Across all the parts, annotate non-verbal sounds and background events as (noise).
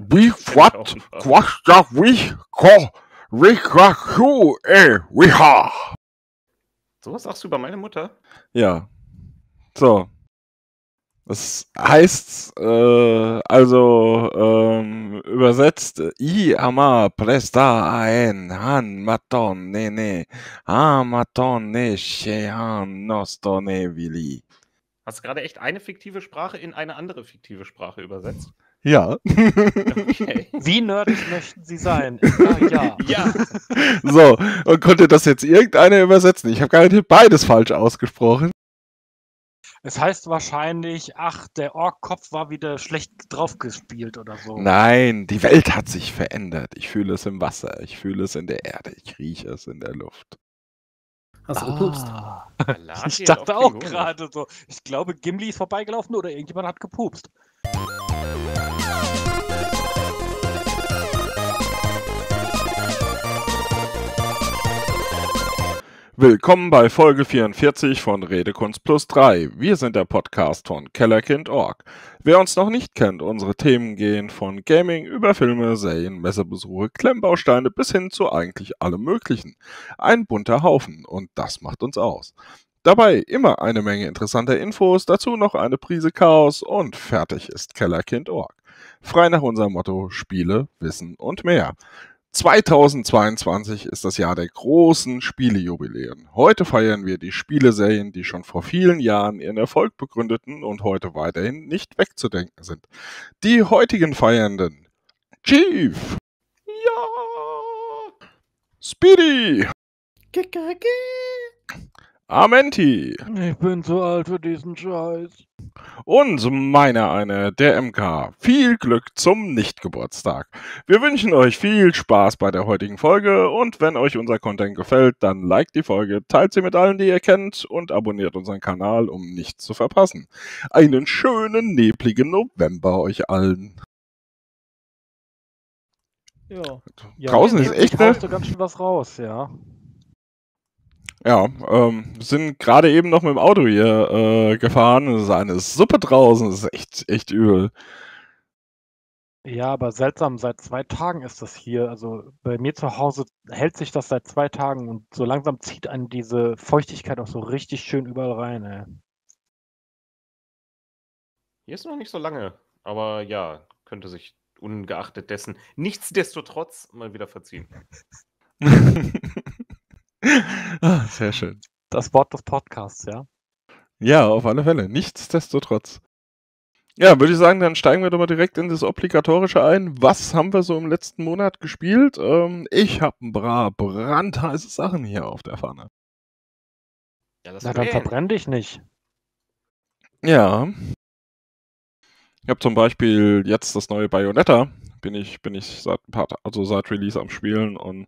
We what? Quasta we ko Rikaku e wiha. Sowas sagst du über meine Mutter? Ja. So. Das heißt, äh, also ähm, übersetzt, I ama presta aen han maton ne ne amaton ne shehan nosto ne vili. Hast du gerade echt eine fiktive Sprache in eine andere fiktive Sprache übersetzt? Ja. Okay. Wie nerdig möchten Sie sein? Ah, ja. ja. (laughs) So, und konnte das jetzt irgendeiner übersetzen? Ich habe garantiert beides falsch ausgesprochen. Es heißt wahrscheinlich, ach, der Ork-Kopf war wieder schlecht draufgespielt oder so. Nein, die Welt hat sich verändert. Ich fühle es im Wasser, ich fühle es in der Erde, ich rieche es in der Luft. Hast du ah. gepupst? (laughs) Ich dachte auch gerade so. Ich glaube, Gimli ist vorbeigelaufen oder irgendjemand hat gepupst. Willkommen bei Folge 44 von Redekunst Plus 3. Wir sind der Podcast von Kellerkind.org. Wer uns noch nicht kennt, unsere Themen gehen von Gaming über Filme, Serien, Messebesuche, Klemmbausteine bis hin zu eigentlich allem Möglichen. Ein bunter Haufen und das macht uns aus. Dabei immer eine Menge interessanter Infos, dazu noch eine Prise Chaos und fertig ist Kellerkind.org. Frei nach unserem Motto Spiele, Wissen und mehr. 2022 ist das Jahr der großen Spielejubiläen. Heute feiern wir die Spieleserien, die schon vor vielen Jahren ihren Erfolg begründeten und heute weiterhin nicht wegzudenken sind. Die heutigen Feiernden. Chief! Ja! Speedy! Kikaraki! Amenti. Ich bin zu alt für diesen Scheiß. Und meine eine, der MK. Viel Glück zum Nichtgeburtstag. Wir wünschen euch viel Spaß bei der heutigen Folge und wenn euch unser Content gefällt, dann liked die Folge, teilt sie mit allen, die ihr kennt und abonniert unseren Kanal, um nichts zu verpassen. Einen schönen, nebligen November euch allen. Ja. Draußen ja, ist echt. Ne? Da ganz schön was raus, ja. Ja, ähm, sind gerade eben noch mit dem Auto hier äh, gefahren. Es ist eine Suppe draußen, das ist echt, echt übel. Ja, aber seltsam, seit zwei Tagen ist das hier. Also bei mir zu Hause hält sich das seit zwei Tagen und so langsam zieht an diese Feuchtigkeit auch so richtig schön überall rein, ey. Hier ist noch nicht so lange, aber ja, könnte sich ungeachtet dessen nichtsdestotrotz mal wieder verziehen. (laughs) (laughs) Ah, sehr schön. Das Wort des Podcasts, ja. Ja, auf alle Fälle. Nichtsdestotrotz. Ja, würde ich sagen, dann steigen wir doch mal direkt in das Obligatorische ein. Was haben wir so im letzten Monat gespielt? Ähm, ich habe ein paar brandheiße Sachen hier auf der Fahne. Ja, Na, dann eh- verbrenne ich nicht. Ja. Ich habe zum Beispiel jetzt das neue Bayonetta. Bin ich, bin ich seit ein paar, also seit Release am Spielen und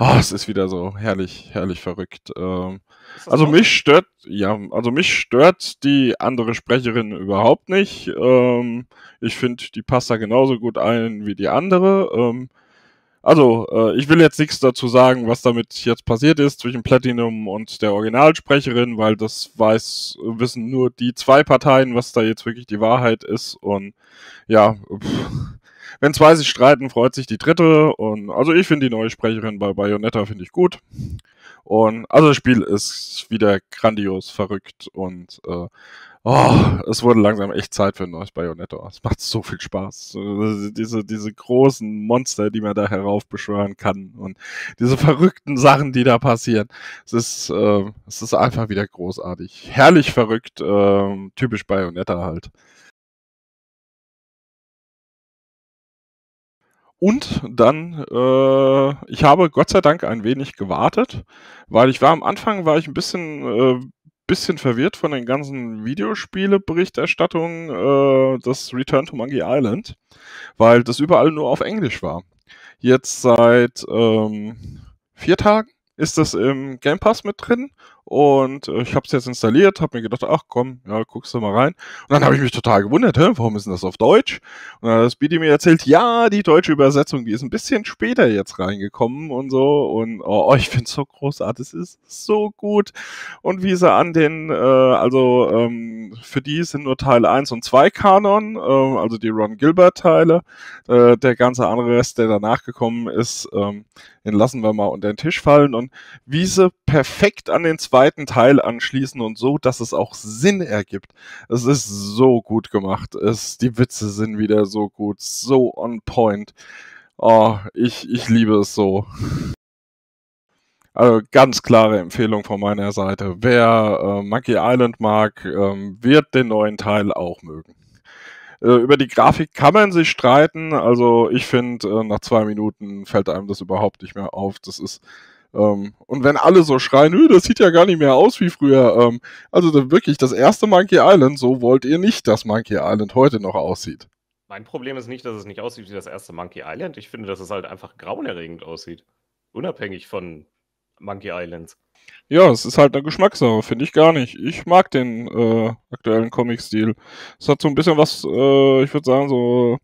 oh, es ist wieder so herrlich, herrlich verrückt. Ähm, also toll? mich stört, ja, also mich stört die andere Sprecherin überhaupt nicht. Ähm, ich finde, die passt da genauso gut ein wie die andere. Ähm, also, äh, ich will jetzt nichts dazu sagen, was damit jetzt passiert ist zwischen Platinum und der Originalsprecherin, weil das weiß, wissen nur die zwei Parteien, was da jetzt wirklich die Wahrheit ist. Und ja, pff wenn zwei sich streiten, freut sich die dritte. Und also ich finde die neue Sprecherin bei Bayonetta finde ich gut. Und also das Spiel ist wieder grandios verrückt und äh, oh, es wurde langsam echt Zeit für ein neues Bayonetta. Es macht so viel Spaß. Diese, diese großen Monster, die man da heraufbeschwören kann und diese verrückten Sachen, die da passieren. Es ist, äh, es ist einfach wieder großartig. Herrlich verrückt, äh, typisch Bayonetta halt. Und dann, äh, ich habe Gott sei Dank ein wenig gewartet, weil ich war am Anfang, war ich ein bisschen, äh, bisschen verwirrt von den ganzen Videospiele-Berichterstattungen, äh, das Return to Monkey Island, weil das überall nur auf Englisch war. Jetzt seit ähm, vier Tagen ist das im Game Pass mit drin und äh, ich habe es jetzt installiert, habe mir gedacht, ach komm, ja, guckst du mal rein. Und dann habe ich mich total gewundert, hä, warum ist denn das auf Deutsch? Und dann hat das Bidi mir erzählt, ja, die deutsche Übersetzung, die ist ein bisschen später jetzt reingekommen und so. Und oh, oh ich finde es so großartig, es ist so gut. Und wie sie an den, äh, also ähm, für die sind nur Teil 1 und 2 Kanon, äh, also die Ron Gilbert-Teile. Äh, der ganze andere Rest, der danach gekommen ist, ähm, den lassen wir mal unter den Tisch fallen und wie sie perfekt an den zweiten Teil anschließen und so, dass es auch Sinn ergibt. Es ist so gut gemacht. Es, die Witze sind wieder so gut, so on point. Oh, ich, ich liebe es so. Also ganz klare Empfehlung von meiner Seite. Wer äh, Monkey Island mag, ähm, wird den neuen Teil auch mögen. Äh, über die Grafik kann man sich streiten. Also ich finde, äh, nach zwei Minuten fällt einem das überhaupt nicht mehr auf. Das ist ähm, und wenn alle so schreien, das sieht ja gar nicht mehr aus wie früher. Ähm, also da wirklich das erste Monkey Island, so wollt ihr nicht, dass Monkey Island heute noch aussieht. Mein Problem ist nicht, dass es nicht aussieht wie das erste Monkey Island. Ich finde, dass es halt einfach grauenerregend aussieht. Unabhängig von Monkey Islands. Ja, es ist halt eine Geschmackssache, finde ich gar nicht. Ich mag den äh, aktuellen Comic-Stil. Es hat so ein bisschen was, äh, ich würde sagen, so,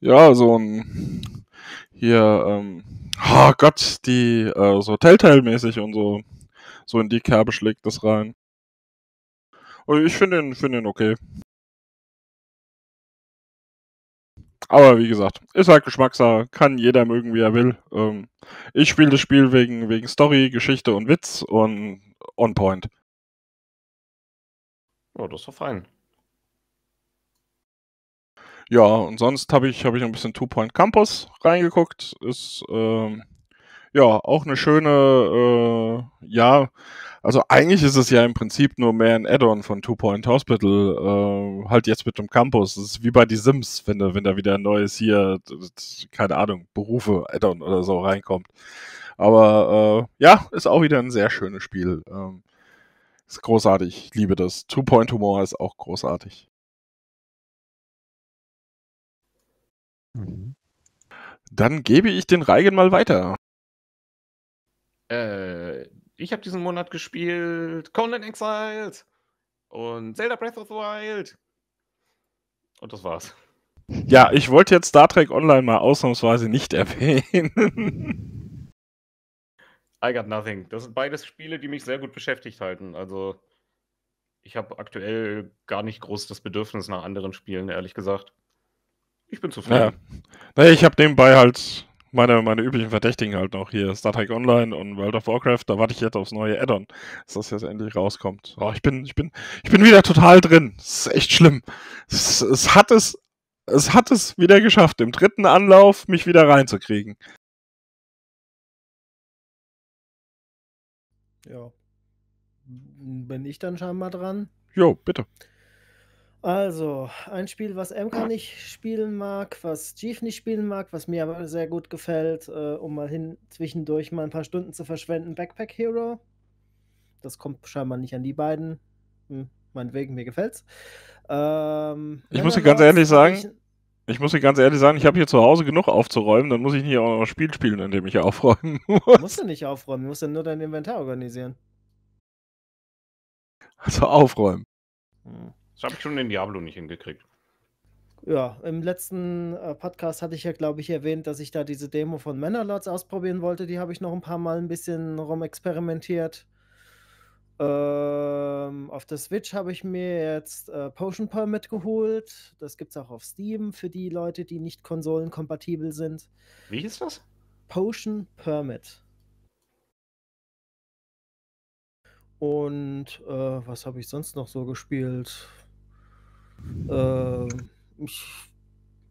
ja, so ein, hier, ähm, oh Gott, die, äh, so Telltale-mäßig und so, so in die Kerbe schlägt das rein. Und ich finde ihn, finde ihn okay. aber wie gesagt, ist halt Geschmackssache, kann jeder mögen, wie er will. Ähm, ich spiele das Spiel wegen, wegen Story, Geschichte und Witz und on point. Oh, das war fein. Ja, und sonst habe ich, hab ich ein bisschen Two Point Campus reingeguckt. Ist ähm, ja, auch eine schöne, äh, ja, also eigentlich ist es ja im Prinzip nur mehr ein Add-on von Two Point Hospital, äh, halt jetzt mit dem Campus. Das ist wie bei die Sims, wenn da, wenn da wieder ein neues hier, keine Ahnung, Berufe, Add-on oder so reinkommt. Aber äh, ja, ist auch wieder ein sehr schönes Spiel. Ähm, ist großartig, ich liebe das. Two Point Humor ist auch großartig. Mhm. Dann gebe ich den Reigen mal weiter. Äh, ich habe diesen Monat gespielt Conan Exiles und Zelda Breath of the Wild. Und das war's. Ja, ich wollte jetzt Star Trek Online mal ausnahmsweise nicht (laughs) erwähnen. I got nothing. Das sind beides Spiele, die mich sehr gut beschäftigt halten. Also ich habe aktuell gar nicht groß das Bedürfnis nach anderen Spielen, ehrlich gesagt. Ich bin zufrieden. Ja. Naja, ich habe nebenbei halt meine, meine üblichen Verdächtigen halt noch hier, Star Trek Online und World of Warcraft, da warte ich jetzt aufs neue Addon, dass das jetzt endlich rauskommt. Oh, ich bin, ich bin, ich bin wieder total drin. Das ist echt schlimm. Es, es hat es, es hat es wieder geschafft, im dritten Anlauf mich wieder reinzukriegen. Ja. Bin ich dann scheinbar dran? Jo, bitte. Also, ein Spiel, was MK nicht spielen mag, was Chief nicht spielen mag, was mir aber sehr gut gefällt, äh, um mal hin zwischendurch mal ein paar Stunden zu verschwenden, Backpack Hero. Das kommt scheinbar nicht an die beiden. Hm, meinetwegen, mir gefällt's. Ähm, ich muss dir ganz ehrlich sagen, ich, ich muss dir ganz ehrlich sagen, ich habe hier zu Hause genug aufzuräumen, dann muss ich nicht auch noch ein Spiel spielen, in dem ich aufräumen (laughs) muss. Musst du nicht aufräumen, du musst dann nur dein Inventar organisieren. Also aufräumen. Hm. Das habe ich schon in Diablo nicht hingekriegt. Ja, im letzten äh, Podcast hatte ich ja, glaube ich, erwähnt, dass ich da diese Demo von Mannerlords ausprobieren wollte. Die habe ich noch ein paar Mal ein bisschen rumexperimentiert. Ähm, auf der Switch habe ich mir jetzt äh, Potion Permit geholt. Das gibt es auch auf Steam für die Leute, die nicht konsolenkompatibel sind. Wie ist das? Potion Permit. Und äh, was habe ich sonst noch so gespielt? Äh, ich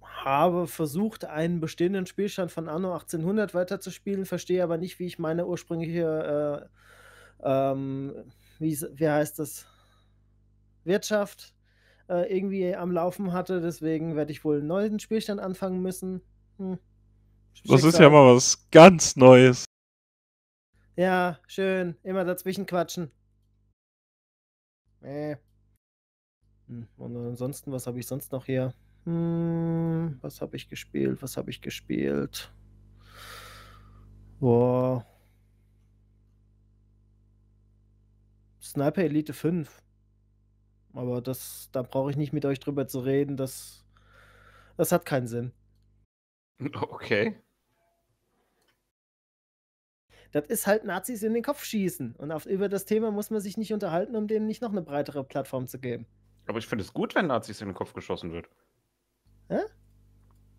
habe versucht, einen bestehenden Spielstand von Anno 1800 weiterzuspielen, verstehe aber nicht, wie ich meine ursprüngliche, äh, ähm, wie, wie heißt das, Wirtschaft äh, irgendwie am Laufen hatte. Deswegen werde ich wohl einen neuen Spielstand anfangen müssen. Hm. Das ist ja mal was ganz Neues. Ja, schön. Immer dazwischen quatschen. Äh. Hm, und ansonsten, was habe ich sonst noch hier? Hm, was habe ich gespielt? Was habe ich gespielt? Boah. Sniper Elite 5. Aber das, da brauche ich nicht mit euch drüber zu reden. Das, das hat keinen Sinn. (laughs) Okay. Das ist halt Nazis in den Kopf schießen. Auf über das Thema muss man sich nicht unterhalten, um denen nicht noch eine breitere Plattform zu geben. Aber ich finde es gut, wenn Nazis in den Kopf geschossen wird. Hä?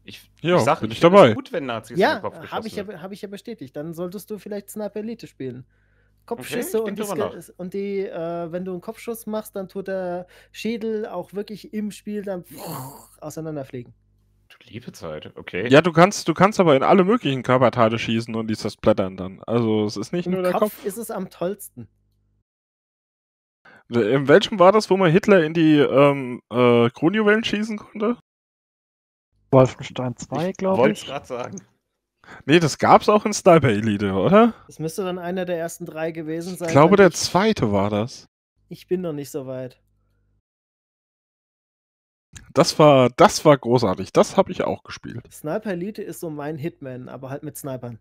Ich, ja, ich sag, bin ich, ich dabei. Es gut, wenn Nazis ja, in den Kopf geschossen ich ja, habe ich ja bestätigt. Dann solltest du vielleicht Sniper Elite spielen. Kopfschüsse okay, und, die, und die äh, wenn du einen Kopfschuss machst, dann tut der Schädel auch wirklich im Spiel dann auseinanderfliegen. Du Liebe Zeit, okay. Ja, du kannst, du kannst aber in alle möglichen Körperteile schießen und die zersplattern dann. Also es ist nicht Im nur der Kopf. Kopf ist es am tollsten. Äh, in welchem war das, wo man Hitler in die ähm, äh, Kronjuwelen schießen konnte? Wolfenstein 2, glaube ich. Wollte gerade sagen. Nee, das gab's auch in Sniper Elite, oder? Das müsste dann einer der ersten drei gewesen sein. Ich glaube, der ich... zweite war das. Ich bin noch nicht so weit. Das war, das war großartig. Das habe ich auch gespielt. Sniper Elite ist so mein Hitman, aber halt mit Snipern.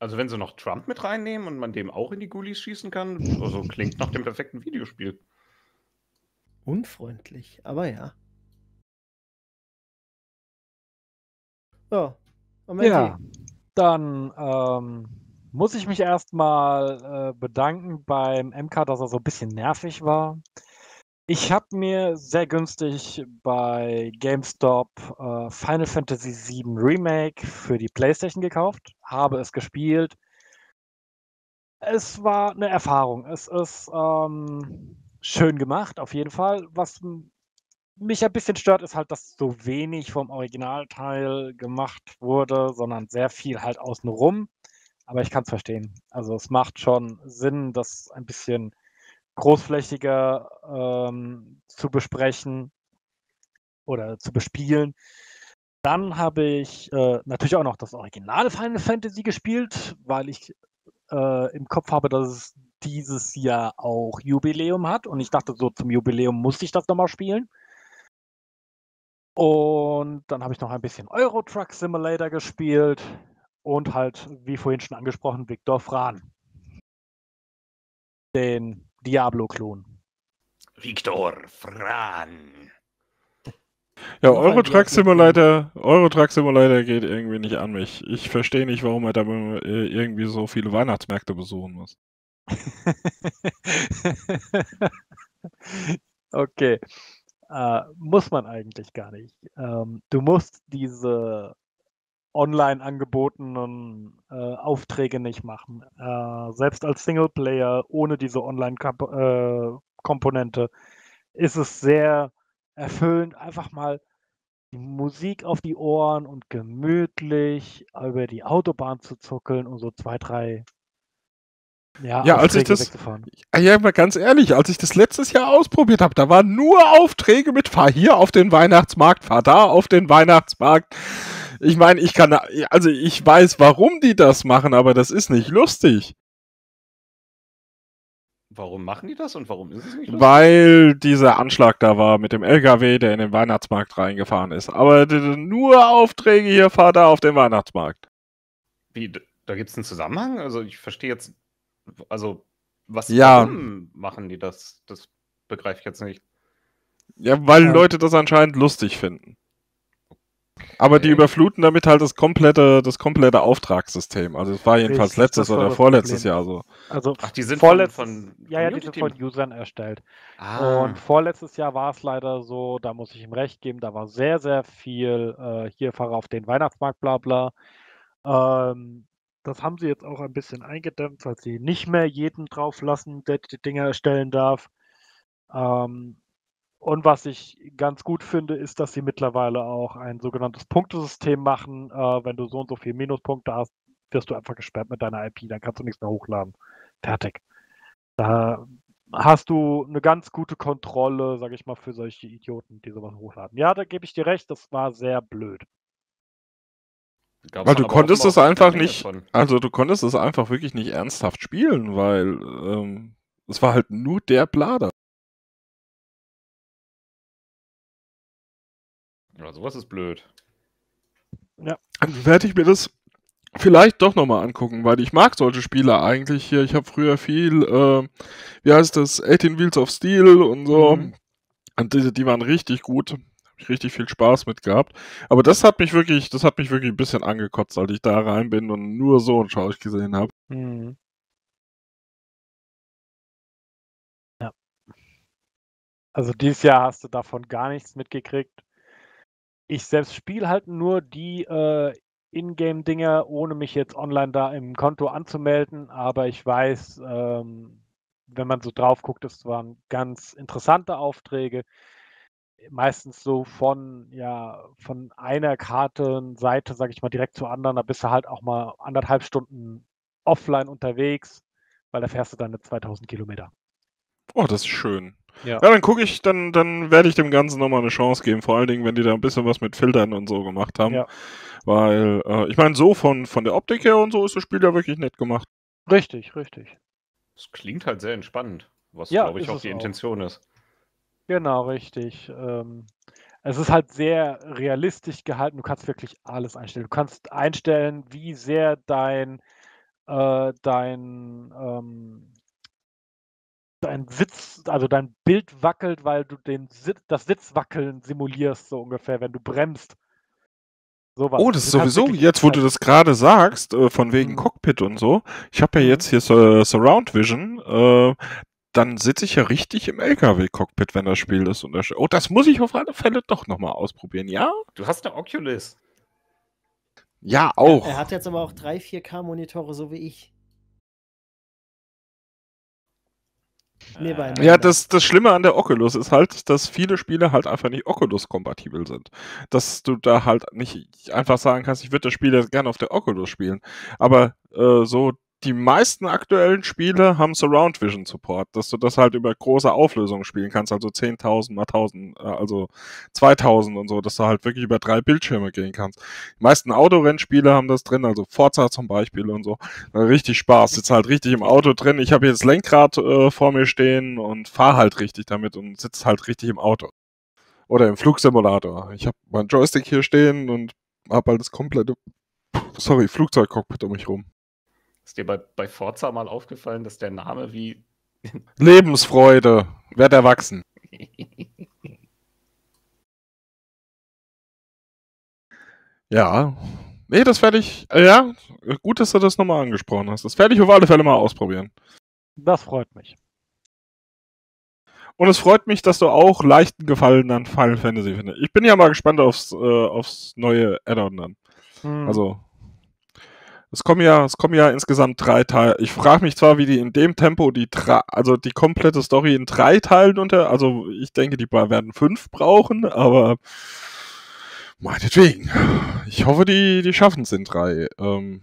Also wenn sie noch Trump mit reinnehmen und man dem auch in die Gullis schießen kann, also klingt nach dem perfekten Videospiel. Unfreundlich, aber ja. So, Moment. Ja, dann ähm, muss ich mich erstmal äh, bedanken beim MK, dass er so ein bisschen nervig war. Ich habe mir sehr günstig bei GameStop äh, Final Fantasy VII Remake für die PlayStation gekauft, habe es gespielt. Es war eine Erfahrung. Es ist ähm, schön gemacht, auf jeden Fall. Was mich ein bisschen stört, ist halt, dass so wenig vom Originalteil gemacht wurde, sondern sehr viel halt außenrum. Aber ich kann es verstehen. Also es macht schon Sinn, dass ein bisschen großflächiger ähm, zu besprechen oder zu bespielen. Dann habe ich äh, natürlich auch noch das originale Final Fantasy gespielt, weil ich äh, im Kopf habe, dass es dieses Jahr auch Jubiläum hat. Und ich dachte, so zum Jubiläum musste ich das nochmal spielen. Und dann habe ich noch ein bisschen Euro Truck Simulator gespielt und halt, wie vorhin schon angesprochen, Viktor Fran. Den Diablo-Klon. Victor Fran. Ja, Eurotruck Simulator, Eurotruck Simulator geht irgendwie nicht an mich. Ich verstehe nicht, warum er da äh, irgendwie so viele Weihnachtsmärkte besuchen muss. (laughs) okay. Äh, muss man eigentlich gar nicht. Ähm, du musst diese online angebotenen äh, Aufträge nicht machen. Äh, selbst als Singleplayer ohne diese Online-Komponente äh, ist es sehr erfüllend, einfach mal die Musik auf die Ohren und gemütlich über die Autobahn zu zuckeln und so zwei, drei ja, ja als ich das. Ah, ja, mal ganz ehrlich, als ich das letztes Jahr ausprobiert habe, da waren nur Aufträge mit fahr hier auf den Weihnachtsmarkt, fahr da auf den Weihnachtsmarkt. Ich meine, ich kann, also ich weiß, warum die das machen, aber das ist nicht lustig. Warum machen die das und warum ist es nicht lustig? Weil dieser Anschlag da war mit dem LKW, der in den Weihnachtsmarkt reingefahren ist. Aber nur Aufträge hier, fahrt er auf den Weihnachtsmarkt. Wie, da gibt es einen Zusammenhang? Also ich verstehe jetzt, also was ja. machen die das? Das begreife ich jetzt nicht. Ja, weil ja. Leute das anscheinend lustig finden. Aber die überfluten damit halt das komplette, das komplette Auftragssystem. Also es war jedenfalls Richtig, letztes oder vorletztes Jahr so. Also Ach, die sind vorletzt, von, von ja, ja, die sind von Usern erstellt. Ah. Und vorletztes Jahr war es leider so, da muss ich ihm recht geben, da war sehr, sehr viel äh, hier fahre auf den Weihnachtsmarkt, bla bla. Ähm, das haben sie jetzt auch ein bisschen eingedämmt, weil sie nicht mehr jeden drauf lassen, der die Dinger erstellen darf. Ähm, und was ich ganz gut finde, ist, dass sie mittlerweile auch ein sogenanntes Punktesystem machen. Äh, wenn du so und so viele Minuspunkte hast, wirst du einfach gesperrt mit deiner IP, dann kannst du nichts mehr hochladen. Fertig. Da hast du eine ganz gute Kontrolle, sage ich mal, für solche Idioten, die sowas hochladen. Ja, da gebe ich dir recht, das war sehr blöd. weil du konntest es einfach nicht, also du konntest es einfach wirklich nicht ernsthaft spielen, weil ähm, es war halt nur der Blader. Ja, sowas ist blöd. Ja. Dann werde ich mir das vielleicht doch nochmal angucken, weil ich mag solche Spiele eigentlich hier. Ich habe früher viel, äh, wie heißt das, 18 Wheels of Steel und so. Mhm. Und die, die waren richtig gut. Habe ich richtig viel Spaß mit gehabt. Aber das hat mich wirklich, das hat mich wirklich ein bisschen angekotzt, als ich da rein bin und nur so ein Schausch gesehen habe. Mhm. Ja. Also dieses Jahr hast du davon gar nichts mitgekriegt ich selbst spiele halt nur die äh, Ingame-Dinger, ohne mich jetzt online da im Konto anzumelden, aber ich weiß, ähm, wenn man so drauf guckt, es waren ganz interessante Aufträge. Meistens so von, ja, von einer Kartenseite, sage ich mal, direkt zur anderen, da bist du halt auch mal anderthalb Stunden offline unterwegs, weil da fährst du deine 2000 Kilometer. Oh, das ist schön. Ja, ja dann gucke ich, dann, dann werde ich dem Ganzen nochmal eine Chance geben. Vor allen Dingen, wenn die da ein bisschen was mit Filtern und so gemacht haben. Ja. Weil, äh, ich meine, so von, von der Optik her und so ist das Spiel ja wirklich nett gemacht. Richtig, richtig. Es klingt halt sehr entspannend, was ja, glaube ich auch die auch. Intention ist. Genau, richtig. Ähm, es ist halt sehr realistisch gehalten. Du kannst wirklich alles einstellen. Du kannst einstellen, wie sehr dein, äh, dein ähm, dein Sitz, also dein Bild wackelt, weil du den Sitz, das Sitzwackeln simulierst, so ungefähr, wenn du bremst. Sowas. Oh, das ist sowieso, jetzt wo du das gerade sagst, äh, von wegen mhm. Cockpit und so, ich habe ja mhm. jetzt hier so, Surround Vision, äh, dann sitze ich ja richtig im LKW-Cockpit, wenn das Spiel ist. Und das, oh, das muss ich auf alle Fälle doch nochmal ausprobieren, ja? Du hast eine Oculus. Ja, auch. Er, er hat jetzt aber auch drei 4K-Monitore, so wie ich. Nebeneinander. Äh, ja, das, das Schlimme an der Oculus ist halt, dass viele Spiele halt einfach nicht Oculus-kompatibel sind. Dass du da halt nicht einfach sagen kannst, ich würde das Spiel gerne auf der Oculus spielen. Aber äh, so die meisten aktuellen Spiele haben Surround Vision Support, dass du das halt über große Auflösungen spielen kannst, also 10.000 mal 1000, äh, also 2000 und so, dass du halt wirklich über drei Bildschirme gehen kannst. Die meisten Autorennspiele haben das drin, also Forza zum Beispiel und so. Richtig Spaß, sitzt halt richtig im Auto drin. Ich habe jetzt Lenkrad äh, vor mir stehen und fahr halt richtig damit und sitzt halt richtig im Auto. Oder im Flugsimulator. Ich habe meinen Joystick hier stehen und habe halt das komplette, sorry, Flugzeugcockpit um mich rum. Ist dir bei, bei Forza mal aufgefallen, dass der Name wie. (laughs) Lebensfreude! Werd erwachsen! (laughs) ja. Nee, das werde ich. Äh, ja, gut, dass du das nochmal angesprochen hast. Das werde ich auf alle Fälle mal ausprobieren. Das freut mich. Und es freut mich, dass du auch leichten Gefallen an Final Fantasy findest. Ich bin ja mal gespannt aufs, äh, aufs neue Add-on dann. Hm. Also es kommen ja, es kommen ja insgesamt drei Teile. Ich frage mich zwar, wie die in dem Tempo die also die komplette Story in drei Teilen unter. Also ich denke, die werden fünf brauchen, aber meinetwegen. Ich hoffe, die, die schaffen es in drei. Ähm.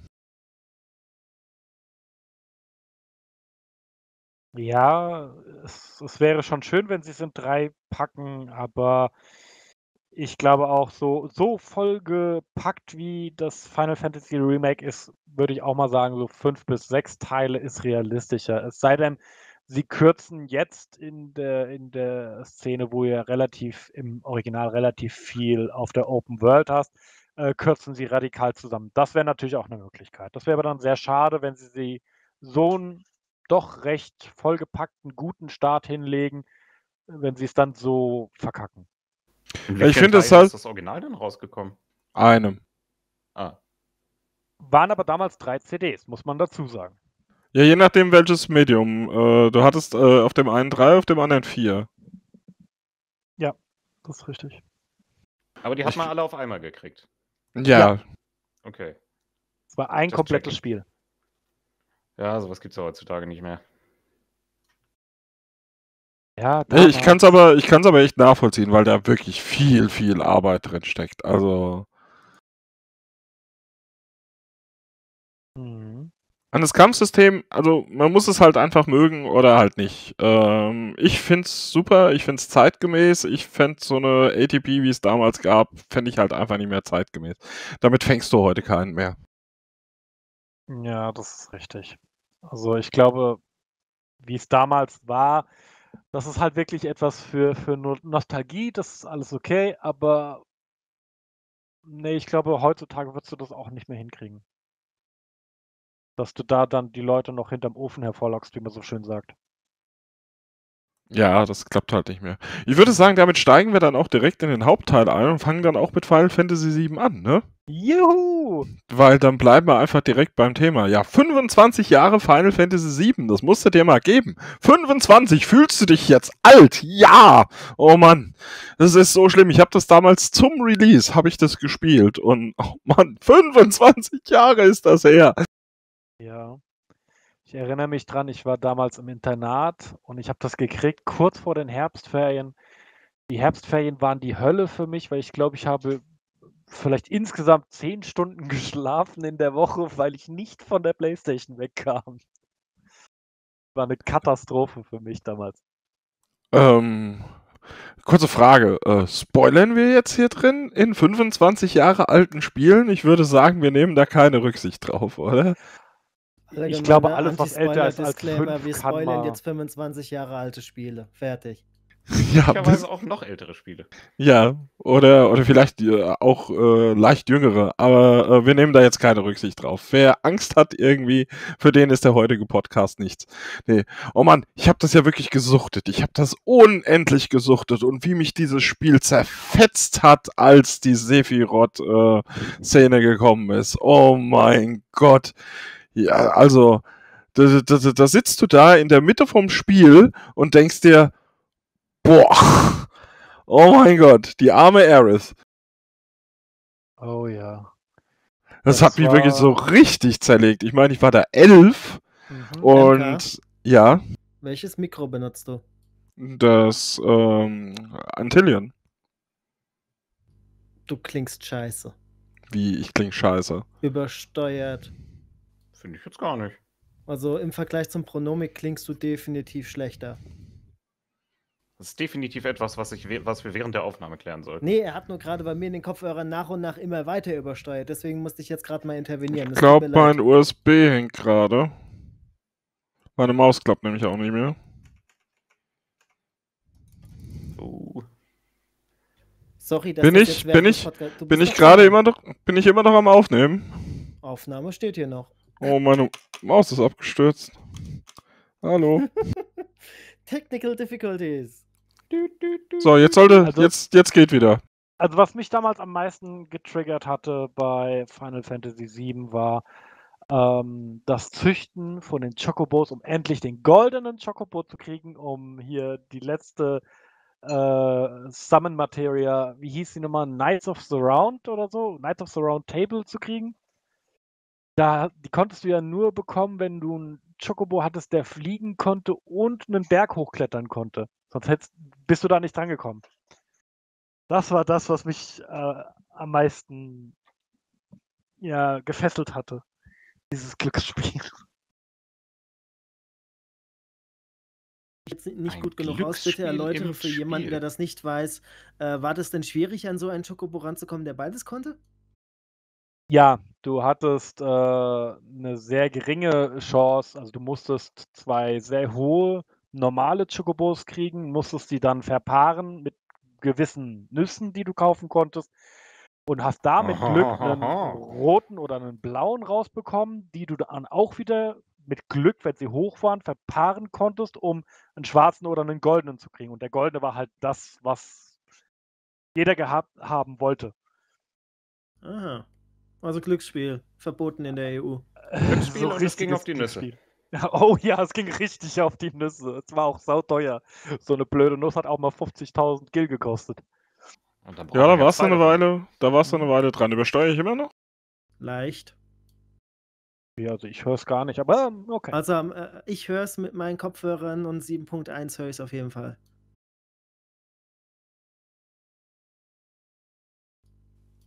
Ja, es, es wäre schon schön, wenn sie es in drei packen, aber ich glaube auch, so, so vollgepackt wie das Final Fantasy Remake ist, würde ich auch mal sagen, so fünf bis sechs Teile ist realistischer. Es sei denn, sie kürzen jetzt in der, in der Szene, wo ihr relativ im Original relativ viel auf der Open World hast, äh, kürzen sie radikal zusammen. Das wäre natürlich auch eine Möglichkeit. Das wäre aber dann sehr schade, wenn sie, sie so einen doch recht vollgepackten, guten Start hinlegen, wenn sie es dann so verkacken ich finde es halt. Ist das Original denn rausgekommen? Einem. Ah. Waren aber damals drei CDs, muss man dazu sagen. Ja, je nachdem welches Medium. Äh, du hattest äh, auf dem einen drei, auf dem anderen vier. Ja, das ist richtig. Aber die hat ich man alle auf einmal gekriegt. Ja. ja. Okay. Es war ein das komplettes Spiel. Ja, sowas gibt es ja heutzutage nicht mehr. Ja, ich kann es aber, aber echt nachvollziehen, weil da wirklich viel, viel Arbeit drin steckt. Also. Mhm. An das Kampfsystem, also man muss es halt einfach mögen oder halt nicht. Ähm, ich es super, ich finde es zeitgemäß. Ich fände so eine ATP, wie es damals gab, fände ich halt einfach nicht mehr zeitgemäß. Damit fängst du heute keinen mehr. Ja, das ist richtig. Also ich glaube, wie es damals war, das ist halt wirklich etwas für, für Nostalgie, das ist alles okay, aber nee, ich glaube, heutzutage würdest du das auch nicht mehr hinkriegen. Dass du da dann die Leute noch hinterm Ofen hervorlockst, wie man so schön sagt. Ja, das klappt halt nicht mehr. Ich würde sagen, damit steigen wir dann auch direkt in den Hauptteil ein und fangen dann auch mit Final Fantasy VII an, ne? Juhu! Weil dann bleiben wir einfach direkt beim Thema. Ja, 25 Jahre Final Fantasy VII, das musste dir mal geben. 25, fühlst du dich jetzt alt? Ja! Oh Mann, das ist so schlimm. Ich habe das damals zum Release, habe ich das gespielt. Und, oh Mann, 25 Jahre ist das her. Ja. Ich erinnere mich dran, ich war damals im Internat und ich habe das gekriegt kurz vor den Herbstferien. Die Herbstferien waren die Hölle für mich, weil ich glaube, ich habe vielleicht insgesamt zehn Stunden (laughs) geschlafen in der Woche, weil ich nicht von der Playstation wegkam. War eine Katastrophe für mich damals. Ähm, kurze Frage. Äh, spoilern wir jetzt hier drin in 25 Jahre alten Spielen? Ich würde sagen, wir nehmen da keine Rücksicht drauf, oder? Ich glaube, ne? alles, was älter ist als 5, Wir spoilern jetzt 25 Jahre alte Spiele. Fertig. (laughs) Ja, Möglicherweise auch noch ältere Spiele. Ja, oder, oder vielleicht äh, auch äh, leicht jüngere, aber äh, wir nehmen da jetzt keine Rücksicht drauf. Wer Angst hat irgendwie, für den ist der heutige Podcast nichts. Nee. Oh Mann, ich habe das ja wirklich gesuchtet. Ich habe das unendlich gesuchtet und wie mich dieses Spiel zerfetzt hat, als die Sephiroth-Szene äh, gekommen ist. Oh mein Gott. Ja, also, da, da, da sitzt du da in der Mitte vom Spiel und denkst dir, Boah. Oh mein Gott, die arme Eris. Oh ja. Das, das hat mich war... wirklich so richtig zerlegt. Ich meine, ich war da elf mhm, und MK. ja. Welches Mikro benutzt du? Das ähm, Antillion. Du klingst scheiße. Wie, ich kling scheiße. Übersteuert. Finde ich jetzt gar nicht. Also im Vergleich zum Pronomik klingst du definitiv schlechter. Das ist definitiv etwas, was, ich, was wir während der Aufnahme klären sollten. Nee, er hat nur gerade bei mir in den Kopfhörern nach und nach immer weiter übersteuert. Deswegen musste ich jetzt gerade mal intervenieren. ich glaube, mein USB hängt gerade. Meine Maus klappt nämlich auch nicht mehr. Oh. Sorry, dass bin ich, bin ich, bin ich gerade immer noch, bin ich immer noch am Aufnehmen? Aufnahme steht hier noch. Oh, meine Maus ist abgestürzt. Hallo. (laughs) Technical Difficulties. So, jetzt sollte, also, jetzt, jetzt geht wieder. Also was mich damals am meisten getriggert hatte bei Final Fantasy VII war ähm, das Züchten von den Chocobos, um endlich den goldenen Chocobo zu kriegen, um hier die letzte äh, Summon Materia, wie hieß die nochmal, Knights of the Round oder so, Knights of the Round Table zu kriegen. Da, die konntest du ja nur bekommen, wenn du einen Chocobo hattest, der fliegen konnte und einen Berg hochklettern konnte. Sonst hättest, bist du da nicht drangekommen. Das war das, was mich äh, am meisten ja, gefesselt hatte. Dieses Glücksspiel. Jetzt nicht gut genug aus. Bitte erläutere für jemanden, der das nicht weiß. Äh, war das denn schwierig, an so einen Chocobo ranzukommen, der beides konnte? Ja, du hattest äh, eine sehr geringe Chance. Also du musstest zwei sehr hohe normale Chocobos kriegen, musstest die dann verpaaren mit gewissen Nüssen, die du kaufen konntest und hast damit mit Glück einen roten oder einen blauen rausbekommen, die du dann auch wieder mit Glück, wenn sie hoch waren, verpaaren konntest, um einen schwarzen oder einen goldenen zu kriegen. Und der goldene war halt das, was jeder gehabt haben wollte. Aha. Also Glücksspiel, verboten in der EU. (laughs) Glücksspiel so und es ging auf die Nüsse. (laughs) Oh ja, es ging richtig auf die Nüsse. Es war auch sauteuer. So eine blöde Nuss hat auch mal 50.000 Gil gekostet. ja, da warst du eine Weile, da warst du eine mhm. Weile dran. Übersteuere ich immer noch? Leicht. Ja, also ich höre es gar nicht, aber ähm, okay. Also ähm, äh, ich höre es mit meinen Kopfhörern und 7.1 höre ich es auf jeden Fall.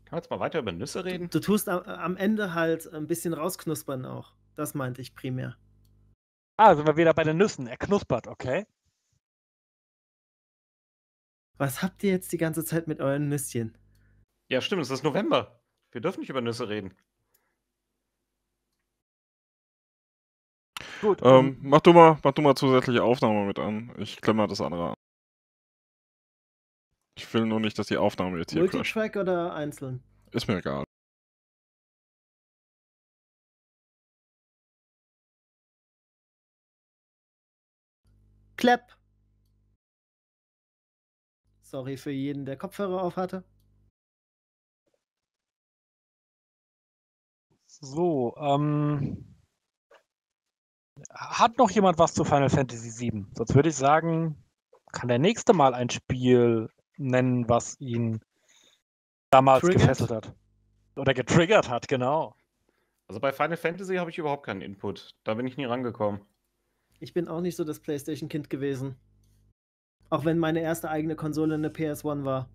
Kann man jetzt mal weiter über Nüsse reden? Du, du tust am, äh, am Ende halt ein bisschen rausknuspern auch. Das meinte ich primär. Ah, sind wir wieder bei den Nüssen. Er knuspert, okay. Was habt ihr jetzt die ganze Zeit mit euren Nüsschen? Ja, stimmt, es ist November. Wir dürfen nicht über Nüsse reden. Gut. Ähm, ähm mach, du mal, mach du mal zusätzliche Aufnahme mit an. Ich klemmer das andere an. Ich will nur nicht, dass die Aufnahme jetzt hier Multitrack crasht. oder einzeln? Ist mir egal. Clap. Sorry für jeden, der Kopfhörer auf hatte. So, ähm, hat noch jemand was zu Final Fantasy VII? Sonst würde ich sagen, kann der nächste Mal ein Spiel nennen, was ihn damals Triggert? gefesselt hat. Oder getriggert hat, genau. Also bei Final Fantasy habe ich überhaupt keinen Input. Da bin ich nie rangekommen. Ich bin auch nicht so das PlayStation-Kind gewesen. Auch wenn meine erste eigene Konsole eine PS1 war.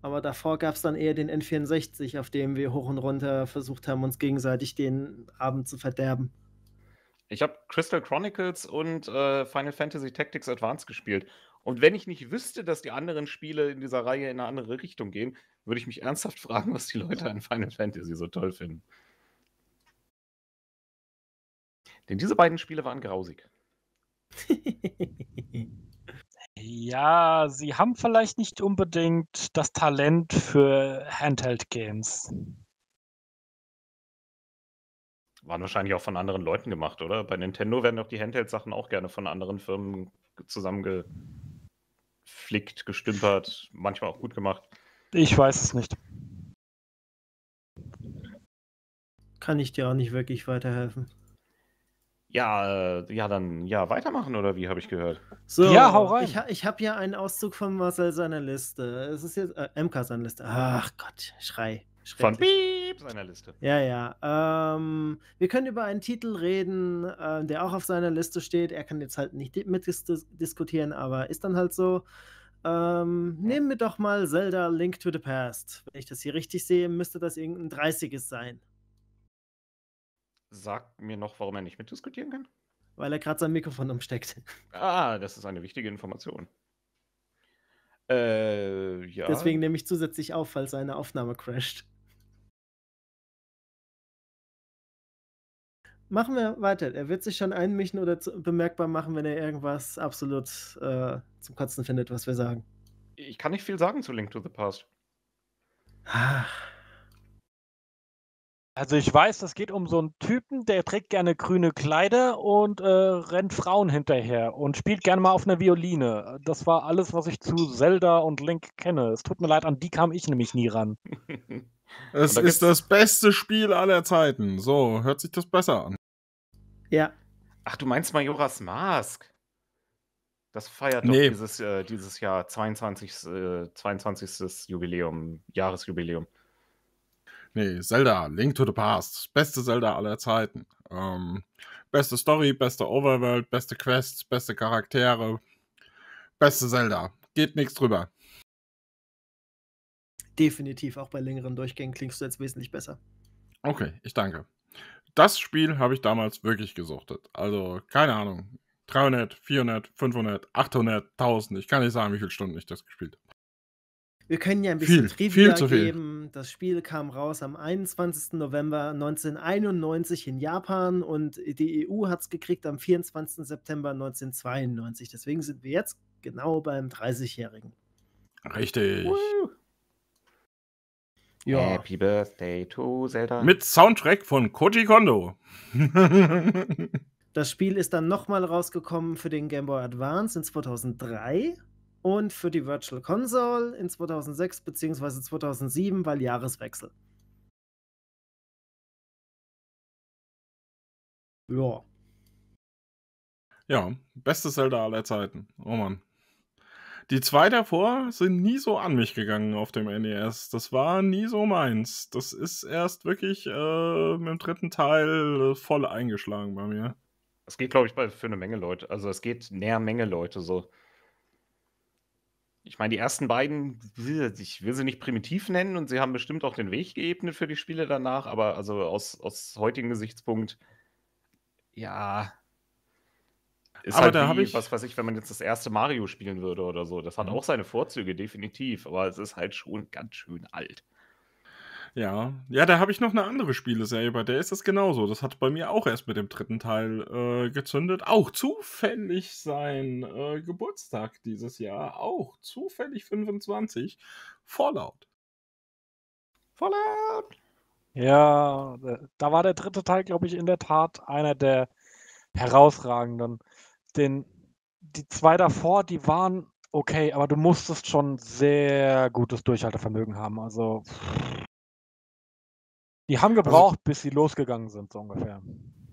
Aber davor gab es dann eher den N64, auf dem wir hoch und runter versucht haben, uns gegenseitig den Abend zu verderben. Ich habe Crystal Chronicles und äh, Final Fantasy Tactics Advance gespielt. Und wenn ich nicht wüsste, dass die anderen Spiele in dieser Reihe in eine andere Richtung gehen, würde ich mich ernsthaft (laughs) fragen, was die Leute an Final Fantasy so toll finden. Denn diese beiden Spiele waren grausig. (laughs) ja, sie haben vielleicht nicht unbedingt das Talent für Handheld-Games. Waren wahrscheinlich auch von anderen Leuten gemacht, oder? Bei Nintendo werden doch die Handheld-Sachen auch gerne von anderen Firmen zusammengeflickt, gestümpert, manchmal auch gut gemacht. Ich weiß es nicht. Kann ich dir auch nicht wirklich weiterhelfen. Ja, äh, ja, dann ja, weitermachen oder wie habe ich gehört? So, ja, hau rein. Ich, ich habe hier einen Auszug von Marcel seiner Liste. Es ist jetzt äh, MK seiner Liste. Ach Gott, schrei. Von Piep seiner Liste. Ja, ja. Ähm, wir können über einen Titel reden, äh, der auch auf seiner Liste steht. Er kann jetzt halt nicht mitdiskutieren, aber ist dann halt so. Ähm, nehmen wir doch mal Zelda Link to the Past. Wenn ich das hier richtig sehe, müsste das irgendein 30es sein. Sagt mir noch, warum er nicht mitdiskutieren kann? Weil er gerade sein Mikrofon umsteckt. Ah, das ist eine wichtige Information. Äh, ja. Deswegen nehme ich zusätzlich auf, falls seine Aufnahme crasht. Machen wir weiter. Er wird sich schon einmischen oder zu, bemerkbar machen, wenn er irgendwas absolut äh, zum Kotzen findet, was wir sagen. Ich kann nicht viel sagen zu Link to the Past. Ach. Also ich weiß, es geht um so einen Typen, der trägt gerne grüne Kleider und äh, rennt Frauen hinterher und spielt gerne mal auf einer Violine. Das war alles, was ich zu Zelda und Link kenne. Es tut mir leid, an die kam ich nämlich nie ran. (laughs) es da ist das beste Spiel aller Zeiten. So, hört sich das besser an. Ja. Ach, du meinst Majora's Mask? Das feiert nee. doch dieses, äh, dieses Jahr 22. Äh, 22. Jubiläum, Jahresjubiläum. Nee, Zelda, Link to the Past. Beste Zelda aller Zeiten. Ähm, beste Story, beste Overworld, beste Quests, beste Charaktere. Beste Zelda. Geht nichts drüber. Definitiv, auch bei längeren Durchgängen klingst du jetzt wesentlich besser. Okay, ich danke. Das Spiel habe ich damals wirklich gesuchtet. Also, keine Ahnung. 300, 400, 500, 800, 1000. Ich kann nicht sagen, wie viele Stunden ich das gespielt habe. Wir können ja ein bisschen viel, Trivia viel zu viel. geben das Spiel kam raus am 21. November 1991 in Japan und die EU hat es gekriegt am 24. September 1992. Deswegen sind wir jetzt genau beim 30-Jährigen. Richtig. Ja. Happy Birthday to Zelda. Mit Soundtrack von Koji Kondo. das Spiel ist dann nochmal rausgekommen für den Game Boy Advance in 2003 und für die Virtual Console in 2006 bzw. 2007, weil Jahreswechsel. Ja. Ja, beste Zelda aller Zeiten. Oh Mann. Die zwei davor sind nie so an mich gegangen auf dem NES. Das war nie so meins. Das ist erst wirklich äh, mit dem dritten Teil äh, voll eingeschlagen bei mir. Es geht, glaube ich, für eine Menge Leute. Also es geht näher Menge Leute so ich meine, die ersten beiden, ich will sie nicht primitiv nennen und sie haben bestimmt auch den Weg geebnet für die Spiele danach, aber also aus, aus heutigem Gesichtspunkt, ja. Ist aber halt da habe ich was weiß ich, wenn man jetzt das erste Mario spielen würde oder so. Das hat mhm. auch seine Vorzüge, definitiv, aber es ist halt schon ganz schön alt. Ja, ja, da habe ich noch eine andere Spieleserie, bei der ist das genauso. Das hat bei mir auch erst mit dem dritten Teil äh, gezündet. Auch zufällig sein äh, Geburtstag dieses Jahr, auch zufällig 25, Fallout. Fallout! Ja, da war der dritte Teil, glaube ich, in der Tat einer der herausragenden. Den, die zwei davor, die waren okay, aber du musstest schon sehr gutes Durchhaltevermögen haben. Also. Pff die haben also gebraucht, also, bis sie losgegangen sind, so ungefähr.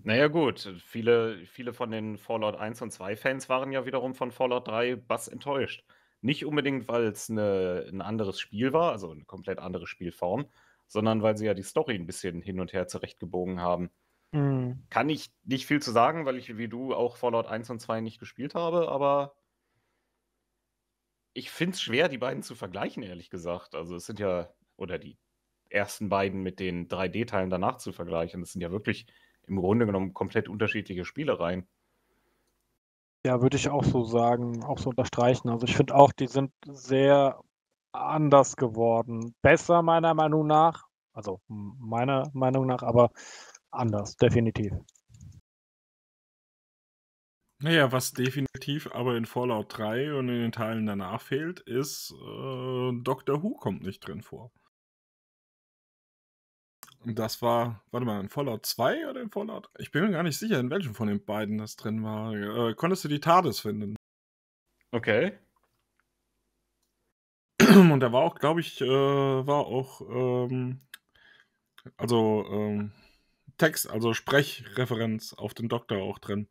Naja, gut. Viele, viele von den Fallout 1 und 2 Fans waren ja wiederum von Fallout 3 bass enttäuscht. Nicht unbedingt, weil es eine, ein anderes Spiel war, also eine komplett andere Spielform, sondern weil sie ja die Story ein bisschen hin und her zurechtgebogen haben. Mhm. Kann ich nicht viel zu sagen, weil ich wie du auch Fallout 1 und 2 nicht gespielt habe, aber ich finde es schwer, die beiden zu vergleichen, ehrlich gesagt. Also es sind ja, oder die ersten beiden mit den 3D-Teilen danach zu vergleichen. Das sind ja wirklich im Grunde genommen komplett unterschiedliche Spielereien. Ja, würde ich auch so sagen, auch so unterstreichen. Also ich finde auch, die sind sehr anders geworden. Besser meiner Meinung nach, also meiner Meinung nach, aber anders, definitiv. Naja, was definitiv aber in Fallout 3 und in den Teilen danach fehlt, ist, äh, Doctor Who kommt nicht drin vor. Und das war, warte mal, in Fallout 2 oder in Fallout? Ich bin mir gar nicht sicher, in welchem von den beiden das drin war. Äh, konntest du die TARDIS finden? Okay. (clears throat) Und da war auch, glaube ich, äh, war auch, ähm, also ähm, Text, also Sprechreferenz auf den Doktor auch drin.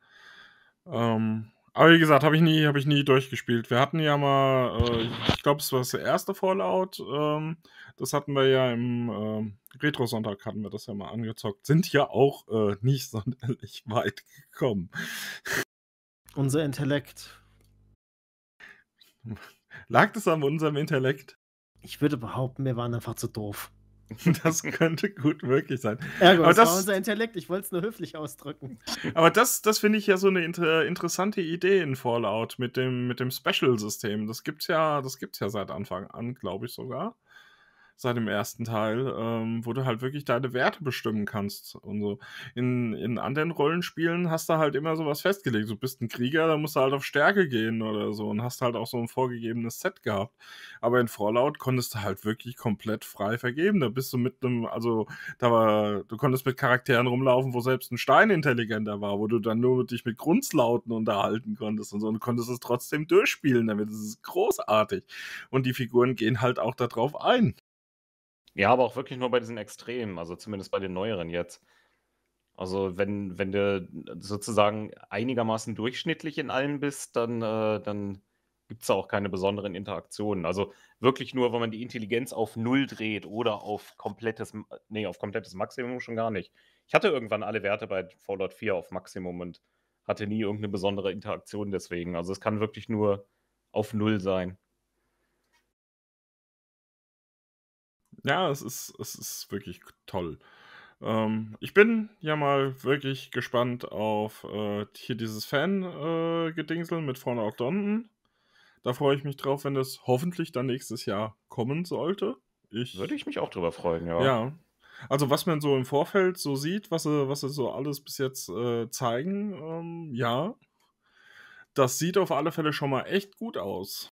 Ähm, aber wie gesagt, habe ich nie, ich nie durchgespielt. Wir hatten ja mal, äh, ich glaube, es war das erste Fallout. Ähm, das hatten wir ja im ähm, Retro Sonntag hatten wir das ja mal angezockt. Sind ja auch äh, nicht sonderlich (laughs) weit gekommen. Unser Intellekt. Lag das an unserem Intellekt? Ich würde behaupten, wir waren einfach zu doof. (laughs) Das könnte gut möglich sein. Ergo, aber das, war unser Intellekt, ich wollte es nur höflich ausdrücken. Aber das, das finde ich ja so eine inter interessante Idee in Fallout mit dem, mit dem Special-System. Das gibt's ja, ja seit Anfang an, glaube ich sogar seit dem ersten Teil, ähm, wo du halt wirklich deine Werte bestimmen kannst und so. In, in anderen Rollenspielen hast du halt immer sowas festgelegt. Du bist ein Krieger, da musst du halt auf Stärke gehen oder so und hast halt auch so ein vorgegebenes Set gehabt. Aber in Fallout konntest du halt wirklich komplett frei vergeben. Da bist du mit einem, also da war, du konntest mit Charakteren rumlaufen, wo selbst ein Stein intelligenter war, wo du dann nur dich mit Grundslauten unterhalten konntest und so und konntest es trotzdem durchspielen damit. Das ist großartig. Und die Figuren gehen halt auch darauf ein. Ja, aber auch wirklich nur bei diesen Extremen, also zumindest bei den neueren jetzt. Also wenn, wenn du sozusagen einigermaßen durchschnittlich in allen bist, dann, äh, dann gibt es da auch keine besonderen Interaktionen. Also wirklich nur, wenn man die Intelligenz auf Null dreht oder auf komplettes, nee, auf komplettes Maximum schon gar nicht. Ich hatte irgendwann alle Werte bei Fallout 4 auf Maximum und hatte nie irgendeine besondere Interaktion deswegen. Also es kann wirklich nur auf Null sein. ja, es ist, es ist wirklich toll. Ähm, ich bin ja mal wirklich gespannt auf äh, hier dieses Fan-Gedingsel äh, mit vorne auch Donden. Da freue ich mich drauf, wenn das hoffentlich dann nächstes Jahr kommen sollte. Ich, Würde ich mich auch drüber freuen, ja. Ja. Also, was man so im Vorfeld so sieht, was sie, was sie so alles bis jetzt äh, zeigen, ähm, ja. Das sieht auf alle Fälle schon mal echt gut aus.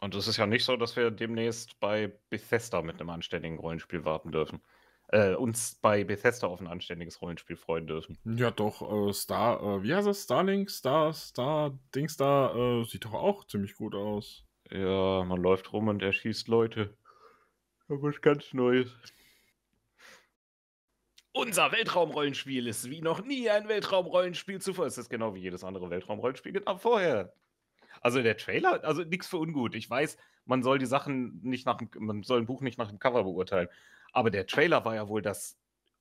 Und es ist ja nicht so, dass wir demnächst bei Bethesda mit einem anständigen Rollenspiel warten dürfen. Äh, uns bei Bethesda auf ein anständiges Rollenspiel freuen dürfen. Ja, doch, äh, Star, äh, wie heißt das? Starlink, Star, Star, Dings da, äh, sieht doch auch ziemlich gut aus. Ja, man läuft rum und erschießt Leute. Aber ist ganz Neues. Unser Weltraumrollenspiel ist wie noch nie ein Weltraumrollenspiel zuvor. Es ist genau wie jedes andere Weltraumrollenspiel genau vorher. Also der Trailer, also nichts für ungut. Ich weiß, man soll die Sachen nicht nach dem, man soll ein Buch nicht nach dem Cover beurteilen. Aber der Trailer war ja wohl das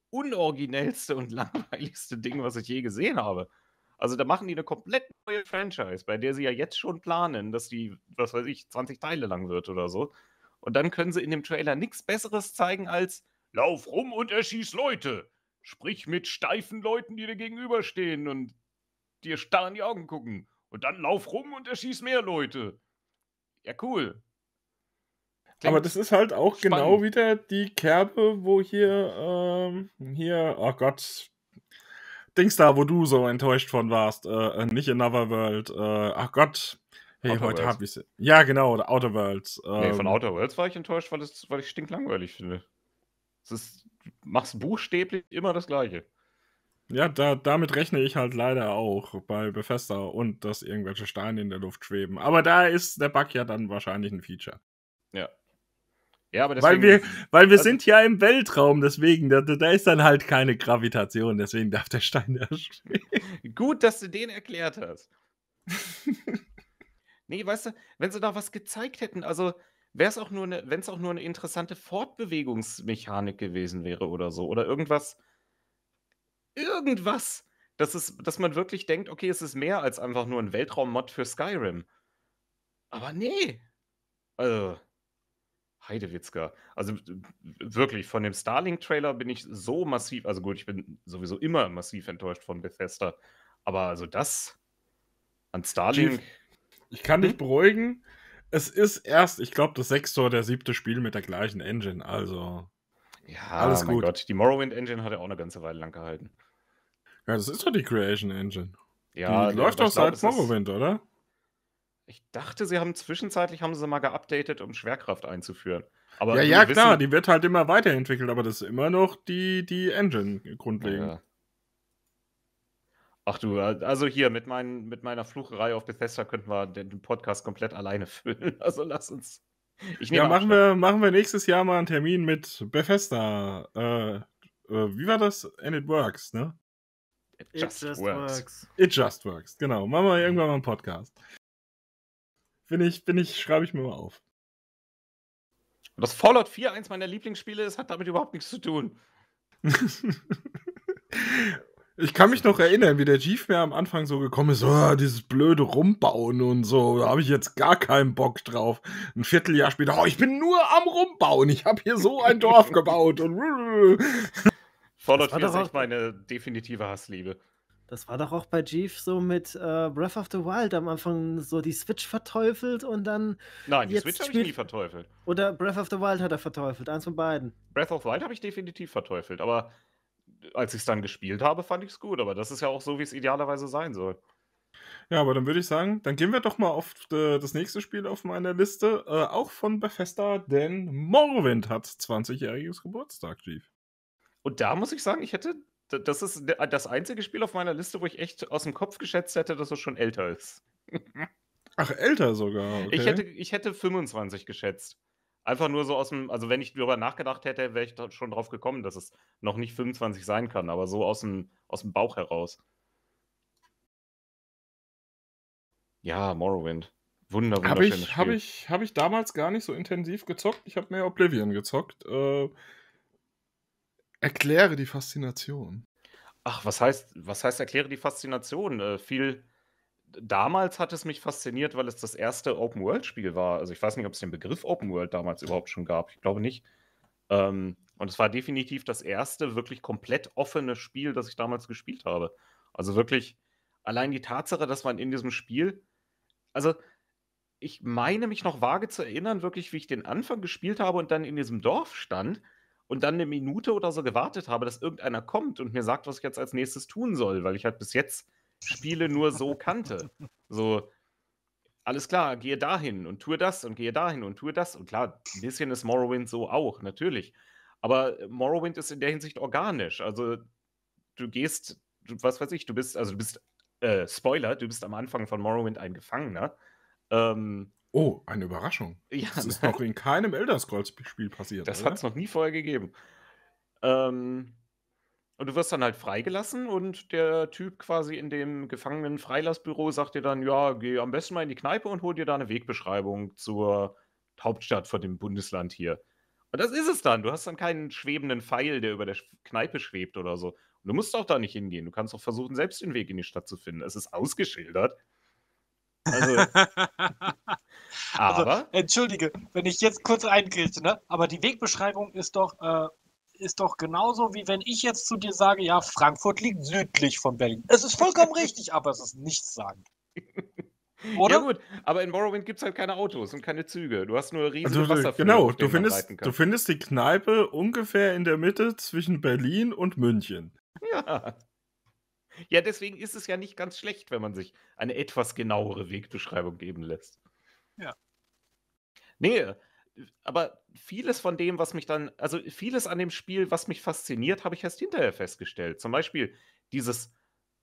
unoriginellste und (laughs) langweiligste Ding, was ich je gesehen habe. Also da machen die eine komplett neue Franchise, bei der sie ja jetzt schon planen, dass die, was weiß ich, 20 Teile lang wird oder so. Und dann können sie in dem Trailer nichts Besseres zeigen als Lauf rum und erschieß Leute. Sprich mit steifen Leuten, die dir gegenüberstehen und dir starr in die Augen gucken. Und dann lauf rum und erschieß mehr Leute. Ja, cool. Klingt aber das ist halt auch genau spannend. genau wieder die Kerbe, wo hier, ähm, hier, oh Gott, Dings da, wo du so enttäuscht von warst, äh, äh nicht Another World, äh, ach Gott, hey, Outer heute Worlds. hab ich's. Ja, genau, Outer Worlds. Ähm, nee, von ähm. Outer Worlds war ich enttäuscht, weil, es, weil ich stinklangweilig finde. Es ist, machst buchstäblich immer das Gleiche. Ja, da, damit rechne ich halt leider auch bei Bethesda und dass irgendwelche Steine in der Luft schweben. Aber da ist der Bug ja dann wahrscheinlich ein Feature. Ja. Ja, aber deswegen, weil wir, weil wir also sind ja im Weltraum, deswegen, da, da ist dann halt keine Gravitation, deswegen darf der Stein da schweben. (laughs) Gut, dass du den erklärt hast. (laughs) nee, weißt du, wenn sie da was gezeigt hätten, also wäre es auch nur, ne, wenn es auch nur eine interessante Fortbewegungsmechanik gewesen wäre oder so, oder irgendwas, irgendwas, dass, es, dass man wirklich denkt, okay, es ist mehr als einfach nur ein Weltraummod für Skyrim. Aber nee. Also, Heidewitzka. Also wirklich, von dem Starlink-Trailer bin ich so massiv, also gut, ich bin sowieso immer massiv enttäuscht von Bethesda. Aber also das an Starlink. Ich kann dich hm? beruhigen. Es ist erst, ich glaube, das sechste oder siebte Spiel mit der gleichen Engine. Also. Ja, alles mein gut. Gott. Die Morrowind Engine hat er auch eine ganze Weile lang gehalten. Ja, das ist doch die Creation Engine. Ja, die ja, läuft doch seit Morrowind, oder? Ich dachte, sie haben zwischenzeitlich haben sie mal geupdatet, um Schwerkraft einzuführen. Aber ja, ja, klar, die wird halt immer weiterentwickelt, aber das ist immer noch die, die Engine grundlegend. Ja. Ach du, also hier mit, mein, mit meiner Flucherei auf Bethesda könnten wir den Podcast komplett alleine (laughs) füllen. Also lass uns. Ich ja, machen wir, machen wir nächstes Jahr mal einen Termin mit Bethesda. Äh, äh, wie war das? And it works, ne? It just, just works. works. It just works, genau. Machen wir irgendwann mal einen Podcast. Bin ich, bin ich, schreibe ich mir mal auf. Dass Fallout 4, eins meiner Lieblingsspiele ist, hat damit überhaupt nichts zu tun. (laughs) ich kann mich noch erinnern, wie der Chief mir am Anfang so gekommen ist, oh, dieses blöde Rumbauen und so, da habe ich jetzt gar keinen Bock drauf. Ein Vierteljahr später, oh, ich bin nur am Rumbauen, ich habe hier so ein Dorf (laughs) gebaut und Fallout 4 ist echt meine definitive Hassliebe. Das war doch auch bei Jeef so mit äh, Breath of the Wild am Anfang so die Switch verteufelt und dann. Nein, die Switch habe ich nie verteufelt. Oder Breath of the Wild hat er verteufelt, eins von beiden. Breath of the Wild habe ich definitiv verteufelt, aber als ich es dann gespielt habe, fand ich es gut. Aber das ist ja auch so, wie es idealerweise sein soll. Ja, aber dann würde ich sagen, dann gehen wir doch mal auf äh, das nächste Spiel auf meiner Liste, äh, auch von Bethesda, denn Morrowind hat 20-jähriges Geburtstag, Jeef. Und da muss ich sagen, ich hätte, das ist das einzige Spiel auf meiner Liste, wo ich echt aus dem Kopf geschätzt hätte, dass es schon älter ist. Ach, älter sogar. Okay. Ich, hätte, ich hätte 25 geschätzt. Einfach nur so aus dem, also wenn ich darüber nachgedacht hätte, wäre ich schon drauf gekommen, dass es noch nicht 25 sein kann, aber so aus dem, aus dem Bauch heraus. Ja, Morrowind. Wunderbar. wunderschönes ich, Spiel. Habe ich, hab ich damals gar nicht so intensiv gezockt. Ich habe mehr Oblivion gezockt. Äh, Erkläre die Faszination. Ach, was heißt, was heißt erkläre die Faszination? Äh, viel. Damals hat es mich fasziniert, weil es das erste Open-World-Spiel war. Also ich weiß nicht, ob es den Begriff Open-World damals überhaupt schon gab. Ich glaube nicht. Ähm, und es war definitiv das erste wirklich komplett offene Spiel, das ich damals gespielt habe. Also wirklich allein die Tatsache, dass man in diesem Spiel, also ich meine mich noch vage zu erinnern, wirklich, wie ich den Anfang gespielt habe und dann in diesem Dorf stand und dann eine Minute oder so gewartet habe, dass irgendeiner kommt und mir sagt, was ich jetzt als nächstes tun soll, weil ich halt bis jetzt Spiele nur so kannte. So, alles klar, gehe dahin und tue das und gehe dahin und tue das. Und klar, ein bisschen ist Morrowind so auch, natürlich. Aber äh, Morrowind ist in der Hinsicht organisch. Also, du gehst, du, was weiß ich, du bist, also du bist, äh, Spoiler, du bist am Anfang von Morrowind ein Gefangener. Ähm, Oh, eine Überraschung. Ja, das ist ne? noch in keinem Elder Scrolls-Spiel passiert. Das hat es noch nie vorher gegeben. Ähm, und du wirst dann halt freigelassen und der Typ quasi in dem Gefangenen-Freilassbüro sagt dir dann, ja, geh am besten mal in die Kneipe und hol dir da eine Wegbeschreibung zur Hauptstadt von dem Bundesland hier. Und das ist es dann. Du hast dann keinen schwebenden Pfeil, der über der Kneipe schwebt oder so. Und du musst auch da nicht hingehen. Du kannst auch versuchen, selbst den Weg in die Stadt zu finden. Es ist ausgeschildert. Also. (laughs) (laughs) Also, aber. Also, entschuldige, wenn ich jetzt kurz einkriege, ne? Aber die Wegbeschreibung ist doch, äh, ist doch genauso, wie wenn ich jetzt zu dir sage, ja, Frankfurt liegt südlich von Berlin. Es ist vollkommen (laughs) richtig, aber es ist nichts sagen. Oder? Ja gut, aber in Morrowind gibt es halt keine Autos und keine Züge. Du hast nur riesige also, Wasserfälle. Genau, du findest, du findest die Kneipe ungefähr in der Mitte zwischen Berlin und München. Ja. Ja, deswegen ist es ja nicht ganz schlecht, wenn man sich eine etwas genauere Wegbeschreibung geben lässt. Ja. Nee, äh, aber vieles von dem, was mich dann, also vieles an dem Spiel, was mich fasziniert, habe ich erst hinterher festgestellt. Zum Beispiel dieses,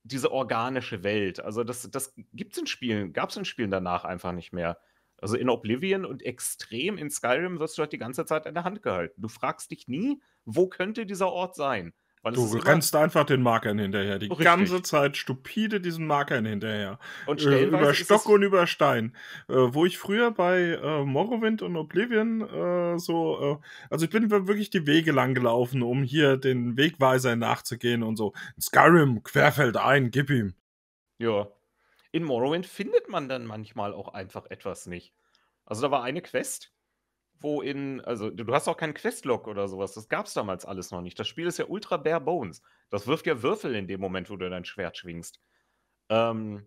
diese organische Welt. Also das, das es in Spielen, gab es in Spielen danach einfach nicht mehr. Also in Oblivion und extrem in Skyrim wirst du halt die ganze Zeit an der Hand gehalten. Du fragst dich nie, wo könnte dieser Ort sein? du rennst einfach den Markern hinterher. Die richtig. ganze Zeit stupide diesen Markern hinterher. Und äh, über Stock und über Stein. Äh, wo ich früher bei äh, Morrowind und Oblivion äh, so, äh, also ich bin wirklich die Wege lang gelaufen, um hier den Wegweiser nachzugehen und so. Skyrim, querfeld ein, gib ihm. Ja. In Morrowind findet man dann manchmal auch einfach etwas nicht. Also da war eine Quest, irgendwo in, also du hast auch keinen Questlog oder sowas. Das gab es damals alles noch nicht. Das Spiel ist ja ultra bare bones. Das wirft ja Würfel in dem Moment, wo du dein Schwert schwingst. Ähm,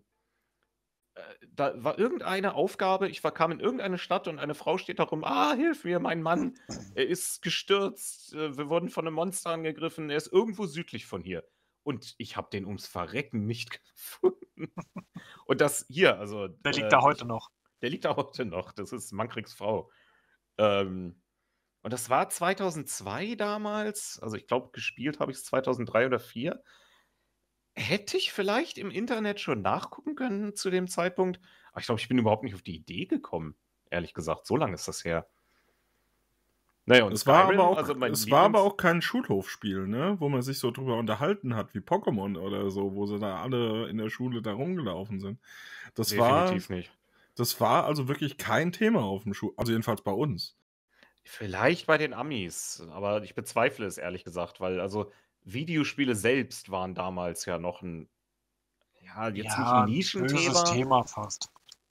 äh, da war irgendeine Aufgabe, ich war, kam in irgendeine Stadt und eine Frau steht da rum, ah, hilf mir, mein Mann, er ist gestürzt, äh, wir wurden von einem Monster angegriffen, er ist irgendwo südlich von hier. Und ich habe den ums Verrecken nicht (laughs) gefunden. Und das hier, also. Der liegt äh, da heute noch. Der liegt da heute noch, das ist Mankricks Frau. Ähm, und das war 2002 damals, also ich glaube, gespielt habe ich es 2003 oder 2004. Hätte ich vielleicht im Internet schon nachgucken können zu dem Zeitpunkt, aber ich glaube, ich bin überhaupt nicht auf die Idee gekommen, ehrlich gesagt. So lange ist das her. Naja, und es Skyrim, war aber auch, also es war aber auch kein Schulhofspiel, ne? wo man sich so drüber unterhalten hat, wie Pokémon oder so, wo sie da alle in der Schule da rumgelaufen sind. Das Definitiv war, nicht. Das war also wirklich kein Thema auf dem Schuh, also jedenfalls bei uns. Vielleicht bei den Amis, aber ich bezweifle es ehrlich gesagt, weil also Videospiele selbst waren damals ja noch ein, ja, jetzt ja, nicht ein Nischenthema. Ein Thema fast.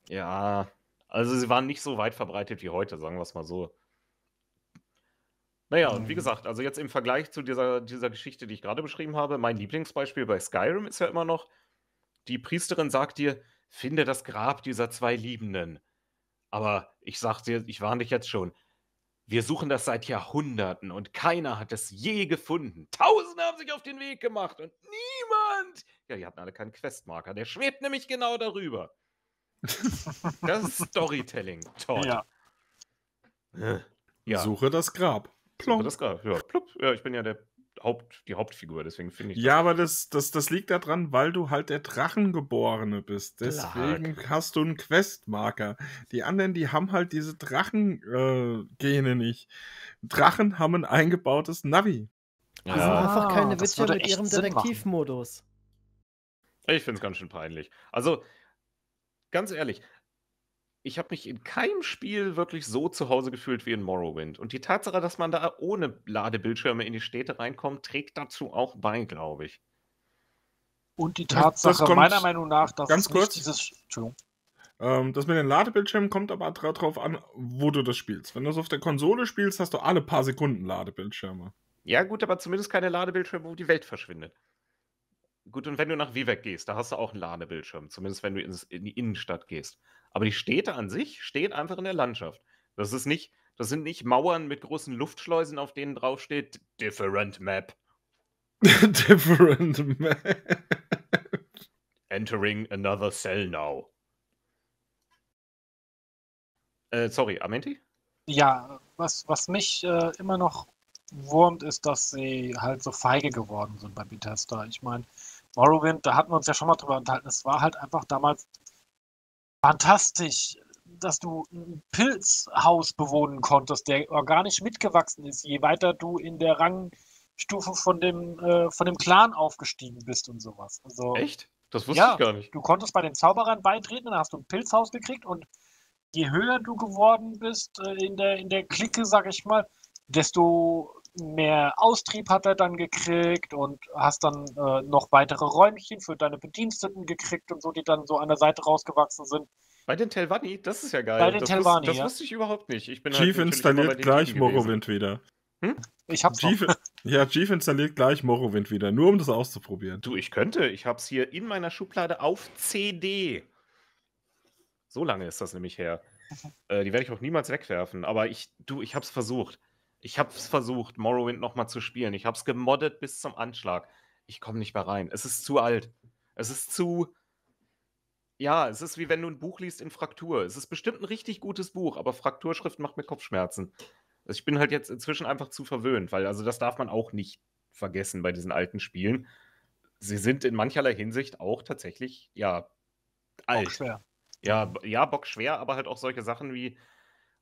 Ja, also sie waren nicht so weit verbreitet wie heute, sagen wir es mal so. Naja, und wie mhm. gesagt, also jetzt im Vergleich zu dieser, dieser Geschichte, die ich gerade beschrieben habe, mein Lieblingsbeispiel bei Skyrim ist ja immer noch, die Priesterin sagt dir, finde das Grab dieser zwei Liebenden. Aber ich sag dir, ich warne dich jetzt schon, wir suchen das seit Jahrhunderten und keiner hat es je gefunden. Tausende haben sich auf den Weg gemacht und niemand. Ja, die hatten alle keinen Questmarker. Der schwebt nämlich genau darüber. das ist Storytelling. Toll. Ja. Äh, ja. Suche das Grab. Plop. Suche das Grab. Ja, plopp. Ja, ich bin ja der Haupt, die Hauptfigur, deswegen finde ich. Ja, aber das, das, das liegt daran, weil du halt der Drachengeborene bist. Deswegen Klar. hast du einen Questmarker. Die anderen, die haben halt diese Drachengene äh, nicht. Drachen haben ein eingebautes Navi. Ja. Die sind einfach keine Witcher mit ihrem Detektivmodus. Ich finde es ganz schön peinlich. Also, ganz ehrlich, ich habe mich in keinem Spiel wirklich so zu Hause gefühlt wie in Morrowind. Und die Tatsache, dass man da ohne Ladebildschirme in die Städte reinkommt, trägt dazu auch bei, glaube ich. Und die Tatsache das, das meiner Meinung nach, dass ganz kurz, dieses. Entschuldigung. Ähm, das mit den Ladebildschirmen kommt aber darauf an, wo du das spielst. Wenn du es auf der Konsole spielst, hast du alle paar Sekunden Ladebildschirme. Ja, gut, aber zumindest keine Ladebildschirme, wo die Welt verschwindet. Gut, und wenn du nach Vivek gehst, da hast du auch einen Ladebildschirm, zumindest wenn du ins, in die Innenstadt gehst. Aber die Städte an sich stehen einfach in der Landschaft. Das ist nicht, das sind nicht Mauern mit großen Luftschleusen, auf denen draufsteht Different Map. (laughs) Different Map. Entering another cell now. Äh, sorry, Amenti? Ja, was, was mich äh, immer noch wurmt, ist, dass sie halt so feige geworden sind bei Bethesda. Ich meine, Morrowind, da hatten wir uns ja schon mal drüber unterhalten, es war halt einfach damals fantastisch, dass du ein Pilzhaus bewohnen konntest, der organisch mitgewachsen ist, je weiter du in der Rangstufe von dem, äh, von dem Clan aufgestiegen bist und sowas. Also, Echt? Das wusste ja, ich gar nicht. Du konntest bei den Zauberern beitreten, dann hast du ein Pilzhaus gekriegt und je höher du geworden bist äh, in, der, in der Clique, sag ich mal, desto mehr Austrieb hat er dann gekriegt und hast dann äh, noch weitere Räumchen für deine Bediensteten gekriegt und so, die dann so an der Seite rausgewachsen sind. Bei den Telvanni, das ist ja geil. Bei den das Telvanni, wusste, Das ja. wusste ich überhaupt nicht. Ich bin Chief halt installiert gleich Morrowind wieder. Hm? Ich hab's Chief, (laughs) Ja, Chief installiert gleich Morrowind wieder, nur um das auszuprobieren. Du, ich könnte. Ich hab's hier in meiner Schublade auf CD. So lange ist das nämlich her. (laughs) äh, die werde ich auch niemals wegwerfen, aber ich, du, ich hab's versucht. Ich habe es versucht, Morrowind nochmal zu spielen. Ich habe es gemoddet bis zum Anschlag. Ich komme nicht mehr rein. Es ist zu alt. Es ist zu. Ja, es ist wie wenn du ein Buch liest in Fraktur. Es ist bestimmt ein richtig gutes Buch, aber Frakturschrift macht mir Kopfschmerzen. ich bin halt jetzt inzwischen einfach zu verwöhnt, weil also das darf man auch nicht vergessen bei diesen alten Spielen. Sie sind in mancherlei Hinsicht auch tatsächlich, ja, alt. Bock schwer. Ja, ja, Bock schwer, aber halt auch solche Sachen wie,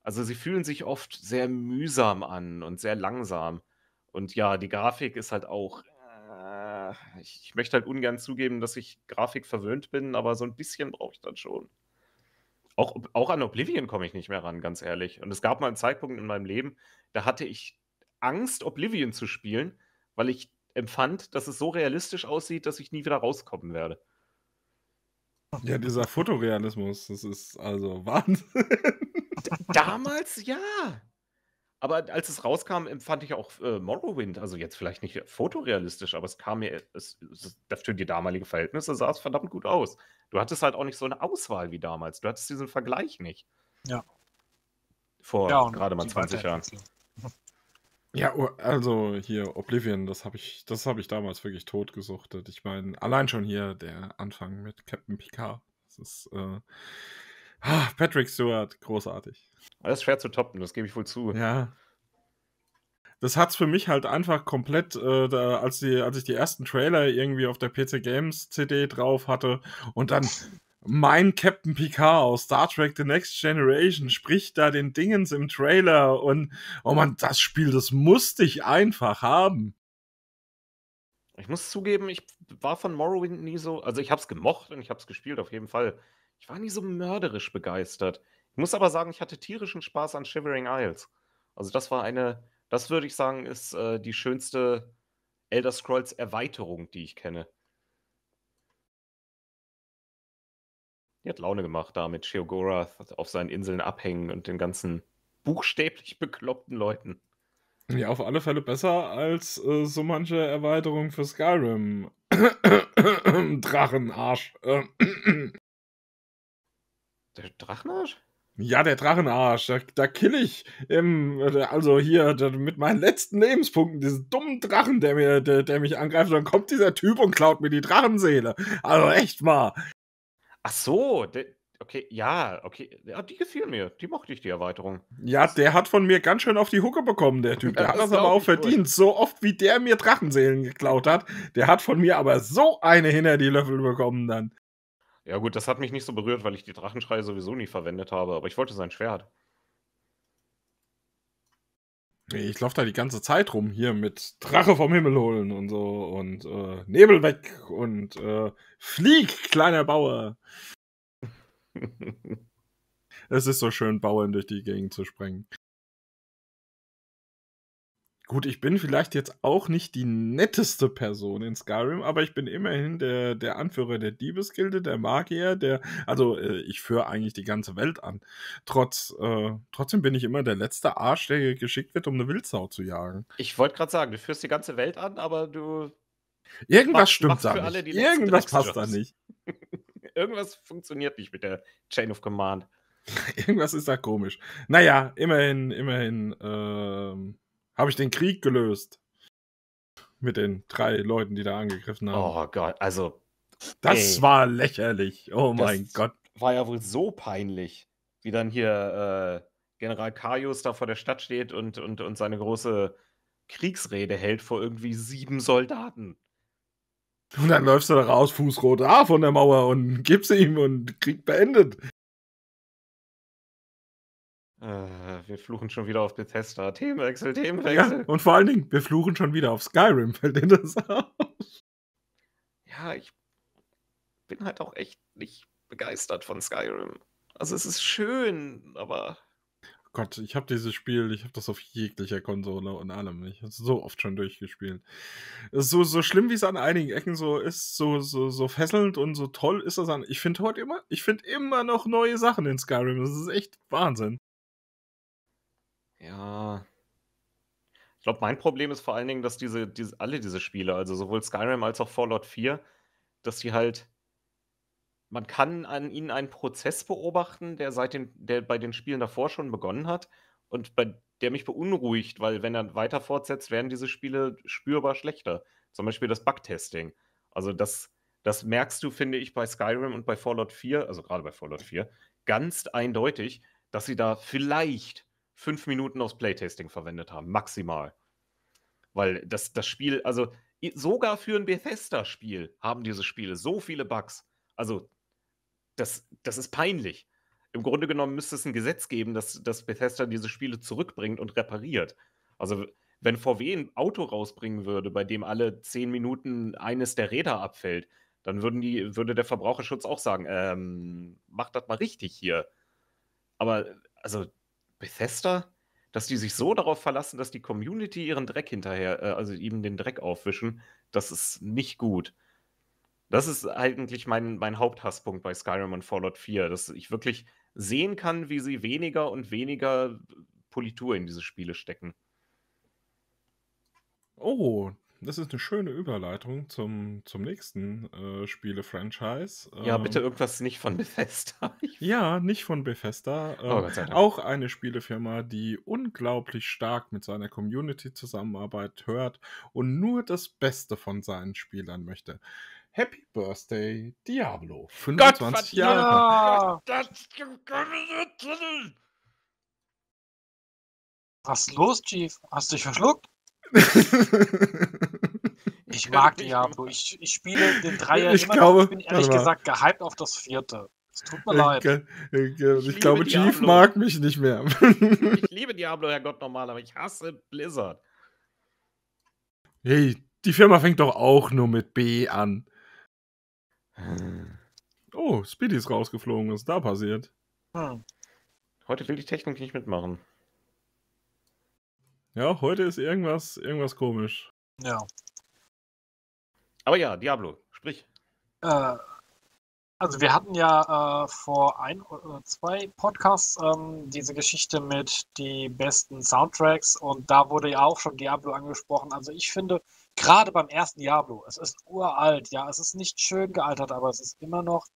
also sie fühlen sich oft sehr mühsam an und sehr langsam. Und ja, die Grafik ist halt auch. Äh, ich, ich möchte halt ungern zugeben, dass ich Grafik verwöhnt bin, aber so ein bisschen brauche ich dann schon. Auch, auch an Oblivion komme ich nicht mehr ran, ganz ehrlich. Und es gab mal einen Zeitpunkt in meinem Leben, da hatte ich Angst, Oblivion zu spielen, weil ich empfand, dass es so realistisch aussieht, dass ich nie wieder rauskommen werde. Ja, dieser Fotorealismus, das ist also (laughs) Wahnsinn damals ja. Aber als es rauskam, empfand äh, ich auch äh, Morrowind, also jetzt vielleicht nicht fotorealistisch, aber es kam mir, es, es, für die damaligen Verhältnisse sah es verdammt gut aus. Du hattest halt auch nicht so eine Auswahl wie damals. Du hattest diesen Vergleich nicht. Ja. Vor ja, gerade mal 20 Jahren. (laughs) Ja, oh, also hier Oblivion, das habe ich, das habe ich damals wirklich totgesuchtet. Ich meine, allein schon hier der Anfang mit Captain Picard. Das ist äh, Ah, Patrick Stewart, großartig. Das ist schwer zu toppen, das gebe ich wohl zu. Ja. Das es für mich halt einfach komplett, äh, da, als, die, als ich die ersten Trailer irgendwie auf der PC Games CD drauf hatte und dann mein Captain Picard aus Star Trek The Next Generation spricht da den Dingens im Trailer und oh man, das Spiel, das musste ich einfach haben. Ich muss zugeben, ich war von Morrowind nie so, also ich habe es gemocht und ich habe es gespielt auf jeden Fall, ich war nie so mörderisch begeistert. Ich muss aber sagen, ich hatte tierischen Spaß an Shivering Isles. Also das war eine, das würde ich sagen, ist äh, die schönste Elder Scrolls Erweiterung, die ich kenne. Die hat Laune gemacht, da mit Sheogorath auf seinen Inseln abhängen und den ganzen buchstäblich (laughs) bekloppten Leuten. Ja, auf alle Fälle besser als äh, so manche Erweiterung für Skyrim. (clears throat) Drachenarsch. (clears throat) Der Drachenarsch? Ja, der Drachenarsch. Da, da kill ich. Im, ähm, also hier da, mit meinen letzten Lebenspunkten diesen dummen Drachen, der, mir, der, der mich angreift. dann kommt dieser Typ und klaut mir die Drachenseele. Also echt mal. Ach so, der, okay, ja, okay. Ja, die gefiel mir. Die mochte ich, die Erweiterung. Ja, der hat von mir ganz schön auf die Hucke bekommen, der Typ. (laughs) Der hat das aber auch verdient. Wohl. So oft, wie der mir Drachenseelen geklaut hat. Der hat von mir aber so eine hinter die Löffel bekommen dann. Ja gut, das hat mich nicht so berührt, weil ich die Drachenschreie sowieso nie verwendet habe, aber ich wollte sein Schwert. Ich laufe da die ganze Zeit rum hier mit Drache hm. vom Himmel holen und so und äh, Nebel weg und äh, flieg, kleiner Bauer. (laughs) es ist so schön, Bauern durch die Gegend zu sprengen. Gut, ich bin vielleicht jetzt auch nicht die netteste Person in Skyrim, aber ich bin immerhin der, der Anführer der Diebesgilde, der Magier, der, also äh, ich führe eigentlich die ganze Welt an. Trotz, äh, trotzdem bin ich immer der letzte Arsch, der geschickt wird, um eine Wildsau zu jagen. Ich wollte gerade sagen, du führst die ganze Welt an, aber du. Irgendwas machst, stimmt da nicht. Irgendwas passt da nicht. (laughs) Irgendwas funktioniert nicht mit der Chain of Command. (laughs) Irgendwas ist da komisch. Naja, immerhin, immerhin, ähm habe ich den Krieg gelöst. Mit den drei Leuten, die da angegriffen haben. Oh Gott, also. Das ey, war lächerlich. Oh mein Gott. War ja wohl so peinlich, wie dann hier äh, General Kaius da vor der Stadt steht und, und, und seine große Kriegsrede hält vor irgendwie sieben Soldaten. Und dann läufst du da raus, Fußrot, ah, von der Mauer und gibst ihm und Krieg beendet. Äh, wir fluchen schon wieder auf Bethesda. Themenwechsel, Themenwechsel. Ja, und vor allen Dingen, wir fluchen schon wieder auf Skyrim. (laughs) Fällt dir das auf? Ja, ich bin halt auch echt nicht begeistert von Skyrim. Also es ist schön, aber Gott, ich habe dieses Spiel, ich habe das auf jeglicher Konsole und allem. Ich habe es so oft schon durchgespielt. So, so schlimm wie es an einigen Ecken so ist, so, so, so fesselnd und so toll ist das an. Ich finde heute immer, ich finde immer noch neue Sachen in Skyrim. Das ist echt Wahnsinn. Ja. Ich glaube, mein Problem ist vor allen Dingen, dass diese, diese, alle diese Spiele, also sowohl Skyrim als auch Fallout 4, dass die halt. Man kann an ihnen einen Prozess beobachten, der seit den, der bei den Spielen davor schon begonnen hat und bei, der mich beunruhigt, weil wenn er weiter fortsetzt, werden diese Spiele spürbar schlechter. Zum Beispiel das Bugtesting. Also das, das merkst du, finde ich, bei Skyrim und bei Fallout 4, also gerade bei Fallout 4, ganz eindeutig, dass sie da vielleicht fünf Minuten aufs Playtesting verwendet haben, maximal. Weil das, das Spiel, also sogar für ein Bethesda-Spiel haben diese Spiele so viele Bugs. Also, das, das ist peinlich. Im Grunde genommen müsste es ein Gesetz geben, dass, dass Bethesda diese Spiele zurückbringt und repariert. Also, wenn VW ein Auto rausbringen würde, bei dem alle zehn Minuten eines der Räder abfällt, dann würden die, würde der Verbraucherschutz auch sagen, ähm, macht das mal richtig hier. Aber also Bethesda, dass die sich so darauf verlassen, dass die Community ihren Dreck hinterher, äh, also ihm den Dreck aufwischen, das ist nicht gut. Das ist eigentlich mein, mein Haupthasspunkt bei Skyrim und Fallout 4, dass ich wirklich sehen kann, wie sie weniger und weniger Politur in diese Spiele stecken. Oh, das ist eine schöne Überleitung zum, zum nächsten äh, Spiele-Franchise. Ähm, ja, bitte irgendwas nicht von (laughs) Bethesda. ja, nicht von Bethesda. Ähm, oh, auch eine Spielefirma, die unglaublich stark mit seiner Community Zusammenarbeit hört und nur das Beste von seinen Spielern möchte. Happy Birthday, Diablo. 25 Jahre. Was ist los, Chief? Hast du dich verschluckt? (laughs) ich mag die Diablo. Ich, (laughs) ich spiele den Dreier ich immer. Glaube, ich bin ehrlich gesagt gehypt auf das vierte. Es tut mir leid. Ich, ich, ich, ich glaube, Chief mag mich nicht mehr. ich (laughs) liebe Diablo, Herrgott, normal, aber ich hasse Blizzard. Hey, die Firma fängt doch auch nur mit B an. Hm. Oh, Speedy ist rausgeflogen. Was ist da passiert? Hm. Heute will die Technik nicht mitmachen. Ja, heute ist irgendwas, irgendwas komisch. Ja. Aber ja, Diablo, sprich. Äh, also wir hatten ja äh, vor ein oder zwei Podcasts ähm, diese Geschichte mit die besten Soundtracks und da wurde ja auch schon Diablo angesprochen. Also ich finde, gerade beim ersten Diablo, es ist uralt, ja, es ist nicht schön gealtert, aber es ist immer noch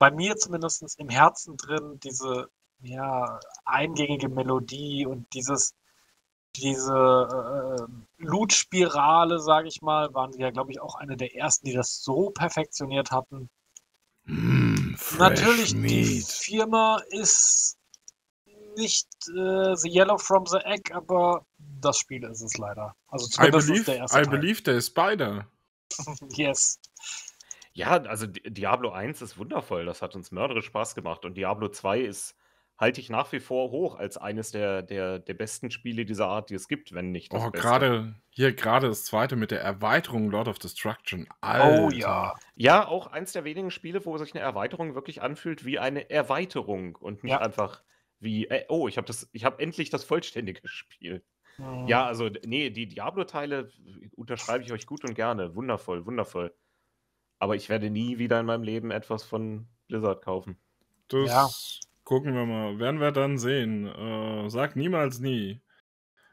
bei mir zumindest im Herzen drin diese ja, eingängige Melodie und dieses diese äh, Loot-Spirale, sage ich mal, waren sie ja, glaube ich, auch eine der ersten, die das so perfektioniert hatten. Mm, Natürlich, meat. die Firma ist nicht äh, The Yellow from the Egg, aber das Spiel ist es leider. Also zumindest I believe, der erste I Teil. believe there is Spider. (laughs) yes. Ja, also Diablo 1 ist wundervoll, das hat uns mörderisch Spaß gemacht und Diablo 2 ist halte ich nach wie vor hoch als eines der, der, der besten Spiele dieser Art, die es gibt, wenn nicht. Das oh, gerade hier gerade das zweite mit der Erweiterung Lord of Destruction. Alter. Oh ja. Ja, auch eins der wenigen Spiele, wo sich eine Erweiterung wirklich anfühlt wie eine Erweiterung und nicht ja. einfach wie, äh, oh, ich habe das, ich habe endlich das vollständige Spiel. Oh. Ja, also, nee, die Diablo-Teile unterschreibe ich euch gut und gerne. Wundervoll, wundervoll. Aber ich werde nie wieder in meinem Leben etwas von Blizzard kaufen. Das ja. Gucken wir mal. Werden wir dann sehen. Äh, sag niemals nie.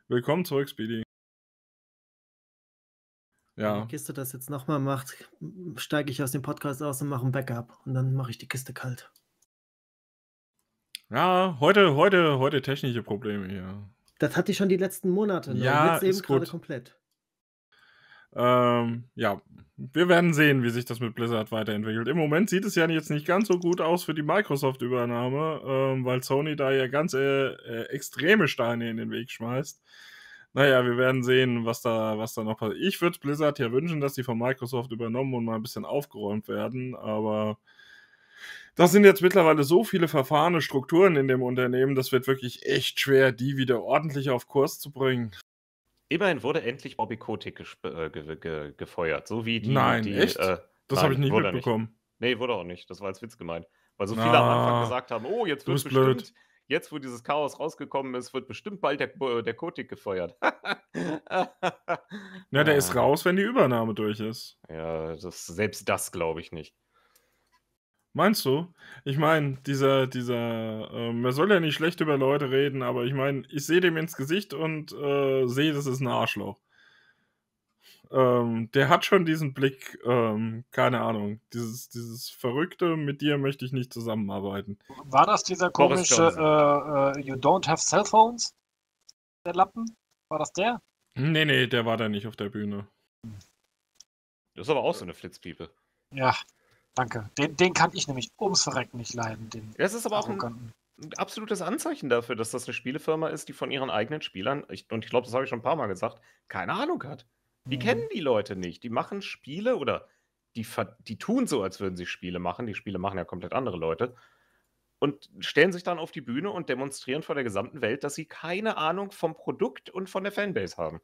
Willkommen zurück, Speedy. Ja. Wenn die Kiste das jetzt nochmal macht, steige ich aus dem Podcast aus und mache ein Backup. Und dann mache ich die Kiste kalt. Ja, heute, heute, heute technische Probleme hier. Das hatte ich schon die letzten Monate. Ne? Ja, jetzt eben gerade komplett. Ähm, ja, wir werden sehen, wie sich das mit Blizzard weiterentwickelt. Im Moment sieht es ja jetzt nicht ganz so gut aus für die Microsoft-Übernahme, ähm, weil Sony da ja ganz äh, äh, extreme Steine in den Weg schmeißt. Naja, wir werden sehen, was da, was da noch passiert. Ich würde Blizzard ja wünschen, dass die von Microsoft übernommen und mal ein bisschen aufgeräumt werden, aber das sind jetzt mittlerweile so viele verfahrene Strukturen in dem Unternehmen, das wird wirklich echt schwer, die wieder ordentlich auf Kurs zu bringen. Immerhin wurde endlich Bobby Kotick äh, ge ge gefeuert. So wie die. Nein, die, echt? Äh, das habe ich nicht mitbekommen. Nicht. Nee, wurde auch nicht. Das war als Witz gemeint. Weil so Na, viele am Anfang gesagt haben: Oh, jetzt wird bestimmt. Blöd. Jetzt, wo dieses Chaos rausgekommen ist, wird bestimmt bald der, äh, der Kotik gefeuert. Na, der (laughs) ah. ist raus, wenn die Übernahme durch ist. Ja, das, selbst das glaube ich nicht. Meinst du? Ich meine, dieser, dieser, äh, man soll ja nicht schlecht über Leute reden, aber ich meine, ich sehe dem ins Gesicht und äh, sehe, das ist ein Arschloch. Ähm, der hat schon diesen Blick, ähm, keine Ahnung, dieses, dieses Verrückte, mit dir möchte ich nicht zusammenarbeiten. War das dieser komische äh, äh, You don't have cell phones? Der Lappen? War das der? Nee, nee, der war da nicht auf der Bühne. Das ist aber auch so eine Flitzpiepe. Ja, Danke. Den, den kann ich nämlich ums Verrecken nicht leiden. Den das ist aber auch ein, ein absolutes Anzeichen dafür, dass das eine Spielefirma ist, die von ihren eigenen Spielern, ich, und ich glaube, das habe ich schon ein paar Mal gesagt, keine Ahnung hat. Die mhm. kennen die Leute nicht. Die machen Spiele oder die, die tun so, als würden sie Spiele machen. Die Spiele machen ja komplett andere Leute. Und stellen sich dann auf die Bühne und demonstrieren vor der gesamten Welt, dass sie keine Ahnung vom Produkt und von der Fanbase haben.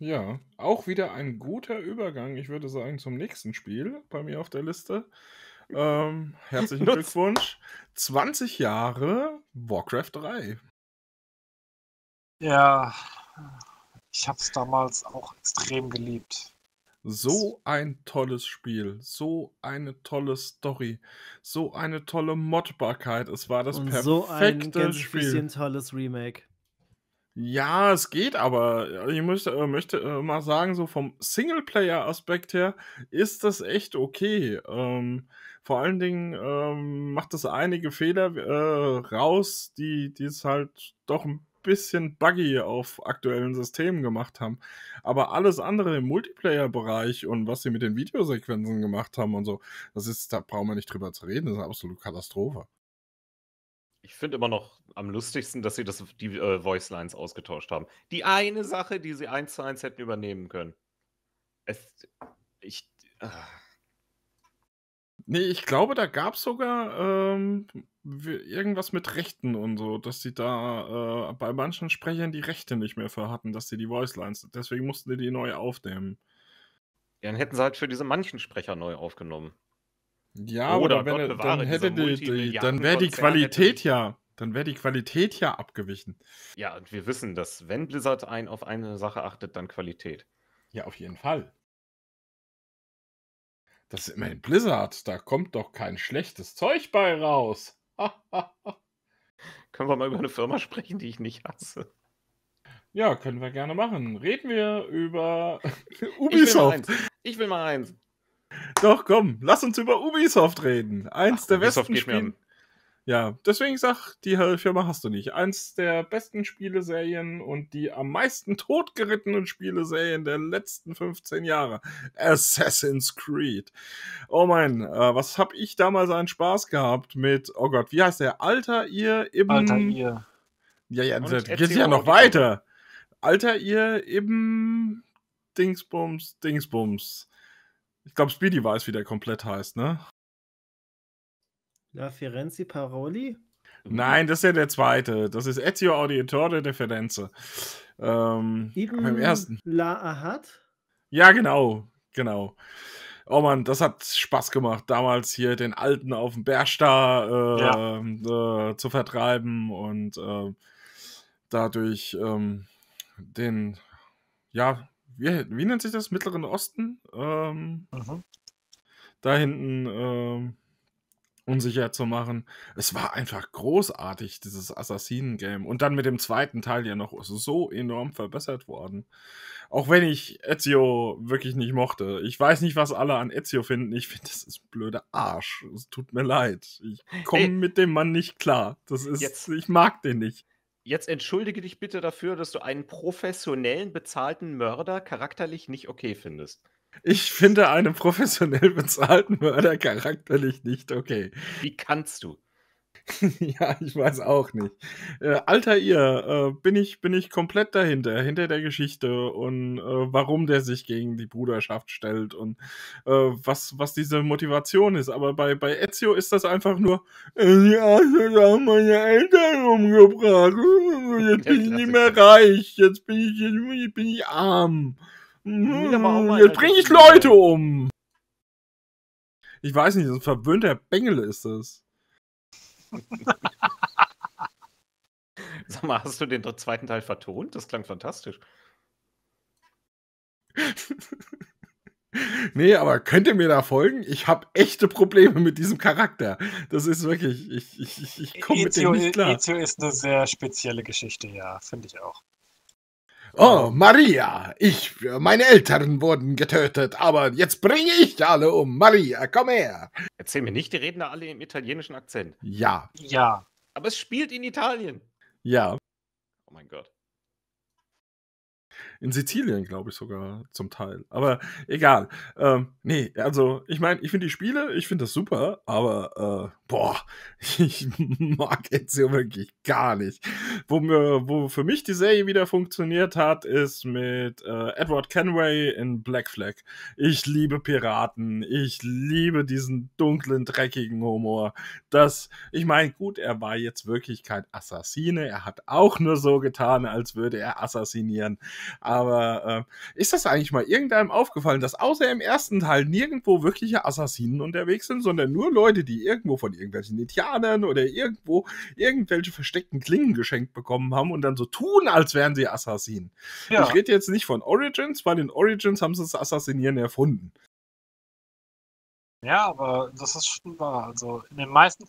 Ja, auch wieder ein guter Übergang, ich würde sagen, zum nächsten Spiel bei mir auf der Liste. Ähm, (laughs) herzlichen Glückwunsch. 20 Jahre Warcraft 3. Ja, ich habe es damals auch extrem geliebt. So ein tolles Spiel, so eine tolle Story, so eine tolle Modbarkeit. Es war das Und perfekte so ein ganz Spiel. bisschen tolles Remake. Ja, es geht, aber ich äh, möchte, möchte äh, mal sagen, so vom Singleplayer-Aspekt her ist das echt okay. Ähm, vor allen Dingen ähm, macht das einige Fehler äh, raus, die es halt doch ein bisschen buggy auf aktuellen Systemen gemacht haben. Aber alles andere im Multiplayer-Bereich und was sie mit den Videosequenzen gemacht haben und so, das ist, da brauchen wir nicht drüber zu reden, das ist eine absolute Katastrophe. Ich finde immer noch am lustigsten, dass sie das, die äh, Voice Lines ausgetauscht haben. Die eine Sache, die sie eins zu eins hätten übernehmen können. Es, ich. Äh. Nee, ich glaube, da gab es sogar ähm, irgendwas mit Rechten und so, dass sie da äh, bei manchen Sprechern die Rechte nicht mehr für hatten, dass sie die Voice Lines, deswegen mussten sie die neu aufnehmen. Ja, dann hätten sie halt für diese manchen Sprecher neu aufgenommen. Ja, Oder aber wenn, bewahre, dann, hätte die, die, dann wäre die Qualität ja, dann wäre die Qualität ja abgewichen. Ja, und wir wissen, dass wenn Blizzard ein auf eine Sache achtet, dann Qualität. Ja, auf jeden Fall. Das ist immerhin Blizzard, da kommt doch kein schlechtes Zeug bei raus. (laughs) können wir mal über eine Firma sprechen, die ich nicht hasse? Ja, können wir gerne machen. Reden wir über Ubisoft. Ich will mal eins. Ich will mal eins. Doch, komm, lass uns über Ubisoft reden. Eins Ach, der Ubisoft besten Spiele. Ja, deswegen sag, die Firma hast du nicht. Eins der besten Spieleserien und die am meisten totgerittenen Spieleserien der letzten 15 Jahre. Assassin's Creed. Oh mein, äh, was hab ich damals einen Spaß gehabt mit, oh Gott, wie heißt der? Alter ihr eben. Alter ihr. Ja, ja, das geht ja noch weiter. Alter ihr eben. Dingsbums, Dingsbums. Ich glaube, Speedy weiß, wie der komplett heißt, ne? La Firenze Paroli? Nein, das ist ja der zweite. Das ist Ezio Auditore de Firenze. Ähm, Ibn ersten. La Ahad? Ja, genau. Genau. Oh Mann, das hat Spaß gemacht, damals hier den Alten auf dem Bärstar äh, ja. äh, zu vertreiben und äh, dadurch ähm, den, ja, wie, wie nennt sich das? Mittleren Osten? Ähm, mhm. Da hinten ähm, unsicher zu machen. Es war einfach großartig, dieses Assassinen-Game. Und dann mit dem zweiten Teil ja noch so enorm verbessert worden. Auch wenn ich Ezio wirklich nicht mochte. Ich weiß nicht, was alle an Ezio finden. Ich finde, das ist ein blöder Arsch. Es tut mir leid. Ich komme mit dem Mann nicht klar. Das ist, jetzt. ich mag den nicht. Jetzt entschuldige dich bitte dafür, dass du einen professionellen, bezahlten Mörder charakterlich nicht okay findest. Ich finde einen professionell bezahlten Mörder charakterlich nicht okay. Wie kannst du? (laughs) ja, ich weiß auch nicht. Äh, alter ihr, äh, bin, ich, bin ich komplett dahinter, hinter der Geschichte und äh, warum der sich gegen die Bruderschaft stellt und äh, was, was diese Motivation ist. Aber bei, bei Ezio ist das einfach nur, äh, die Arschlöcher ja, haben meine Eltern umgebracht. (laughs) Jetzt bin ich nicht mehr reich, jetzt bin ich, jetzt bin ich arm. Hm, jetzt bringe ich Leute um. Ich weiß nicht, so ein verwöhnter Bengel ist das. (laughs) Sag mal, hast du den zweiten Teil vertont? Das klang fantastisch. (laughs) nee, aber könnt ihr mir da folgen? Ich habe echte Probleme mit diesem Charakter. Das ist wirklich, ich, ich, ich komme mit dem nicht klar. Ezio ist eine sehr spezielle Geschichte, ja, finde ich auch. Oh, Maria, ich, meine Eltern wurden getötet, aber jetzt bringe ich alle um. Maria, komm her. Erzähl mir nicht, die reden da alle im italienischen Akzent. Ja. Ja. Aber es spielt in Italien. Ja. Oh mein Gott. In Sizilien, glaube ich, sogar zum Teil. Aber egal. Ähm, nee, also ich meine, ich finde die Spiele, ich finde das super, aber äh, boah, (laughs) ich mag Ezio wirklich gar nicht. Wo, mir, wo für mich die Serie wieder funktioniert hat, ist mit äh, Edward Kenway in Black Flag. Ich liebe Piraten, ich liebe diesen dunklen, dreckigen Humor. Das, ich meine, gut, er war jetzt wirklich kein Assassine, er hat auch nur so getan, als würde er assassinieren aber äh, ist das eigentlich mal irgendeinem aufgefallen, dass außer im ersten Teil nirgendwo wirkliche Assassinen unterwegs sind, sondern nur Leute, die irgendwo von irgendwelchen Indianern oder irgendwo irgendwelche versteckten Klingen geschenkt bekommen haben und dann so tun, als wären sie Assassinen. Ja. Ich rede jetzt nicht von Origins, weil in Origins haben sie das Assassinieren erfunden. Ja, aber das ist schon wahr. Also in den meisten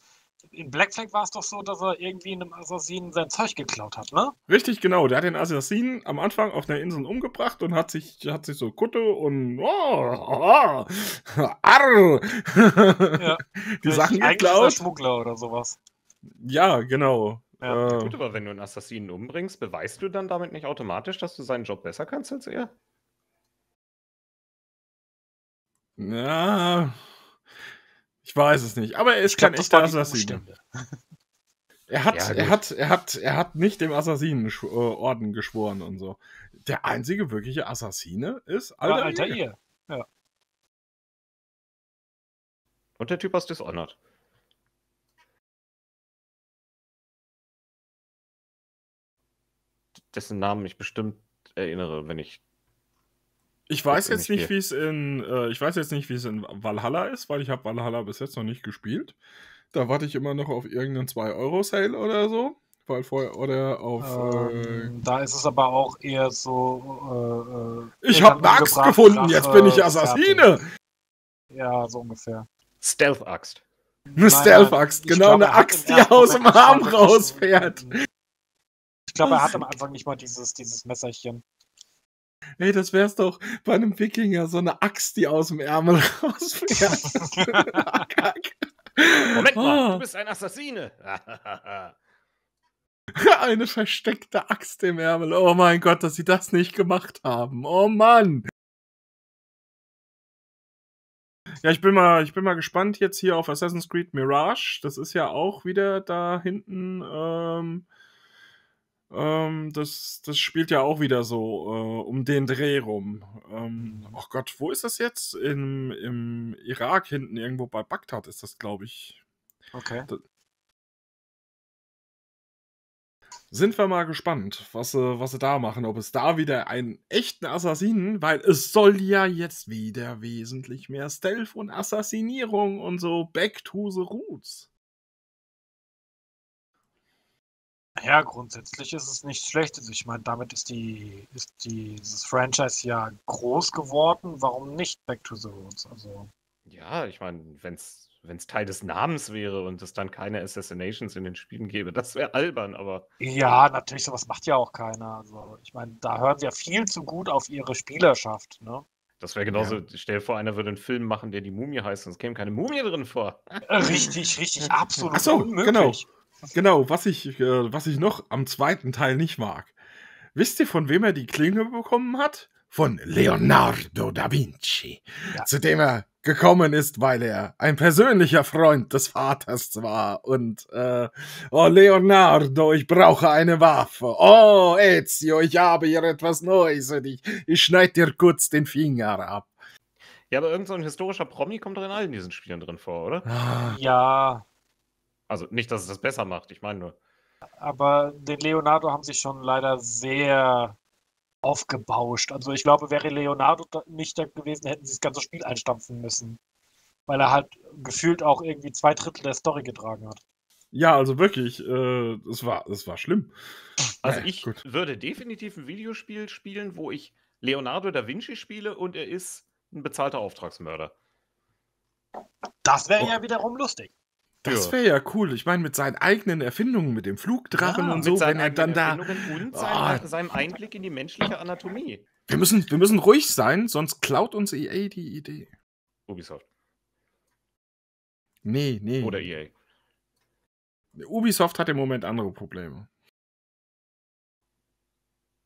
in Black Flag war es doch so, dass er irgendwie einem Assassinen sein Zeug geklaut hat, ne? Richtig, genau. Der hat den Assassinen am Anfang auf einer Insel umgebracht und hat sich, hat sich so Kutte und oh, oh, oh (laughs) arr, ja. (laughs) die äh, Sachen geklaut. Ist Schmuggler oder sowas. Ja, genau. Ja. Äh, Gut, aber wenn du einen Assassinen umbringst, beweist du dann damit nicht automatisch, dass du seinen Job besser kannst als er? Ja. Ich weiß es nicht, aber er ist ich glaub, kein echter Assassine. Er hat, ja, er hat, er hat, er hat nicht dem Assassinenorden äh, geschworen und so. Der einzige wirkliche Assassine ist Alter, ja, Alter ihr. Ja. Und der Typ aus Dishonored. Dessen Namen ich bestimmt erinnere, wenn ich ich weiß jetzt nicht, wie es in äh, ich weiß jetzt nicht, wie es in Valhalla ist, weil ich habe Valhalla bis jetzt noch nicht gespielt. Da warte ich immer noch auf irgendeinen 2 Euro Sale oder so, weil vorher oder auf ähm, äh, Da ist es aber auch eher so äh, äh Ich habe eine Axt gefunden, Rache, jetzt bin äh, ich Assassine. Ja, so ungefähr. Stealth genau Axt. Eine Stealth Axt, nein, genau eine Axt, die aus dem Arm rausfährt. Ich glaube, er hat am (laughs) Anfang nicht mal dieses, dieses Messerchen. Ey, das wär's doch bei einem Wikinger, so eine Axt, die aus dem Ärmel (laughs) rausfährt. (laughs) Moment mal, oh. du bist ein Assassine. (laughs) eine versteckte Axt im Ärmel. Oh mein Gott, dass sie das nicht gemacht haben. Oh Mann. Ja, ich bin mal, ich bin mal gespannt jetzt hier auf Assassin's Creed Mirage. Das ist ja auch wieder da hinten ähm, ähm, das, das spielt ja auch wieder so äh, um den Dreh rum. Ähm, mhm. Gott, wo ist das jetzt? Im, Im Irak hinten, irgendwo bei Bagdad ist das, glaube ich. Okay. Da sind wir mal gespannt, was sie, was sie da machen. Ob es da wieder einen echten Assassinen, weil es soll ja jetzt wieder wesentlich mehr Stealth und Assassinierung und so back to the roots. Ja, grundsätzlich ist es nichts Schlechtes. Ich meine, damit ist, die, ist dieses Franchise ja groß geworden. Warum nicht Back to the Roots? Also. Ja, ich meine, wenn es wenn es Teil des Namens wäre und es dann keine Assassinations in den Spielen gäbe. Das wäre albern, aber. Ja, natürlich, sowas macht ja auch keiner. Also, ich meine, da hören sie ja viel zu gut auf ihre Spielerschaft, ne? Das wäre genauso, ja. stell dir vor, einer würde einen Film machen, der die Mumie heißt, sonst käme keine Mumie drin vor. Richtig, richtig, absolut (laughs) Ach so, genau. unmöglich. Genau. Genau, was ich, äh, was ich noch am zweiten Teil nicht mag. Wisst ihr, von wem er die Klinge bekommen hat? Von Leonardo da Vinci, ja. zu dem er gekommen ist, weil er ein persönlicher Freund des Vaters war. Und, äh, oh Leonardo, ich brauche eine Waffe. Oh Ezio, ich habe hier etwas Neues und ich, ich schneide dir kurz den Finger ab. Ja, aber irgendein so historischer Promi kommt doch in allen diesen Spielen drin vor, oder? Ah. Ja, also nicht, dass es das besser macht, ich meine nur. Aber den Leonardo haben sie schon leider sehr aufgebauscht. Also ich glaube, wäre Leonardo nicht da gewesen, hätten sie das ganze Spiel einstampfen müssen. Weil er halt gefühlt auch irgendwie zwei Drittel der Story getragen hat. Ja, also wirklich, äh, das, war, das war schlimm. Also ich gut. würde definitiv ein Videospiel spielen, wo ich Leonardo da Vinci spiele und er ist ein bezahlter Auftragsmörder. Das wäre oh. ja wiederum lustig. Das wäre ja cool. Ich meine, mit seinen eigenen Erfindungen, mit dem Flugdrachen ja, und so, wenn er dann da. Und oh. seinem, ah. seinem Einblick in die menschliche Anatomie. Wir müssen, wir müssen ruhig sein, sonst klaut uns EA die Idee. Ubisoft. Nee, nee. Oder EA. Ubisoft hat im Moment andere Probleme.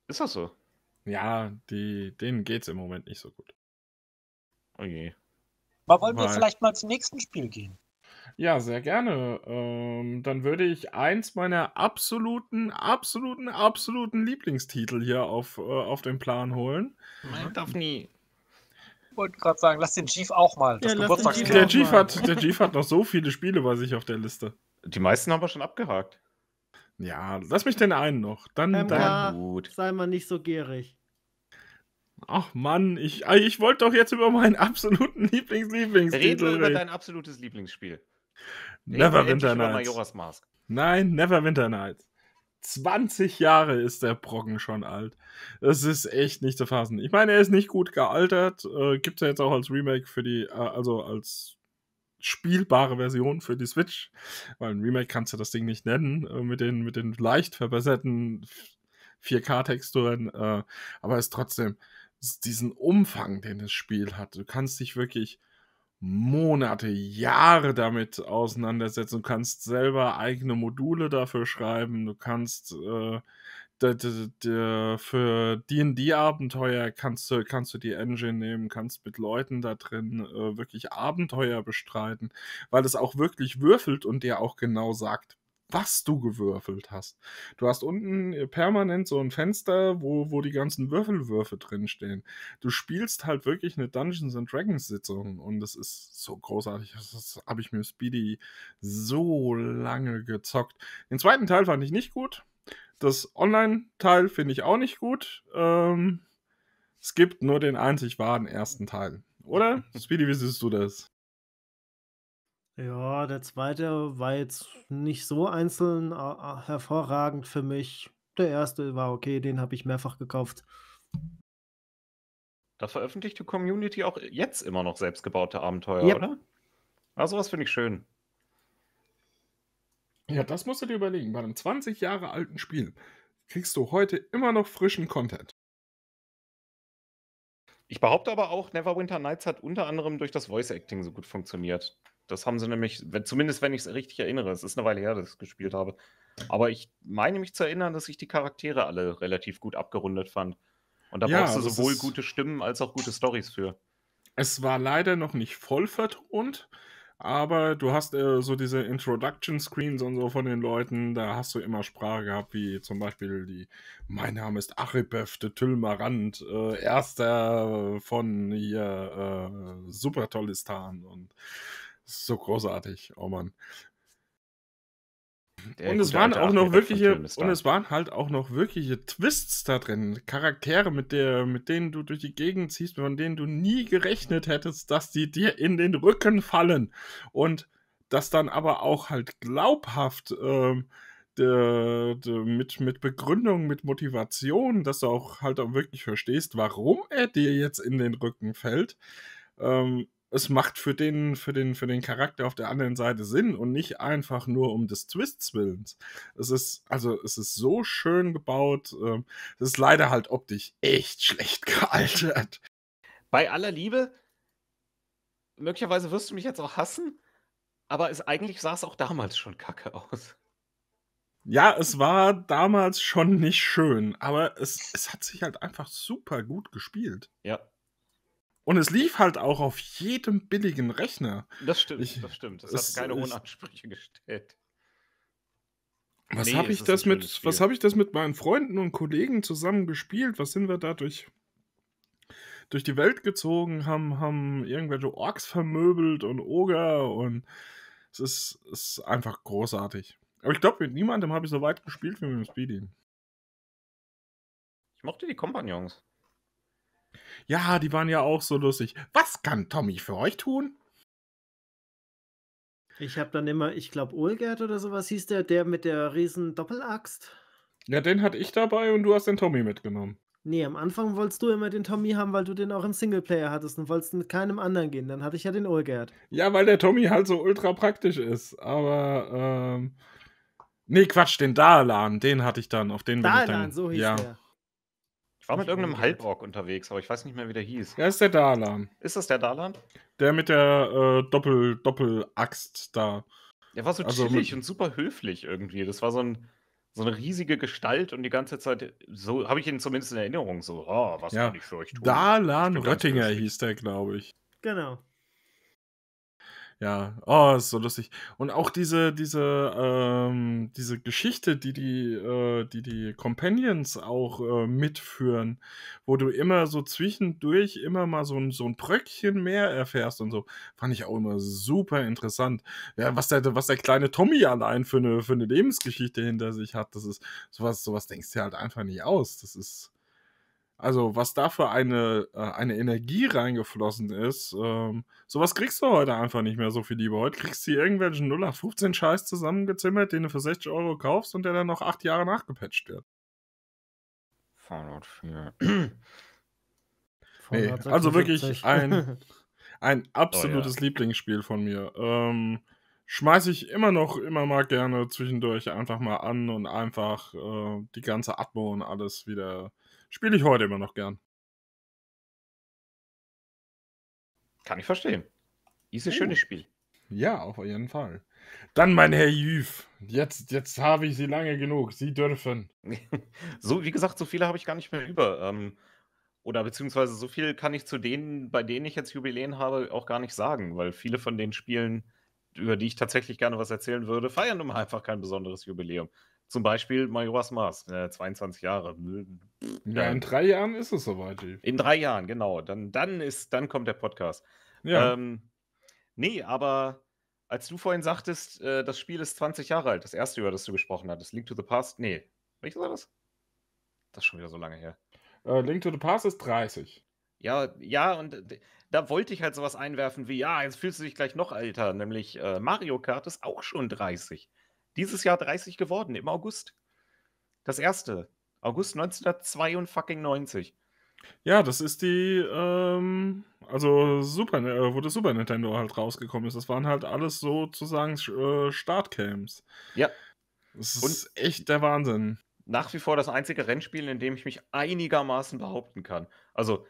Ist das so? Ja, die, denen es im Moment nicht so gut. Oh je. Aber wollen Weil... wir vielleicht mal zum nächsten Spiel gehen? Ja, sehr gerne. Ähm, dann würde ich eins meiner absoluten, absoluten, absoluten Lieblingstitel hier auf, äh, auf den Plan holen. Mein darf nie. Ich wollte gerade sagen, lass den Chief auch mal. Ja, Geburtstagskind. Der, Chief hat, der Chief hat noch so viele Spiele bei sich auf der Liste. Die meisten haben wir schon abgehakt. Ja, lass mich den einen noch. Dann, ähm, dann gut. Sei mal nicht so gierig. Ach Mann, ich, ich wollte doch jetzt über meinen absoluten (laughs) Lieblings-Lieblingstitel reden. Reden über dein absolutes Lieblingsspiel. Neverwinter Nights. Nein, Neverwinter Nights. 20 Jahre ist der Brocken schon alt. Das ist echt nicht zu fassen. Ich meine, er ist nicht gut gealtert. Äh, Gibt es ja jetzt auch als Remake für die, äh, also als spielbare Version für die Switch. Weil ein Remake kannst du das Ding nicht nennen, äh, mit, den, mit den leicht verbesserten 4K-Texturen. Äh, aber ist trotzdem diesen Umfang, den das Spiel hat. Du kannst dich wirklich Monate, Jahre damit auseinandersetzen. Du kannst selber eigene Module dafür schreiben. Du kannst äh, für D&D-Abenteuer kannst du, kannst du die Engine nehmen, kannst mit Leuten da drin äh, wirklich Abenteuer bestreiten, weil es auch wirklich würfelt und dir auch genau sagt, was du gewürfelt hast. Du hast unten äh, permanent so ein Fenster, wo, wo die ganzen Würfelwürfe drinstehen. Du spielst halt wirklich eine Dungeons and Dragons Sitzung und das ist so großartig. Das habe ich mir Speedy so lange gezockt. Den zweiten Teil fand ich nicht gut. Das Online-Teil finde ich auch nicht gut. Ähm, es gibt nur den einzig wahren ersten Teil. Oder? (laughs) Speedy, wie siehst du das? Ja, der zweite war jetzt nicht so einzeln hervorragend für mich. Der erste war okay, den habe ich mehrfach gekauft. Das veröffentlichte Community auch jetzt immer noch selbstgebaute Abenteuer, Yep. oder? Also ah, was finde ich schön. Ja, das musst du dir überlegen. Bei einem 20 Jahre alten Spiel kriegst du heute immer noch frischen Content. Ich behaupte aber auch, Neverwinter Nights hat unter anderem durch das Voice Acting so gut funktioniert. Das haben sie nämlich, wenn, zumindest wenn ich es richtig erinnere, es ist eine Weile her, dass ich es gespielt habe. Aber ich meine mich zu erinnern, dass ich die Charaktere alle relativ gut abgerundet fand. Und da ja, brauchst du sowohl gute Stimmen als auch gute Stories für. Es war leider noch nicht voll vertont, aber du hast äh, so diese Introduction Screens und so von den Leuten, da hast du immer Sprache gehabt, wie zum Beispiel die, mein Name ist Aribev de Tülmarand, äh, erster von hier äh, Supertolistan und ist so großartig. Oh Mann. Der und es waren auch noch wirkliche und es waren halt auch noch wirkliche Twists da drin, Charaktere mit der mit denen du durch die Gegend ziehst, von denen du nie gerechnet hättest, dass die dir in den Rücken fallen und das dann aber auch halt glaubhaft ähm, de, de, mit mit Begründung, mit Motivation, dass du auch halt auch wirklich verstehst, warum er dir jetzt in den Rücken fällt. Ähm, es macht für den, für, den, für den Charakter auf der anderen Seite Sinn und nicht einfach nur um des Twists willens. Es ist, also es ist so schön gebaut. Äh, es ist leider halt optisch echt schlecht (laughs) gealtert. Bei aller Liebe, möglicherweise wirst du mich jetzt auch hassen, aber es, eigentlich sah es auch damals schon kacke aus. Ja, es war damals schon nicht schön, aber es, es hat sich halt einfach super gut gespielt. Ja. Und es lief halt auch auf jedem billigen Rechner. Das stimmt, ich, das stimmt. Das es, hat keine hohen Ansprüche gestellt. Was nee, habe ich, das mit, hab ich das mit meinen Freunden und Kollegen zusammen gespielt? Was sind wir dadurch durch die Welt gezogen, haben, haben irgendwelche Orks vermöbelt und Oger und es ist, ist einfach großartig. Aber ich glaube, mit niemandem habe ich so weit gespielt wie mit dem Speedy. Ich mochte die Kompagnons. Ja, die waren ja auch so lustig. Was kann Tommy für euch tun? Ich habe dann immer, ich glaube, Olgert oder sowas hieß der, der mit der riesen Doppelaxt. Ja, den hatte ich dabei und du hast den Tommy mitgenommen. Nee, am Anfang wolltest du immer den Tommy haben, weil du den auch im Singleplayer hattest und wolltest mit keinem anderen gehen. Dann hatte ich ja den Olgert. Ja, weil der Tommy halt so ultra praktisch ist. Aber, ähm. Nee, Quatsch, den Dalan, den hatte ich dann. Auf den Dalan, bin ich dann, so hieß ja. der war mit irgendeinem Halborg unterwegs, aber ich weiß nicht mehr, wie der hieß. Ja, ist der Dalan. Ist das der Dalan? Der mit der äh, Doppel, Doppel-Axt da. Der war so also chillig und super höflich irgendwie. Das war so, ein, so eine riesige Gestalt und die ganze Zeit, so habe ich ihn zumindest in Erinnerung, so, oh, was ja. kann ich für euch tun? Dalan Röttinger hieß der, glaube ich. Genau. Ja, oh, ist so lustig. Und auch diese, diese, ähm, diese Geschichte, die die, äh, die, die Companions auch äh, mitführen, wo du immer so zwischendurch immer mal so ein, so ein Bröckchen mehr erfährst und so, fand ich auch immer super interessant. Ja, was der, was der kleine Tommy allein für eine, für eine Lebensgeschichte hinter sich hat, das ist sowas, sowas denkst du halt einfach nicht aus. Das ist, also, was da für eine, äh, eine Energie reingeflossen ist, ähm, sowas kriegst du heute einfach nicht mehr so viel Liebe. Heute kriegst du irgendwelchen 0815 Scheiß zusammengezimmert, den du für 60 Euro kaufst und der dann noch acht Jahre nachgepatcht wird. Fallout 4. nee, (clears throat) also wirklich ein, ein (laughs) absolutes oh, ja. Lieblingsspiel von mir. Ähm, schmeiße ich immer noch immer mal gerne zwischendurch einfach mal an und einfach äh, die ganze Atmo und alles wieder Spiele ich heute immer noch gern. Kann ich verstehen. Ist ein oh. schönes Spiel. Ja, auf jeden Fall. Dann, mein Herr Jüv, jetzt, jetzt habe ich Sie lange genug. Sie dürfen. (laughs) so, wie gesagt, so viele habe ich gar nicht mehr über. Ähm, oder beziehungsweise so viel kann ich zu denen, bei denen ich jetzt Jubiläen habe, auch gar nicht sagen, weil viele von den Spielen, über die ich tatsächlich gerne was erzählen würde, feiern nun mal einfach kein besonderes Jubiläum. Zum Beispiel Majora's Mars, äh, 22 Jahre. Hm, ja, in drei Jahren ist es soweit. In drei Jahren, genau. Dann, dann, ist, dann kommt der Podcast. Ja. Ähm, nee, aber als du vorhin sagtest, äh, das Spiel ist 20 Jahre alt, das erste, über das du gesprochen hattest, Link to the Past, nee. Welches war das? Das ist schon wieder so lange her. Uh, Link to the Past ist 30. Ja, ja, und äh, da wollte ich halt sowas einwerfen wie, ja, jetzt fühlst du dich gleich noch älter, nämlich äh, Mario Kart ist auch schon 30. Dieses Jahr 30 geworden, im August. Das erste. August 1992. Ja, das ist die, ähm, also Super, äh, wo das Super Nintendo halt rausgekommen ist. Das waren halt alles sozusagen äh, Startcamps. Ja. Das ist Und echt der Wahnsinn. Nach wie vor das einzige Rennspiel, in dem ich mich einigermaßen behaupten kann. Also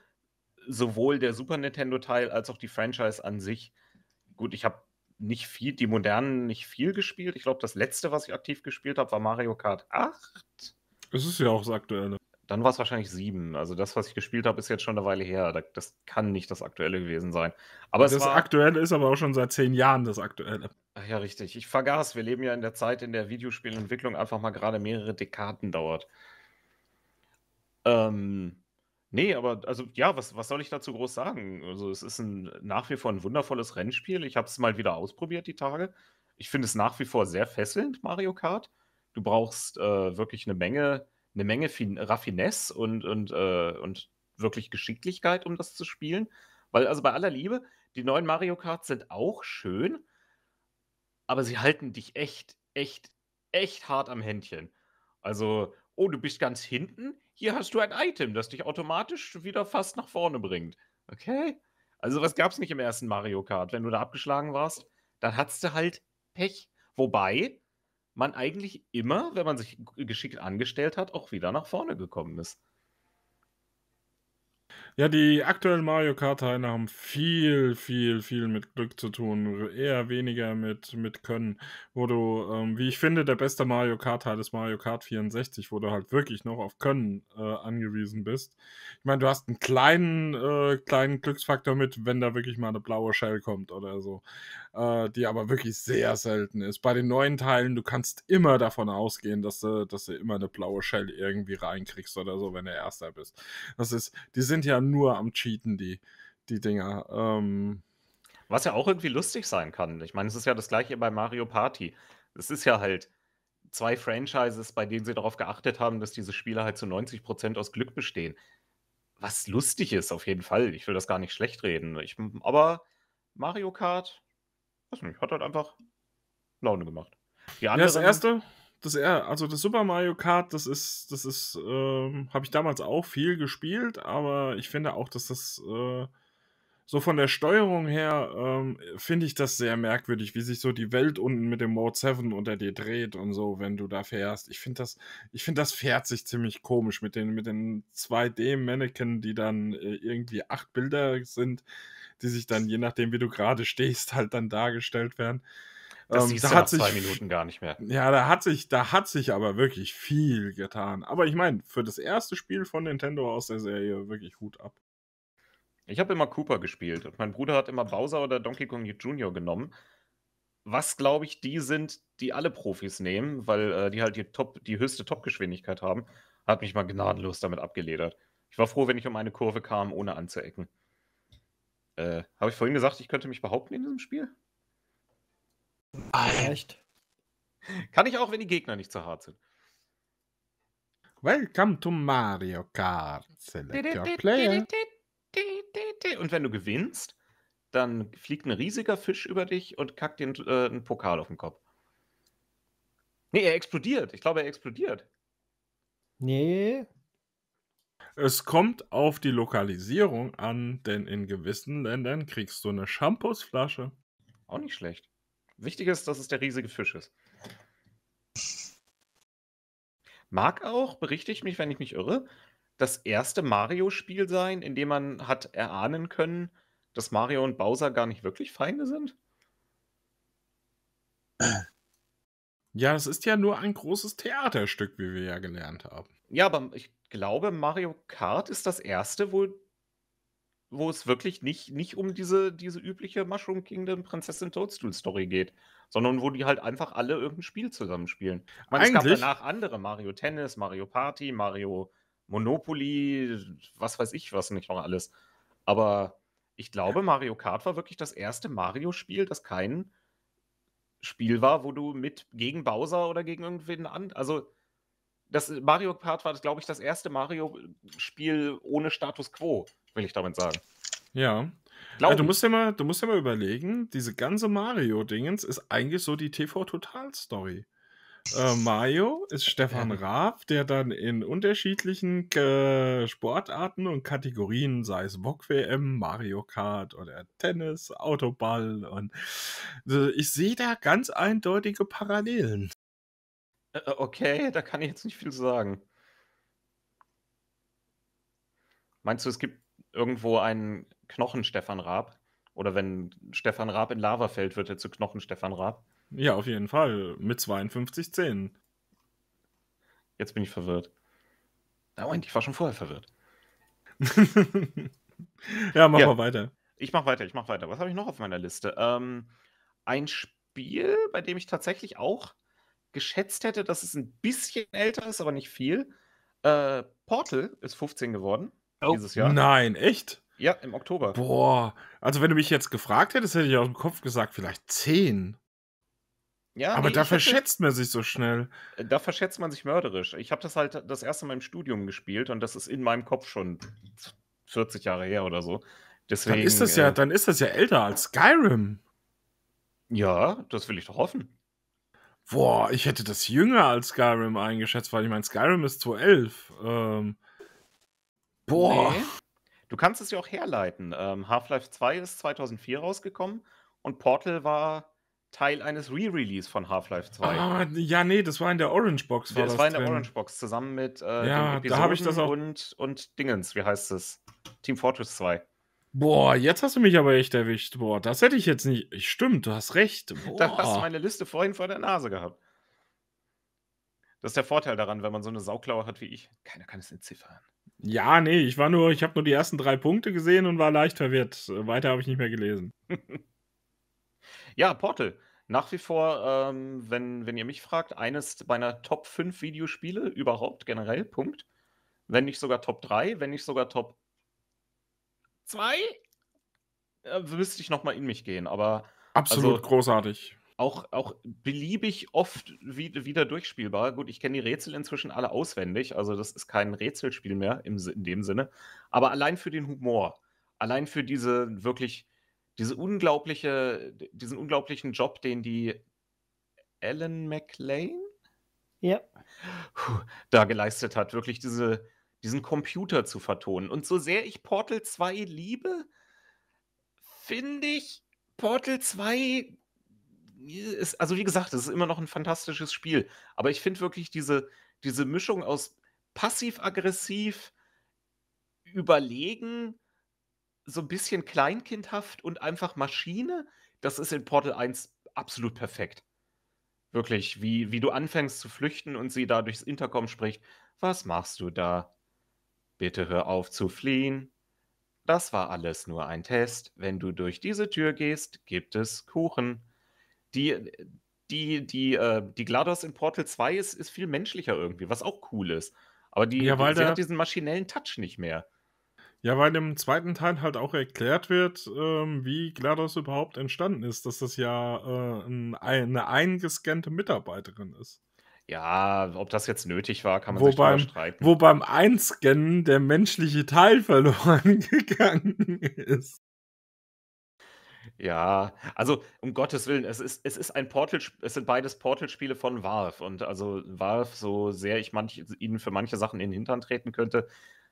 sowohl der Super Nintendo-Teil als auch die Franchise an sich. Gut, ich habe nicht viel, die modernen nicht viel gespielt. Ich glaube, das letzte, was ich aktiv gespielt habe, war Mario Kart 8. Es ist ja auch das aktuelle. Dann war es wahrscheinlich 7. Also das, was ich gespielt habe, ist jetzt schon eine Weile her. Das kann nicht das aktuelle gewesen sein. Aber das war... aktuelle ist aber auch schon seit zehn Jahren das aktuelle. Ach ja, richtig. Ich vergaß, wir leben ja in der Zeit, in der Videospielentwicklung einfach mal gerade mehrere Dekaden dauert. Ähm, Nee, aber also ja, was, was soll ich dazu groß sagen? Also es ist ein, nach wie vor ein wundervolles Rennspiel. Ich habe es mal wieder ausprobiert die Tage. Ich finde es nach wie vor sehr fesselnd, Mario Kart. Du brauchst äh, wirklich eine Menge, eine Menge fin Raffinesse und, und, äh, und wirklich Geschicklichkeit, um das zu spielen. Weil, also bei aller Liebe, die neuen Mario Karts sind auch schön, aber sie halten dich echt, echt, echt hart am Händchen. Also, oh, du bist ganz hinten? hier hast du ein Item, das dich automatisch wieder fast nach vorne bringt. Okay? Also was gab's nicht im ersten Mario Kart? Wenn du da abgeschlagen warst, dann hattest du halt Pech. Wobei man eigentlich immer, wenn man sich geschickt angestellt hat, auch wieder nach vorne gekommen ist. Ja, die aktuellen Mario Kart-Teile haben viel, viel, viel mit Glück zu tun. Eher weniger mit, mit Können. Wo du, ähm, wie ich finde, der beste Mario Kart-Teil ist Mario Kart 64, wo du halt wirklich noch auf Können äh, angewiesen bist. Ich meine, du hast einen kleinen, äh, kleinen Glücksfaktor mit, wenn da wirklich mal eine blaue Shell kommt oder so. Äh, die aber wirklich sehr selten ist. Bei den neuen Teilen, du kannst immer davon ausgehen, dass du, dass du immer eine blaue Shell irgendwie reinkriegst oder so, wenn du Erster bist. Das ist, die sind ja nur am Cheaten, die, die Dinger. Ähm, was ja auch irgendwie lustig sein kann. Ich meine, es ist ja das gleiche bei Mario Party. Es ist ja halt zwei Franchises, bei denen sie darauf geachtet haben, dass diese Spiele halt zu 90 Prozent aus Glück bestehen. Was lustig ist, auf jeden Fall. Ich will das gar nicht schlecht reden. Ich, aber Mario Kart, weiß nicht, hat halt einfach Laune gemacht. Die anderen, ja, das erste, das eher, also das Super Mario Kart, das ist, das ist, ähm, habe ich damals auch viel gespielt, aber ich finde auch, dass das äh, so von der Steuerung her ähm, finde ich das sehr merkwürdig, wie sich so die Welt unten mit dem Mode 7 unter dir dreht und so, wenn du da fährst. Ich finde das, ich finde das fährt sich ziemlich komisch mit den, mit den 2D-Mannequin, die dann äh, irgendwie acht Bilder sind, die sich dann, je nachdem, wie du gerade stehst, halt dann dargestellt werden. Das ähm, da hat sich, zwei Minuten gar nicht mehr. Ja, da hat sich, da hat sich aber wirklich viel getan. Aber ich meine, für das erste Spiel von Nintendo aus der Serie wirklich Hut ab. Ich habe immer Cooper gespielt und mein Bruder hat immer Bowser oder Donkey Kong Jr. genommen. Was glaube ich, die sind, die alle Profis nehmen, weil äh, die halt die, Top, die höchste Top-Geschwindigkeit haben, hat mich mal gnadenlos damit abgeledert. Ich war froh, wenn ich um eine Kurve kam, ohne anzuecken. Äh, habe ich vorhin gesagt, ich könnte mich behaupten in diesem Spiel? Echt? Kann ich auch, wenn die Gegner nicht so hart sind. Welcome to Mario Kart. Select your player. Und wenn du gewinnst, dann fliegt ein riesiger Fisch über dich und kackt dir äh, einen Pokal auf den Kopf. Nee, er explodiert. Ich glaube, er explodiert. Nee. Es kommt auf die Lokalisierung an, denn in gewissen Ländern kriegst du eine Shampoosflasche. Auch nicht schlecht. Wichtig ist, dass es der riesige Fisch ist. Mag auch, berichte ich mich, wenn ich mich irre, das erste Mario-Spiel sein, in dem man hat erahnen können, dass Mario und Bowser gar nicht wirklich Feinde sind? Ja, es ist ja nur ein großes Theaterstück, wie wir ja gelernt haben. Ja, aber ich glaube, Mario Kart ist das erste, wo wo es wirklich nicht, nicht um diese, diese übliche Mushroom Kingdom Prinzessin Toadstool Story geht, sondern wo die halt einfach alle irgendein Spiel zusammenspielen. Ich es gab danach andere, Mario Tennis, Mario Party, Mario Monopoly, was weiß ich, was nicht noch alles. Aber ich glaube, Mario Kart war wirklich das erste Mario-Spiel, das kein Spiel war, wo du mit gegen Bowser oder gegen irgendwen an. Also, das Mario Kart war, glaube ich, das erste Mario-Spiel ohne Status Quo will ich damit sagen. Ja. Glaub du, musst ja mal, du musst ja mal überlegen, diese ganze Mario-Dingens ist eigentlich so die TV-Total-Story. Äh, Mario ist Stefan Raab, der dann in unterschiedlichen äh, Sportarten und Kategorien, sei es Bock-WM, Mario Kart oder Tennis, Autoball und äh, ich sehe da ganz eindeutige Parallelen. Äh, äh, okay, da kann ich jetzt nicht viel sagen. Meinst du, es gibt irgendwo einen Knochen-Stefan Raab. Oder wenn Stefan Raab in Lava fällt, wird er zu Knochen-Stefan Raab. Ja, auf jeden Fall. Mit 52 Zähnen. Jetzt bin ich verwirrt. Moment, ich war schon vorher verwirrt. (laughs) ja, mach ja. mal weiter. Ich mach weiter, ich mach weiter. Was habe ich noch auf meiner Liste? Ähm, ein Spiel, bei dem ich tatsächlich auch geschätzt hätte, dass es ein bisschen älter ist, aber nicht viel. Äh, Portal ist 15 geworden oh, dieses Jahr. Nein, echt? Ja, im Oktober. Boah, also wenn du mich jetzt gefragt hättest, hätte ich aus dem Kopf gesagt, vielleicht zehn. Ja, aber nee, da verschätzt hätte, man sich so schnell. Äh, da verschätzt man sich mörderisch. Ich habe das halt das erste Mal im Studium gespielt und das ist in meinem Kopf schon 40 Jahre her oder so. Deswegen, dann ist das ja, äh, dann ist das ja älter als Skyrim. Ja, das will ich doch hoffen. Boah, ich hätte das jünger als Skyrim eingeschätzt, weil ich meine, Skyrim ist 2011. Ähm, Boah. Nee. Du kannst es ja auch herleiten. Ähm, Half-Life 2 ist 2004 rausgekommen und Portal war Teil eines Re-Release von Half-Life 2. Ah, ja, nee, das war in der Orange Box. War das, das war in der drin. Orange Box zusammen mit äh, ja, da habe ich das auch. Und, und Dingens, wie heißt es? Team Fortress 2. Boah, jetzt hast du mich aber echt erwischt. Boah, das hätte ich jetzt nicht. Stimmt, du hast recht. Boah. (laughs) Da hast du meine Liste vorhin vor der Nase gehabt. Das ist der Vorteil daran, wenn man so eine Sauklaue hat wie ich. Keiner kann es entziffern. Ja, nee, ich war nur, ich habe nur die ersten drei Punkte gesehen und war leicht verwirrt. Weiter habe ich nicht mehr gelesen. (laughs) ja, Portal. Nach wie vor, ähm, wenn, wenn ihr mich fragt, eines meiner Top 5 Videospiele überhaupt, generell, Punkt. Wenn nicht sogar Top 3, wenn nicht sogar Top 2, äh, müsste ich nochmal in mich gehen, aber. Absolut also, großartig auch, auch beliebig oft wie, wieder durchspielbar. Gut, ich kenne die Rätsel inzwischen alle auswendig, also das ist kein Rätselspiel mehr im, in dem Sinne. Aber allein für den Humor, allein für diese wirklich, diese unglaubliche, diesen unglaublichen Job, den die Ellen McLean ja. da geleistet hat, wirklich diese, diesen Computer zu vertonen. Und so sehr ich Portal 2 liebe, finde ich Portal 2 ist, also wie gesagt, es ist immer noch ein fantastisches Spiel. Aber ich finde wirklich diese, diese Mischung aus passiv-aggressiv, überlegen, so ein bisschen kleinkindhaft und einfach Maschine, das ist in Portal 1 absolut perfekt. Wirklich, wie, wie du anfängst zu flüchten und sie da durchs Intercom spricht. Was machst du da? Bitte hör auf zu fliehen. Das war alles nur ein Test. Wenn du durch diese Tür gehst, gibt es Kuchen die, die, die, äh, die GLaDOS in Portal 2 ist, ist viel menschlicher irgendwie, was auch cool ist. Aber die, ja, weil sie der, hat diesen maschinellen Touch nicht mehr. Ja, weil im zweiten Teil halt auch erklärt wird, ähm, wie GLaDOS überhaupt entstanden ist, dass das ja äh, ein, eine eingescannte Mitarbeiterin ist. Ja, ob das jetzt nötig war, kann man wo sich beim, streiten. Wo beim Einscannen der menschliche Teil (laughs) verloren gegangen ist. Ja, also um Gottes Willen, es ist, es ist ein Portal, es sind beides Portal-Spiele von Valve. Und also Valve, so sehr ich manch, ihnen für manche Sachen in den Hintern treten könnte,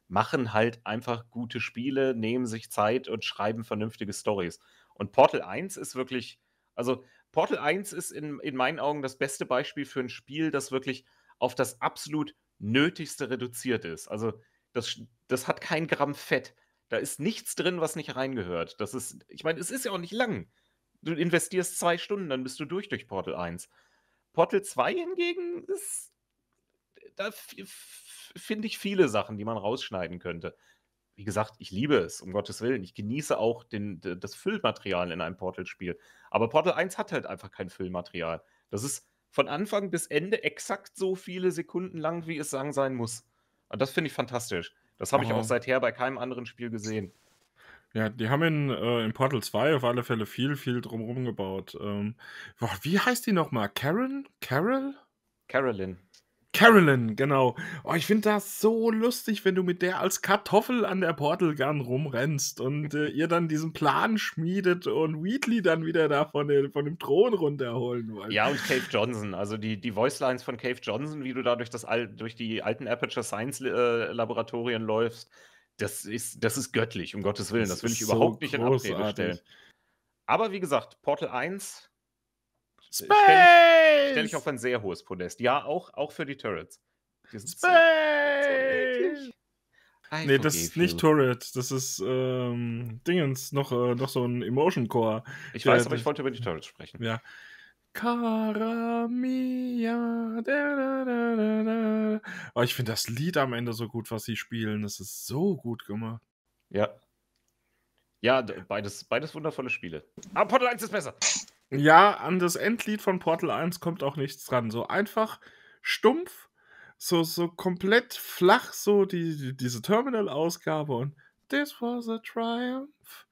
machen halt einfach gute Spiele, nehmen sich Zeit und schreiben vernünftige Stories. Und Portal 1 ist wirklich, also Portal 1 ist in, in meinen Augen das beste Beispiel für ein Spiel, das wirklich auf das absolut Nötigste reduziert ist. Also das, das hat kein Gramm Fett. Da ist nichts drin, was nicht reingehört. Das ist, ich meine, es ist ja auch nicht lang. Du investierst zwei Stunden, dann bist du durch durch Portal 1. Portal 2 hingegen ist, da finde ich viele Sachen, die man rausschneiden könnte. Wie gesagt, ich liebe es, um Gottes Willen. Ich genieße auch den, das Füllmaterial in einem Portal-Spiel. Aber Portal 1 hat halt einfach kein Füllmaterial. Das ist von Anfang bis Ende exakt so viele Sekunden lang, wie es lang sein muss. Und das finde ich fantastisch. Das habe ich auch seither bei keinem anderen Spiel gesehen. Ja, die haben in, äh, in Portal 2 auf alle Fälle viel, viel drumherum gebaut. Ähm, boah, wie heißt die nochmal? Karen? Carol? Carolyn. Carolyn, genau. Oh, ich finde das so lustig, wenn du mit der als Kartoffel an der Portalgun rumrennst und äh, ihr dann diesen Plan schmiedet und Wheatley dann wieder da von, den, von dem Thron runterholen wollt. Ja, und Cave Johnson. Also die, die Voicelines von Cave Johnson, wie du da durch, das durch die alten Aperture Science äh, Laboratorien läufst, das ist, das ist göttlich, um Gottes Willen. Das, das will ich überhaupt so nicht in Abrede stellen. Aber wie gesagt, Portal 1 Space! Stelle ich, stell ich auf ein sehr hohes Podest. Ja, auch, auch für die Turrets. Die Space! So, nee, das ist nicht Turret, das ist ähm, Dingens, noch, äh, noch so ein Emotion Core. Ich weiß, aber ich wollte über die Turrets sprechen. Ja. Karamia. Da, da, da, oh, ich finde das Lied am Ende so gut, was sie spielen. Das ist so gut gemacht. Ja. Ja, beides, beides wundervolle Spiele. Aber ah, Portal 1 ist besser. Ja, an das Endlied von Portal 1 kommt auch nichts dran. So einfach stumpf, so, so komplett flach, so die, die diese Terminal-Ausgabe und This was a triumph.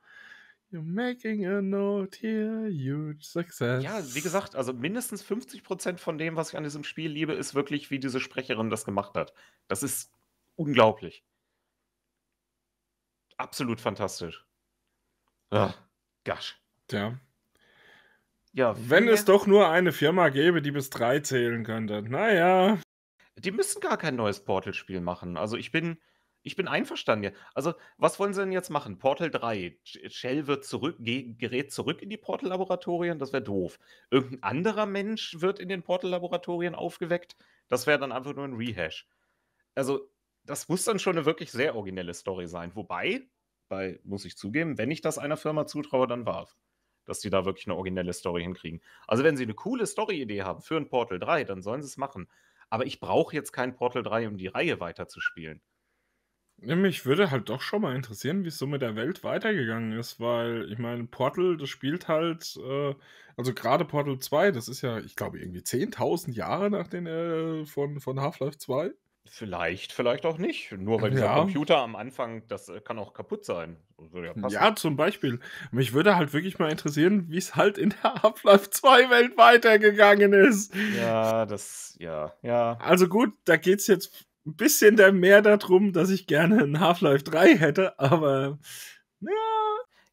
You're making a note here, huge success. Ja, wie gesagt, also mindestens 50% von dem, was ich an diesem Spiel liebe, ist wirklich, wie diese Sprecherin das gemacht hat. Das ist unglaublich. Absolut fantastisch. Ach, gosh. Ja. Ja, Wenn es doch nur eine Firma gäbe, die bis drei zählen könnte. Naja. Die müssen gar kein neues Portal-Spiel machen. Also ich bin, ich bin einverstanden. Hier. Also, was wollen sie denn jetzt machen? Portal 3. Shell wird zurück, gerät zurück in die Portal-Laboratorien, das wäre doof. Irgendein anderer Mensch wird in den Portal-Laboratorien aufgeweckt, das wäre dann einfach nur ein Rehash. Also, das muss dann schon eine wirklich sehr originelle Story sein. Wobei, bei, muss ich zugeben, wenn ich das einer Firma zutraue, dann war es dass die da wirklich eine originelle Story hinkriegen. Also wenn sie eine coole Story-Idee haben für ein Portal 3, dann sollen sie es machen. Aber ich brauche jetzt kein Portal 3, um die Reihe weiterzuspielen. Mich würde halt doch schon mal interessieren, wie es so mit der Welt weitergegangen ist, weil ich meine, Portal, das spielt halt, äh, also gerade Portal 2, das ist ja, ich glaube, irgendwie 10.000 Jahre nach den äh, von, von Half-Life 2. Vielleicht, vielleicht auch nicht. Nur weil dieser Computer am Anfang, das äh, kann auch kaputt sein. ja Ja, zum Beispiel. Mich würde halt wirklich mal interessieren, wie es halt in der (laughs) Half-Life 2 Welt weitergegangen ist. Ja, das, ja, ja. Also gut, da geht es jetzt ein bisschen mehr darum, dass ich gerne ein Half-Life 3 hätte, aber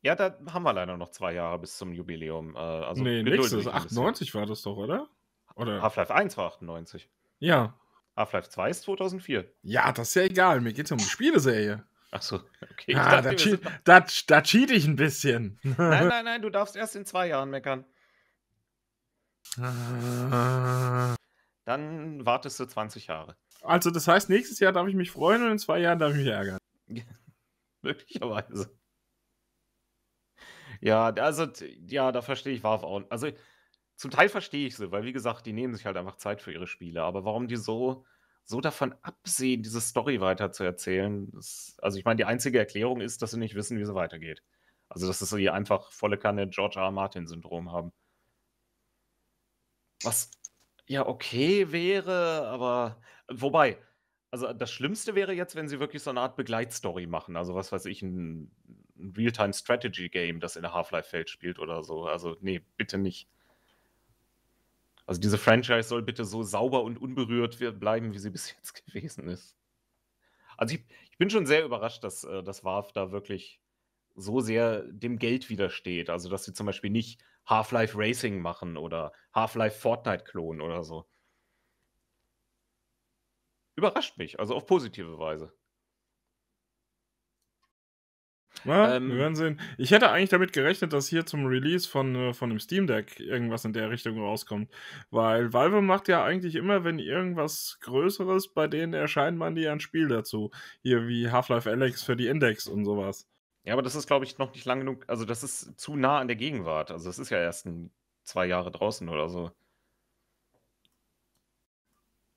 Ja, da haben wir leider noch zwei Jahre bis zum Jubiläum. Äh, also nee, geduldet nächstes. mich ein 98 war das doch, oder? Oder? Half-Life 1 war 98. Ja, Half-Life 2 ist 2004. Ja, das ist ja egal. Mir geht es um die Spieleserie. Achso, okay. Ah, dachte, da, che da, da cheat ich ein bisschen. Nein, (laughs) nein, nein, du darfst erst in zwei Jahren meckern. Ah. Dann wartest du 20 Jahre. Also, das heißt, nächstes Jahr darf ich mich freuen und in zwei Jahren darf ich mich ärgern. (laughs) Möglicherweise. Ja, also, ja, da verstehe ich Warf auch. Also, zum Teil verstehe ich sie, weil wie gesagt, die nehmen sich halt einfach Zeit für ihre Spiele. Aber warum die so, so davon absehen, diese Story weiter zu erzählen, ist, also ich meine, die einzige Erklärung ist, dass sie nicht wissen, wie sie weitergeht. Also dass sie einfach volle Kanne George R. R. Martin-Syndrom haben. Was ja okay wäre, aber wobei, also das Schlimmste wäre jetzt, wenn sie wirklich so eine Art Begleitstory machen. Also was weiß ich, ein, ein Realtime strategy game das in der half life feld spielt oder so. Also nee, bitte nicht. Also diese Franchise soll bitte so sauber und unberührt bleiben, wie sie (laughs) bis jetzt gewesen ist. Also ich, ich bin schon sehr überrascht, dass äh, das Warf da wirklich so sehr dem Geld widersteht. Also dass sie zum Beispiel nicht Half-Life Racing machen oder Half-Life Fortnite klonen oder so. Überrascht mich, also auf positive Weise. Na, ähm, wir werden sehen. Ich hätte eigentlich damit gerechnet, dass hier zum Release von, äh, von dem Steam Deck irgendwas in der Richtung rauskommt. Weil Valve macht ja eigentlich immer, wenn irgendwas Größeres bei denen erscheint, man die ein Spiel dazu. Hier wie Half-Life Alex für die Index und sowas. Ja, aber das ist, glaube ich, noch nicht lang genug. Also, das ist zu nah an der Gegenwart. Also, das ist ja erst ein, zwei Jahre draußen oder so.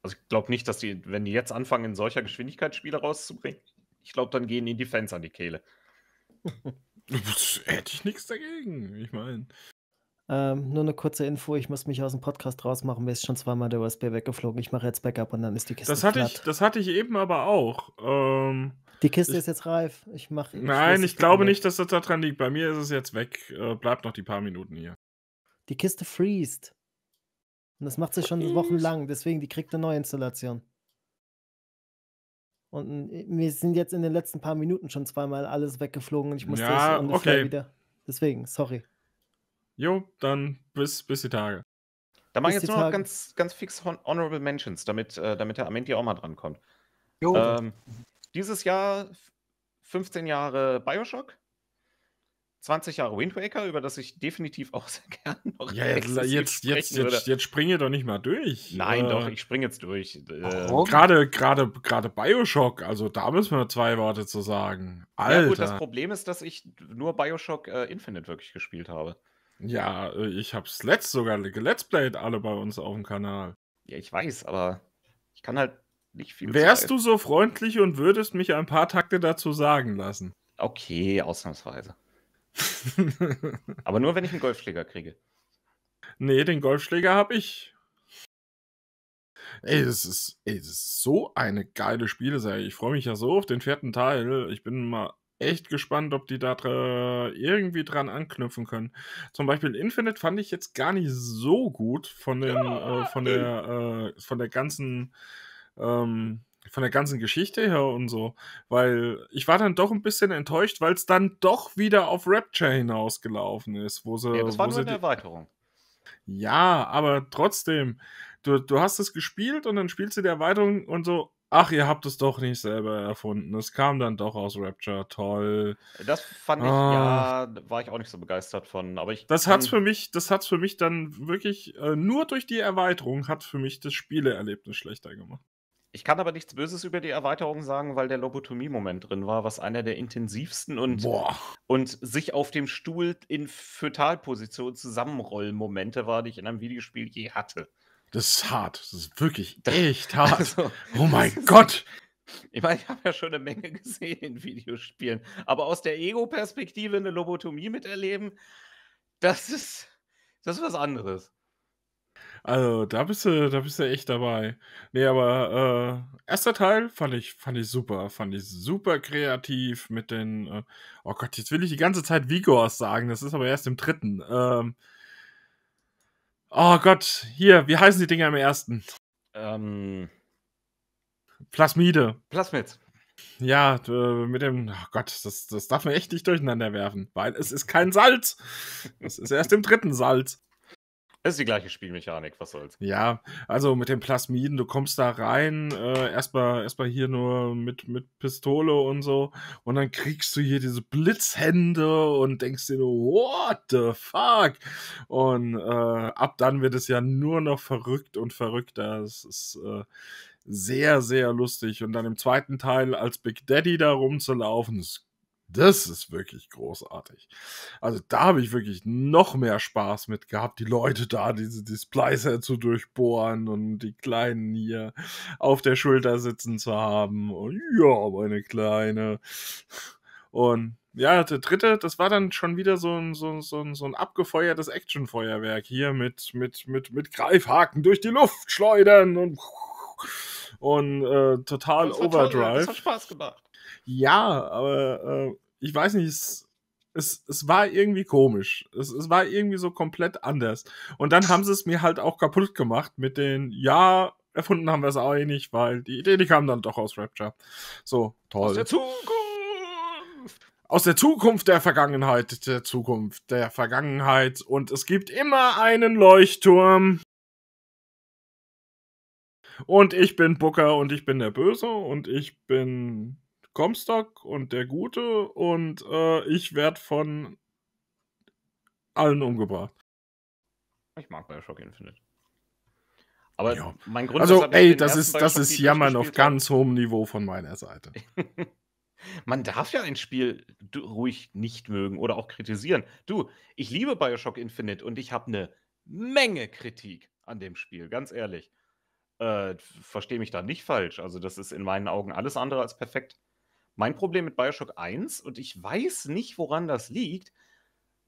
Also, ich glaube nicht, dass die, wenn die jetzt anfangen, in solcher Geschwindigkeit Spiele rauszubringen, ich glaube, dann gehen ihnen die Fans an die Kehle. Hätte ich nichts dagegen. Ich meine. Ähm, nur eine kurze Info, ich muss mich aus dem Podcast rausmachen, mir ist schon zweimal der USB weggeflogen. Ich mache jetzt Backup und dann ist die Kiste das hatte platt. Ich, das hatte ich eben aber auch. Ähm, die Kiste ich, ist jetzt reif. Ich mach, ich nein, ich glaube nicht, dass das daran liegt. Bei mir ist es jetzt weg. Äh, bleibt noch die paar Minuten hier. Die Kiste freest. Und das macht sie schon wochenlang, deswegen die kriegt eine neue Installation. Und wir äh, sind jetzt in den letzten paar Minuten schon zweimal alles weggeflogen und ich musste ja, es ungefähr okay. wieder. Deswegen, sorry. Jo, dann bis, bis die Tage. Da mache ich jetzt nur noch ganz, ganz fix Honorable Mentions, damit, äh, damit der Amenti auch mal drankommt. Jo. Ähm, dieses Jahr 15 Jahre Bioshock. 20 Jahre Wind Waker, über das ich definitiv auch (laughs) sehr gerne noch ja, jetzt, jetzt, jetzt, würde. jetzt, jetzt springe doch nicht mal durch. Nein, äh, doch, ich springe jetzt durch. Äh, gerade, gerade, gerade Bioshock, also da müssen wir zwei Worte zu sagen. Alter. Ja, gut, das Problem ist, dass ich nur Bioshock äh, Infinite wirklich gespielt habe. Ja, äh, ich hab's letzt sogar Let's Played alle bei uns auf dem Kanal. Ja, ich weiß, aber ich kann halt nicht viel. Wärst Zeit. du so freundlich und würdest mich ein paar Takte dazu sagen lassen? Okay, ausnahmsweise. (laughs) Aber nur, wenn ich einen Golfschläger kriege. Nee, den Golfschläger habe ich. Ey das, ist, ey, das ist so eine geile Spieleserie. Ich freue mich ja so auf den vierten Teil. Ich bin mal echt gespannt, ob die da dra irgendwie dran anknüpfen können. Zum Beispiel Infinite fand ich jetzt gar nicht so gut von, den, ja, äh, von, der, äh, von der ganzen ähm, von der ganzen Geschichte her und so. Weil ich war dann doch ein bisschen enttäuscht, weil es dann doch wieder auf Rapture hinausgelaufen ist. Wo sie, ja, das war nur eine Erweiterung. Ja, aber trotzdem, du, du hast es gespielt und dann spielst du die Erweiterung und so, ach, ihr habt es doch nicht selber erfunden. Es kam dann doch aus Rapture, toll. Das fand ich, ah. ja, war ich auch nicht so begeistert von, aber ich. Das hat's für mich, das hat's für mich dann wirklich, äh, nur durch die Erweiterung hat für mich das Spieleerlebnis schlechter gemacht. Ich kann aber nichts Böses über die Erweiterung sagen, weil der Lobotomie-Moment drin war, was einer der intensivsten und, und sich auf dem Stuhl in Fötalposition zusammenrollen Momente war, die ich in einem Videospiel je hatte. Das ist hart. Das ist wirklich das, (laughs) echt hart. Also, oh mein Gott. Ich meine, ich habe ja schon eine Menge (laughs) gesehen in Videospielen, aber aus der Ego-Perspektive eine Lobotomie miterleben, das ist, das ist was anderes. Also, da bist du, da bist du echt dabei. Nee, aber äh, erster Teil fand ich, fand ich super. Fand ich super kreativ mit den. Äh, oh Gott, jetzt will ich die ganze Zeit Vigors sagen. Das ist aber erst im dritten. Ähm, oh Gott, hier, wie heißen die Dinger im ersten? Ähm. Plasmide. Plasmids. Ja, äh, mit dem, oh Gott, das, das darf man echt nicht durcheinander werfen, weil es ist kein Salz. Es ist erst im dritten Salz. Das ist die gleiche Spielmechanik, was soll's. Ja, also mit den Plasmiden, du kommst da rein, äh, erstmal erst hier nur mit, mit Pistole und so, und dann kriegst du hier diese Blitzhände und denkst dir, what the fuck? Und äh, ab dann wird es ja nur noch verrückt und verrückter. Es ist. Äh, sehr, sehr lustig. Und dann im zweiten Teil als Big Daddy da rumzulaufen, ist das ist wirklich großartig. Also da habe ich wirklich noch mehr Spaß mit gehabt, die Leute da, diese Splicer zu durchbohren und die Kleinen hier auf der Schulter sitzen zu haben. Und ja, meine Kleine. Und ja, der dritte, das war dann schon wieder so ein, so, so, so ein abgefeuertes Actionfeuerwerk hier mit, mit, mit, mit Greifhaken durch die Luft schleudern und, und äh, total das Overdrive. Toll, das hat Spaß gemacht. Ja, aber äh, ich weiß nicht, es, es, es war irgendwie komisch. Es, es war irgendwie so komplett anders. Und dann haben sie es mir halt auch kaputt gemacht mit den, ja, erfunden haben wir es auch eh nicht, weil die Idee, die kam dann doch aus Rapture. So, toll. Aus der Zukunft! Aus der Zukunft der Vergangenheit, der Zukunft der Vergangenheit. Und es gibt immer einen Leuchtturm. Und ich bin Booker und ich bin der Böse und ich bin Comstock und der Gute und äh, ich werde von allen umgebracht. Ich mag Bioshock Infinite. Aber ja. mein Grund Also, ey, das ist, das ist Jammern auf ganz hohem Niveau von meiner Seite. (laughs) Man darf ja ein Spiel ruhig nicht mögen oder auch kritisieren. Du, ich liebe Bioshock Infinite und ich habe eine Menge Kritik an dem Spiel, ganz ehrlich. Äh, Verstehe mich da nicht falsch. Also, das ist in meinen Augen alles andere als perfekt mein Problem mit Bioshock 1 und ich weiß nicht, woran das liegt,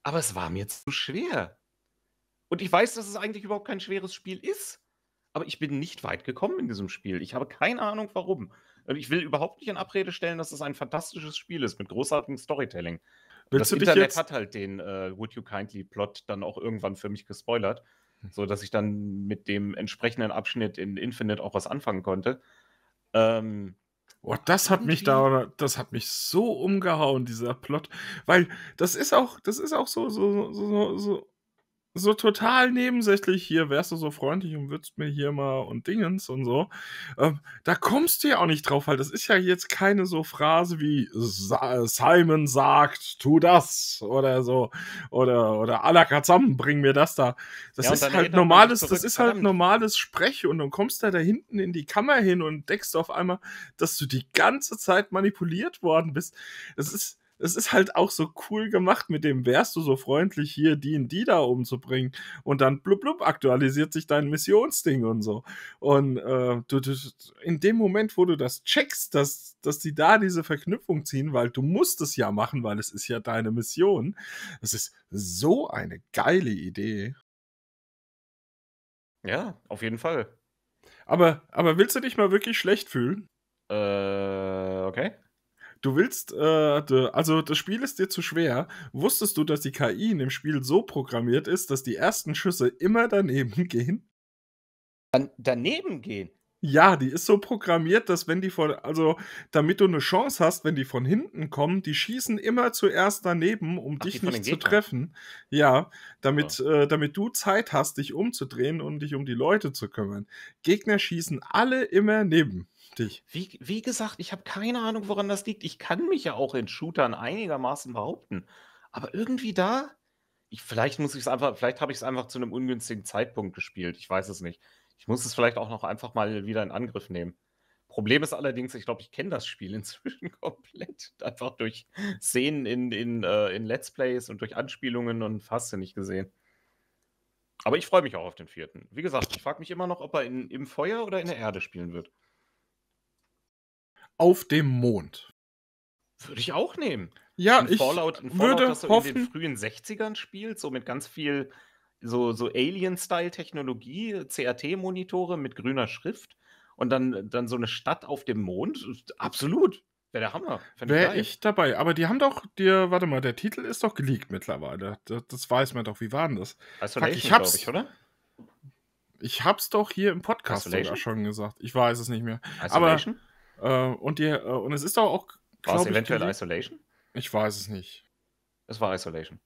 aber es war mir zu schwer. Und ich weiß, dass es eigentlich überhaupt kein schweres Spiel ist. Aber ich bin nicht weit gekommen in diesem Spiel. Ich habe keine Ahnung, warum. ich will überhaupt nicht in Abrede stellen, dass es ein fantastisches Spiel ist mit großartigem Storytelling. Willst das Internet jetzt... hat halt den äh, Would You Kindly Plot dann auch irgendwann für mich gespoilert, hm. sodass ich dann mit dem entsprechenden Abschnitt in Infinite auch was anfangen konnte. Ähm, Oh, das hat mich da, das hat mich so umgehauen, dieser Plot. Weil das ist auch, das ist auch so, so, so, so, so so total nebensächlich, hier wärst du so freundlich und würdest mir hier mal und Dingens und so. Ähm, da kommst du ja auch nicht drauf, weil das ist ja jetzt keine so Phrase wie Simon sagt, tu das oder so oder oder Alakazam, bring mir das da. Das ja, ist halt, halt normales, das ist halt normales Sprech und dann kommst du da hinten in die Kammer hin und denkst auf einmal, dass du die ganze Zeit manipuliert worden bist. Das ist es ist halt auch so cool gemacht, mit dem wärst du so freundlich, hier die und die da umzubringen. Und dann blub blub aktualisiert sich dein Missionsding und so. Und äh, du, du, in dem Moment, wo du das checkst, dass, dass die da diese Verknüpfung ziehen, weil du musst es ja machen, weil es ist ja deine Mission. Das ist so eine geile Idee. Ja, auf jeden Fall. Aber, aber willst du dich mal wirklich schlecht fühlen? Äh, okay. Du willst, äh, du, also das Spiel ist dir zu schwer. Wusstest du, dass die KI in dem Spiel so programmiert ist, dass die ersten Schüsse immer daneben (laughs) gehen? Dann, daneben gehen? Ja, die ist so programmiert, dass wenn die von, also damit du eine Chance hast, wenn die von hinten kommen, die schießen immer zuerst daneben, um Ach, dich nicht zu treffen. Ja, damit, oh. äh, damit du Zeit hast, dich umzudrehen und dich um die Leute zu kümmern. Gegner schießen alle immer neben. Dich. Wie, wie gesagt, ich habe keine Ahnung, woran das liegt. Ich kann mich ja auch in Shootern einigermaßen behaupten. Aber irgendwie da, ich, vielleicht muss ich es einfach, vielleicht habe ich es einfach zu einem ungünstigen Zeitpunkt gespielt. Ich weiß es nicht. Ich muss es vielleicht auch noch einfach mal wieder in Angriff nehmen. Problem ist allerdings, ich glaube, ich kenne das Spiel (laughs) inzwischen komplett. Einfach durch Szenen in, in, äh, in Let's Plays und durch Anspielungen und hast nicht gesehen. Aber ich freue mich auch auf den vierten. Wie gesagt, ich frage mich immer noch, ob er in, im Feuer oder in der Erde spielen wird auf dem Mond. Würde ich auch nehmen. Ja, ein ich Fallout, ein Fallout, würde das hoffen, in den frühen 60ern spielt, so mit ganz viel so, so Alien-Style-Technologie, CRT-Monitore mit grüner Schrift und dann, dann so eine Stadt auf dem Mond. Absolut. Wäre der Hammer. Wäre ich, dabei. Aber die haben doch, dir, warte mal, der Titel ist doch geleakt mittlerweile. Das, das weiß man doch. Wie war denn das? Fuck, ich hab's, ich, oder? Ich hab's doch hier im Podcast sogar schon gesagt. Ich weiß es nicht mehr. Isolation? Aber äh, und, die, äh, und es ist doch auch. War es eventuell ich, Isolation? Ich weiß es nicht. Es war Isolation.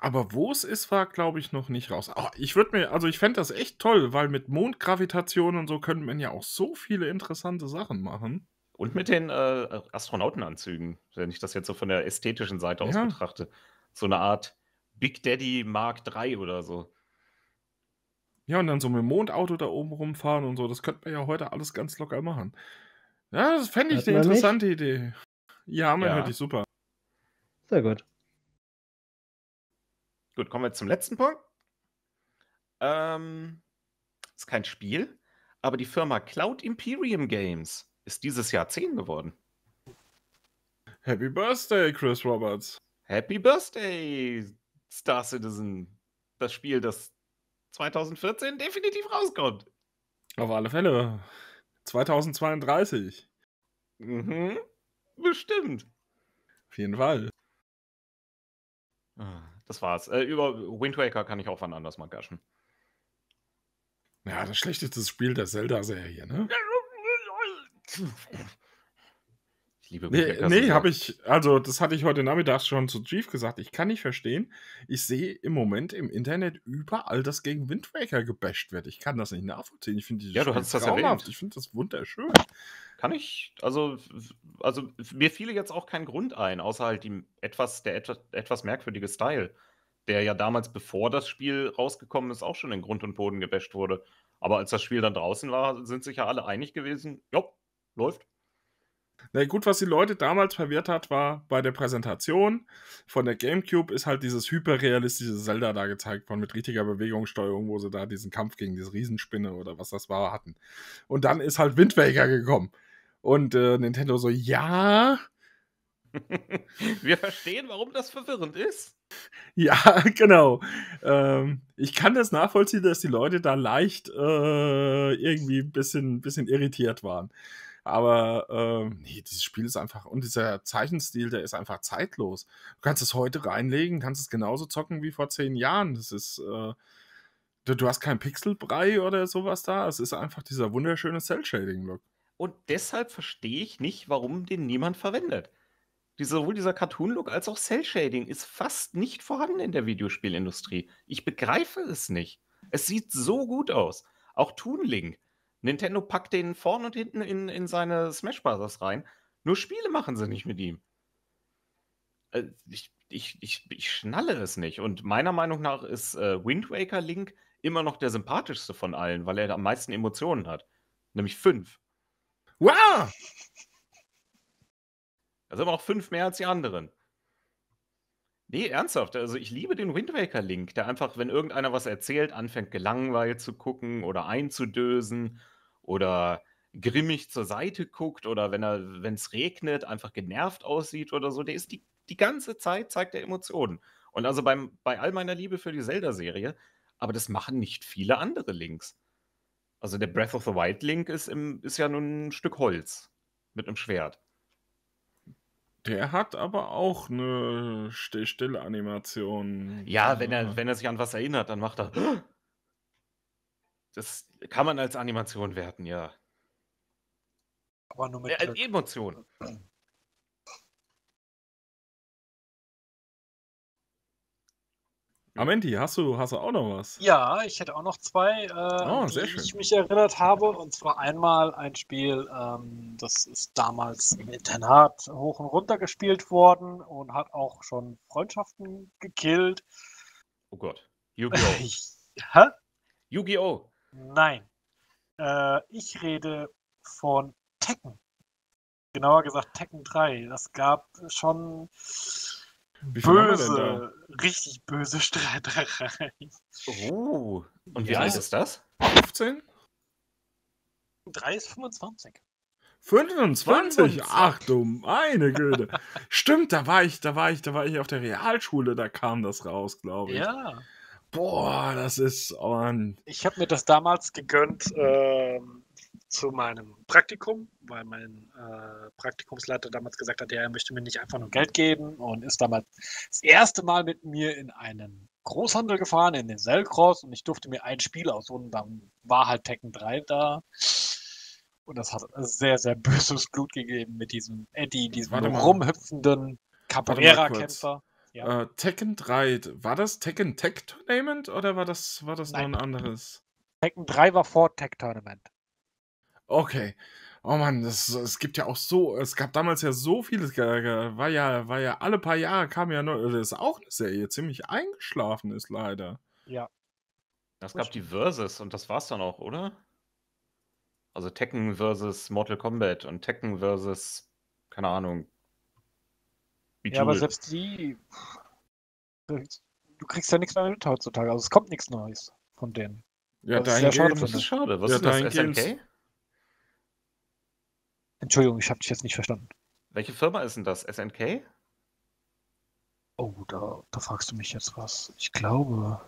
Aber wo es ist, war, glaube ich, noch nicht raus. Aber ah, ich würde mir, also ich fände das echt toll, weil mit Mondgravitation und so könnte man ja auch so viele interessante Sachen machen. Und mit den äh, Astronautenanzügen, wenn ich das jetzt so von der ästhetischen Seite ja. aus betrachte. So eine Art Big Daddy Mark III oder so. Ja, und dann so mit dem Mondauto da oben rumfahren und so. Das könnte man ja heute alles ganz locker machen. Ja, das fände ich eine interessante mich? Idee. Ja, man ja. hört dich super. Sehr gut. Gut, kommen wir zum letzten Punkt. Ähm, ist kein Spiel, aber die Firma Cloud Imperium Games ist dieses Jahr 10 geworden. Happy Birthday, Chris Roberts. Happy Birthday, Star Citizen. Das Spiel, das 2014 definitiv rauskommt. Auf alle Fälle. 2032. Mhm. Bestimmt. Auf jeden Fall. Ah, das war's. Äh, über Wind Waker kann ich auch wann anders mal gaschen. Ja, das schlechteste Spiel der Zelda-Serie, ne? (laughs) Ich liebe Michael Nee, nee habe ich, also das hatte ich heute Nachmittag schon zu Chief gesagt. Ich kann nicht verstehen. Ich sehe im Moment im Internet überall, dass gegen Wind Waker gebasht wird. Ich kann das nicht nachvollziehen. Ich finde Ja, du hast das erwähnt. Ich finde das wunderschön. Kann ich, also, also mir fiel jetzt auch kein Grund ein, außer halt die etwas, der etwas, etwas merkwürdige Style, der ja damals, bevor das Spiel rausgekommen ist, auch schon in Grund und Boden gebasht wurde. Aber als das Spiel dann draußen war, sind sich ja alle einig gewesen, jo, läuft. Na gut, was die Leute damals verwirrt hat, war bei der Präsentation von der GameCube ist halt dieses hyperrealistische Zelda da gezeigt worden mit richtiger Bewegungssteuerung, wo sie da diesen Kampf gegen diese Riesenspinne oder was das war hatten. Und dann ist halt Wind Waker gekommen. Und äh, Nintendo so, ja. (laughs) Wir verstehen, warum das verwirrend ist. (laughs) Ja, genau. Ähm, ich kann das nachvollziehen, dass die Leute da leicht äh, irgendwie ein bisschen, bisschen irritiert waren. Aber äh, nee, dieses Spiel ist einfach, und dieser Zeichenstil, der ist einfach zeitlos. Du kannst es heute reinlegen, kannst es genauso zocken wie vor zehn Jahren. Das ist, äh, du, du, hast keinen Pixelbrei oder sowas da. Es ist einfach dieser wunderschöne Cell-Shading-Look. Und deshalb verstehe ich nicht, warum den niemand verwendet. Diese, sowohl dieser Cartoon-Look als auch Cell-Shading ist fast nicht vorhanden in der Videospielindustrie. Ich begreife es nicht. Es sieht so gut aus. Auch Toon Link Nintendo packt den vorne und hinten in, in seine Smash Bros. rein. Nur Spiele machen sie nicht mit ihm. Äh, ich, ich, ich, ich schnalle es nicht. Und meiner Meinung nach ist äh, Wind Waker Link immer noch der sympathischste von allen, weil er am meisten Emotionen hat. Nämlich fünf. Wow! Da sind wir auch fünf mehr als die anderen. Nee, ernsthaft. Also ich liebe den Wind Waker Link, der einfach, wenn irgendeiner was erzählt, anfängt gelangweilt zu gucken oder einzudösen oder grimmig zur Seite guckt oder wenn er, wenn es regnet, einfach genervt aussieht oder so. Der ist die, die ganze Zeit, zeigt er Emotionen. Und also beim, bei all meiner Liebe für die Zelda-Serie, aber das machen nicht viele andere Links. Also der Breath of the Wild Link ist, im, ist ja nun ein Stück Holz mit einem Schwert. Der hat aber auch eine Still stille Animation. Ja, wenn er, wenn er sich an was erinnert, dann macht er. (gasps) Das kann man als Animation werten, ja. Aber nur mit ja, äh, Emotion. Amenti, ah, hast du, hast du auch noch was? Ja, ich hätte auch noch zwei, äh, oh, die schön. ich mich erinnert habe. Und zwar einmal ein Spiel, ähm, das ist damals im Internat hoch und runter gespielt worden und hat auch schon Freundschaften gekillt. Oh Gott. Yu-Gi-Oh! (laughs) Hä? Yu-Gi-Oh! Nein. Äh, ich rede von Tekken. Genauer gesagt Tekken 3. Das gab schon böse, richtig böse Streiterei. Oh, und wie ja. alt ist das? 15? 3 ist 25. 25? 25. Ach du meine Güte. Stimmt, da war ich, da war ich, da war ich auf der Realschule, da kam das raus, glaube ich. Ja. Boah, das ist on. Oh ich habe mir das damals gegönnt, ähm, zu meinem Praktikum, weil mein äh, Praktikumsleiter damals gesagt hat, ja, er möchte mir nicht einfach nur Geld geben und ist damals das erste Mal mit mir in einen Großhandel gefahren, in den Cellcross und ich durfte mir ein Spiel aussuchen, dann war halt Tekken 3 da. Und das hat sehr, sehr böses Blut gegeben mit diesem Eddie, diesem Warte rumhüpfenden Capoeira-Kämpfer. Ja. Uh, Tekken 3, war das Tekken Tech Tournament oder war das, war das noch ein anderes? Tekken 3 war vor Tech Tournament. Okay. Oh Mann, das, es gibt ja auch so, es gab damals ja so vieles, äh, war ja, war ja alle paar Jahre kam ja neu, das ist auch eine Serie, ziemlich eingeschlafen ist leider. Ja. Es gab die Versus und das war's dann auch, oder? Also Tekken versus Mortal Kombat und Tekken versus, keine Ahnung. Bejeweled. Ja, aber selbst die, du kriegst ja nichts mehr mit heutzutage, also es kommt nichts Neues von denen. Ja, das ist ja schade. Das ist schade. Was ja, ist das, SNK? Entschuldigung, ich habe dich jetzt nicht verstanden. Welche Firma ist denn das? SNK? Oh, da, da fragst du mich jetzt was. Ich glaube.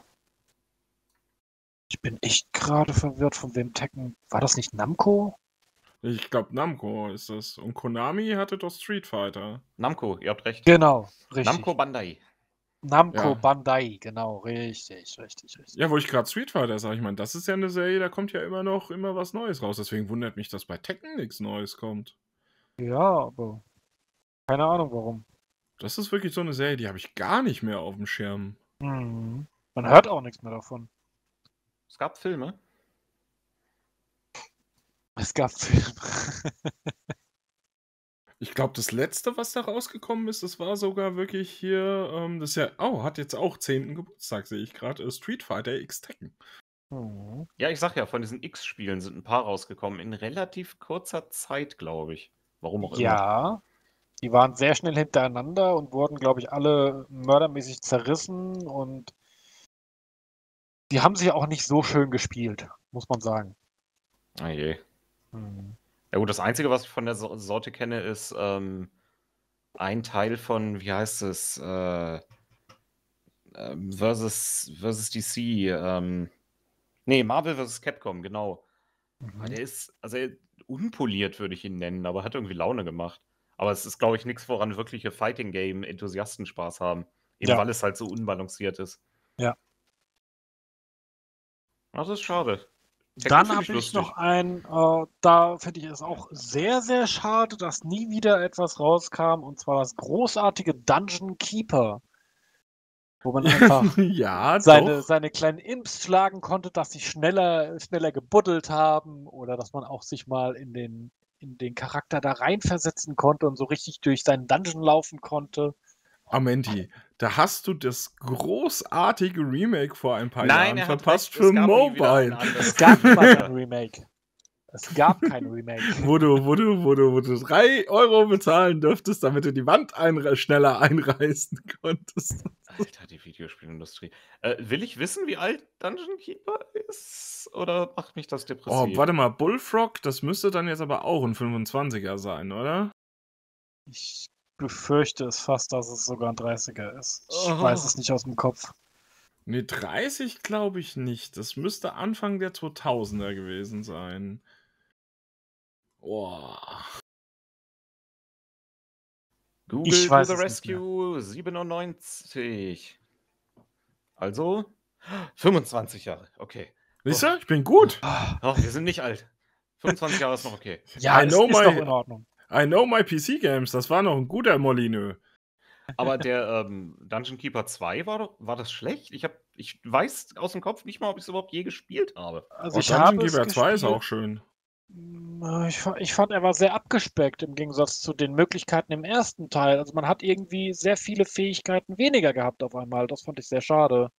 Ich bin echt gerade verwirrt, von wem Tekken. War das nicht Namco? Ich glaube, Namco ist das. Und Konami hatte doch Street Fighter. Namco, ihr habt recht. Genau, richtig. Namco Bandai. Namco ja. Bandai, genau, richtig, richtig, richtig. Ja, wo ich gerade Street Fighter sage, ich meine, das ist ja eine Serie, da kommt ja immer noch immer was Neues raus. Deswegen wundert mich, dass bei Tekken nichts Neues kommt. Ja, aber keine Ahnung warum. Das ist wirklich so eine Serie, die habe ich gar nicht mehr auf dem Schirm. Mhm. Man hört auch nichts mehr davon. Es gab Filme. Es gab Filme. (laughs) Ich glaube, das letzte, was da rausgekommen ist, das war sogar wirklich hier, ähm, das ist ja, oh, hat jetzt auch 10. Geburtstag, sehe ich gerade, äh, Street Fighter X Tekken. Mhm. Ja, ich sag ja, von diesen X-Spielen sind ein paar rausgekommen, in relativ kurzer Zeit, glaube ich. Warum auch immer. Ja, die waren sehr schnell hintereinander und wurden, glaube ich, alle mördermäßig zerrissen und die haben sich auch nicht so schön gespielt, muss man sagen. Ah je. Mhm. Ja gut, das Einzige, was ich von der Sorte kenne, ist ähm, ein Teil von, wie heißt es, äh, ähm, versus, versus DC, ähm, nee, Marvel versus Capcom, genau. Mhm. Der ist, also unpoliert würde ich ihn nennen, aber hat irgendwie Laune gemacht. Aber es ist, glaube ich, nichts, woran wirkliche Fighting Game Enthusiasten Spaß haben. Eben ja. weil es halt so unbalanciert ist. Ja. das ist schade. Dann habe ich noch einen, äh, da finde ich es auch sehr, sehr schade, dass nie wieder etwas rauskam, und zwar das großartige Dungeon Keeper. Wo man (laughs) einfach ja, seine, seine kleinen Imps schlagen konnte, dass sie schneller, schneller gebuddelt haben oder dass man auch sich mal in den, in den Charakter da reinversetzen konnte und so richtig durch seinen Dungeon laufen konnte. Amenti. Da hast du das großartige Remake vor ein paar Nein, Jahren verpasst für für Mobile. Es gab kein (laughs) Remake. Es gab kein Remake. (laughs) wo, du, wo, du, wo, du, wo du drei Euro bezahlen dürftest, damit du die Wand ein schneller einreißen (laughs) konntest. Alter, die Videospielindustrie. Äh, will ich wissen, wie alt Dungeon Keeper ist? Oder macht mich das oh, depressiv? Oh, warte mal, Bullfrog, das müsste dann jetzt aber auch ein 25er sein, oder? Ich befürchte es fast, dass es sogar ein 30er ist. Ich oh. weiß es nicht aus dem Kopf. Ne, 30 glaube ich nicht. Das müsste Anfang der 2000er gewesen sein. Boah. Google ich weiß to the Rescue 97. Also 25 Jahre, okay. Wisst ihr, oh. ich bin gut. Oh, wir sind nicht alt. 25 Jahre ist noch okay. Ja, ja know ist my... doch in Ordnung. I know my PC Games, das war noch ein guter Molyneux. Aber der ähm, Dungeon Keeper 2 war, war das schlecht? Ich, hab, ich weiß aus dem Kopf nicht mal, ob ich es überhaupt je gespielt habe. Also oh, ich Dungeon habe Keeper 2 ist auch schön. Mm, ich, ich, fand, er war sehr abgespeckt im Gegensatz zu den Möglichkeiten im ersten Teil. Also man hat irgendwie sehr viele Fähigkeiten weniger gehabt auf einmal. Das fand ich sehr schade.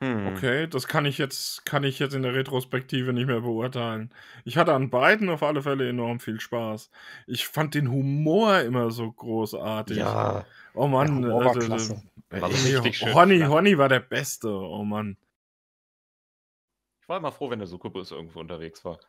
Hm. Okay, das kann ich jetzt, kann ich jetzt in der Retrospektive nicht mehr beurteilen. Ich hatte an beiden auf alle Fälle enorm viel Spaß. Ich fand den Humor immer so großartig. Ja. Oh Mann, ja, war, also, äh, war das richtig schön, Honey, ja. Honey war der Beste, oh Mann. Ich war immer froh, wenn der Sukubus irgendwo unterwegs war.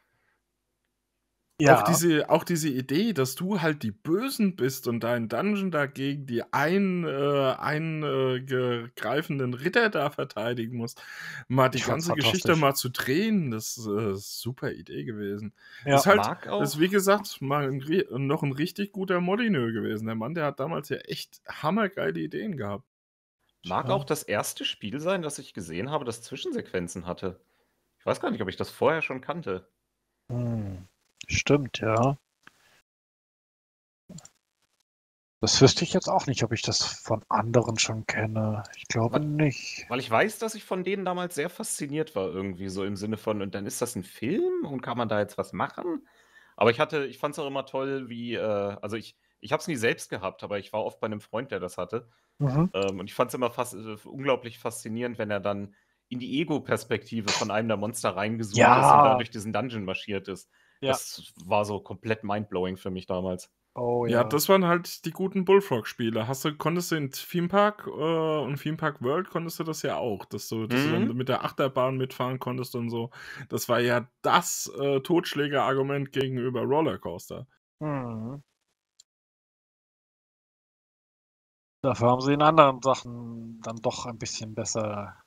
Ja. Auch, diese, auch diese Idee, dass du halt die Bösen bist und dein Dungeon dagegen die ein, äh, eingreifenden äh, Ritter da verteidigen musst, mal die ich ganze Geschichte mal zu drehen, das ist äh, super Idee gewesen. Ja, ist halt, auch. ist wie gesagt mal ein, noch ein richtig guter Modinö gewesen. Der Mann, der hat damals ja echt hammergeile Ideen gehabt. Mag ja. auch das erste Spiel sein, das ich gesehen habe, das Zwischensequenzen hatte. Ich weiß gar nicht, ob ich das vorher schon kannte. Hm. Stimmt, ja. Das wüsste ich jetzt auch nicht, ob ich das von anderen schon kenne. Ich glaube weil, nicht. Weil ich weiß, dass ich von denen damals sehr fasziniert war, irgendwie so im Sinne von, und dann ist das ein Film und kann man da jetzt was machen? Aber ich hatte, ich fand es auch immer toll, wie, äh, also ich, ich habe es nie selbst gehabt, aber ich war oft bei einem Freund, der das hatte. Mhm. Ähm, und ich fand es immer fast, äh, unglaublich faszinierend, wenn er dann in die Ego-Perspektive von einem der Monster reingesucht ja. ist und dadurch diesen Dungeon marschiert ist. Ja. Das war so komplett mindblowing für mich damals. Oh, ja. ja, das waren halt die guten Bullfrog-Spiele. Hast du, konntest du in Theme Park äh, und Theme Park World konntest du das ja auch, dass du, dass mhm. du mit der Achterbahn mitfahren konntest und so. Das war ja das äh, Totschläger-Argument gegenüber Rollercoaster. Mhm. Dafür haben sie in anderen Sachen dann doch ein bisschen besser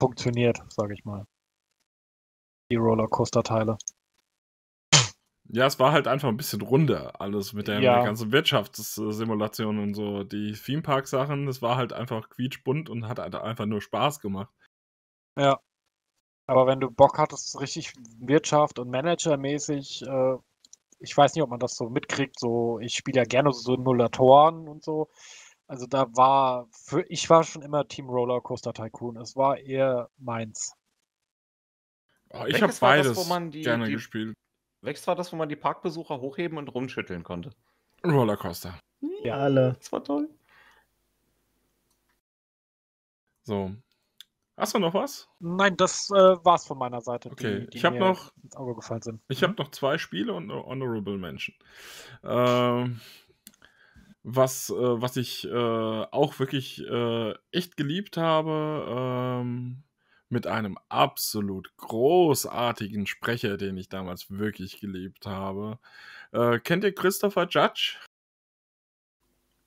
funktioniert, sage ich mal. Die Rollercoaster-Teile. Ja, es war halt einfach ein bisschen runder, alles mit der, ja. ganzen Wirtschaftssimulation und so. Die Theme-Park-Sachen, das war halt einfach quietschbunt und hat halt einfach nur Spaß gemacht. Ja. Aber wenn du Bock hattest, richtig Wirtschaft und Manager-mäßig, äh, ich weiß nicht, ob man das so mitkriegt, so, ich spiele ja gerne so Simulatoren und so. Also da war, für, ich war schon immer Team Rollercoaster Tycoon. Es war eher meins. Oh, ich habe beides das, wo man die, gerne die, gespielt. Wächst war das, wo man die Parkbesucher hochheben und rumschütteln konnte? Rollercoaster. Hm, ja, alle. Das war toll. So. Hast du noch was? Nein, das äh, war's von meiner Seite. Okay, die, die ich habe noch ins Auge gefallen sind. Ich habe noch zwei Spiele und eine honorable Mention. Ähm, was, äh, was ich äh, auch wirklich äh, echt geliebt habe, ähm, mit einem absolut großartigen Sprecher, den ich damals wirklich geliebt habe. Äh, kennt ihr Christopher Judge?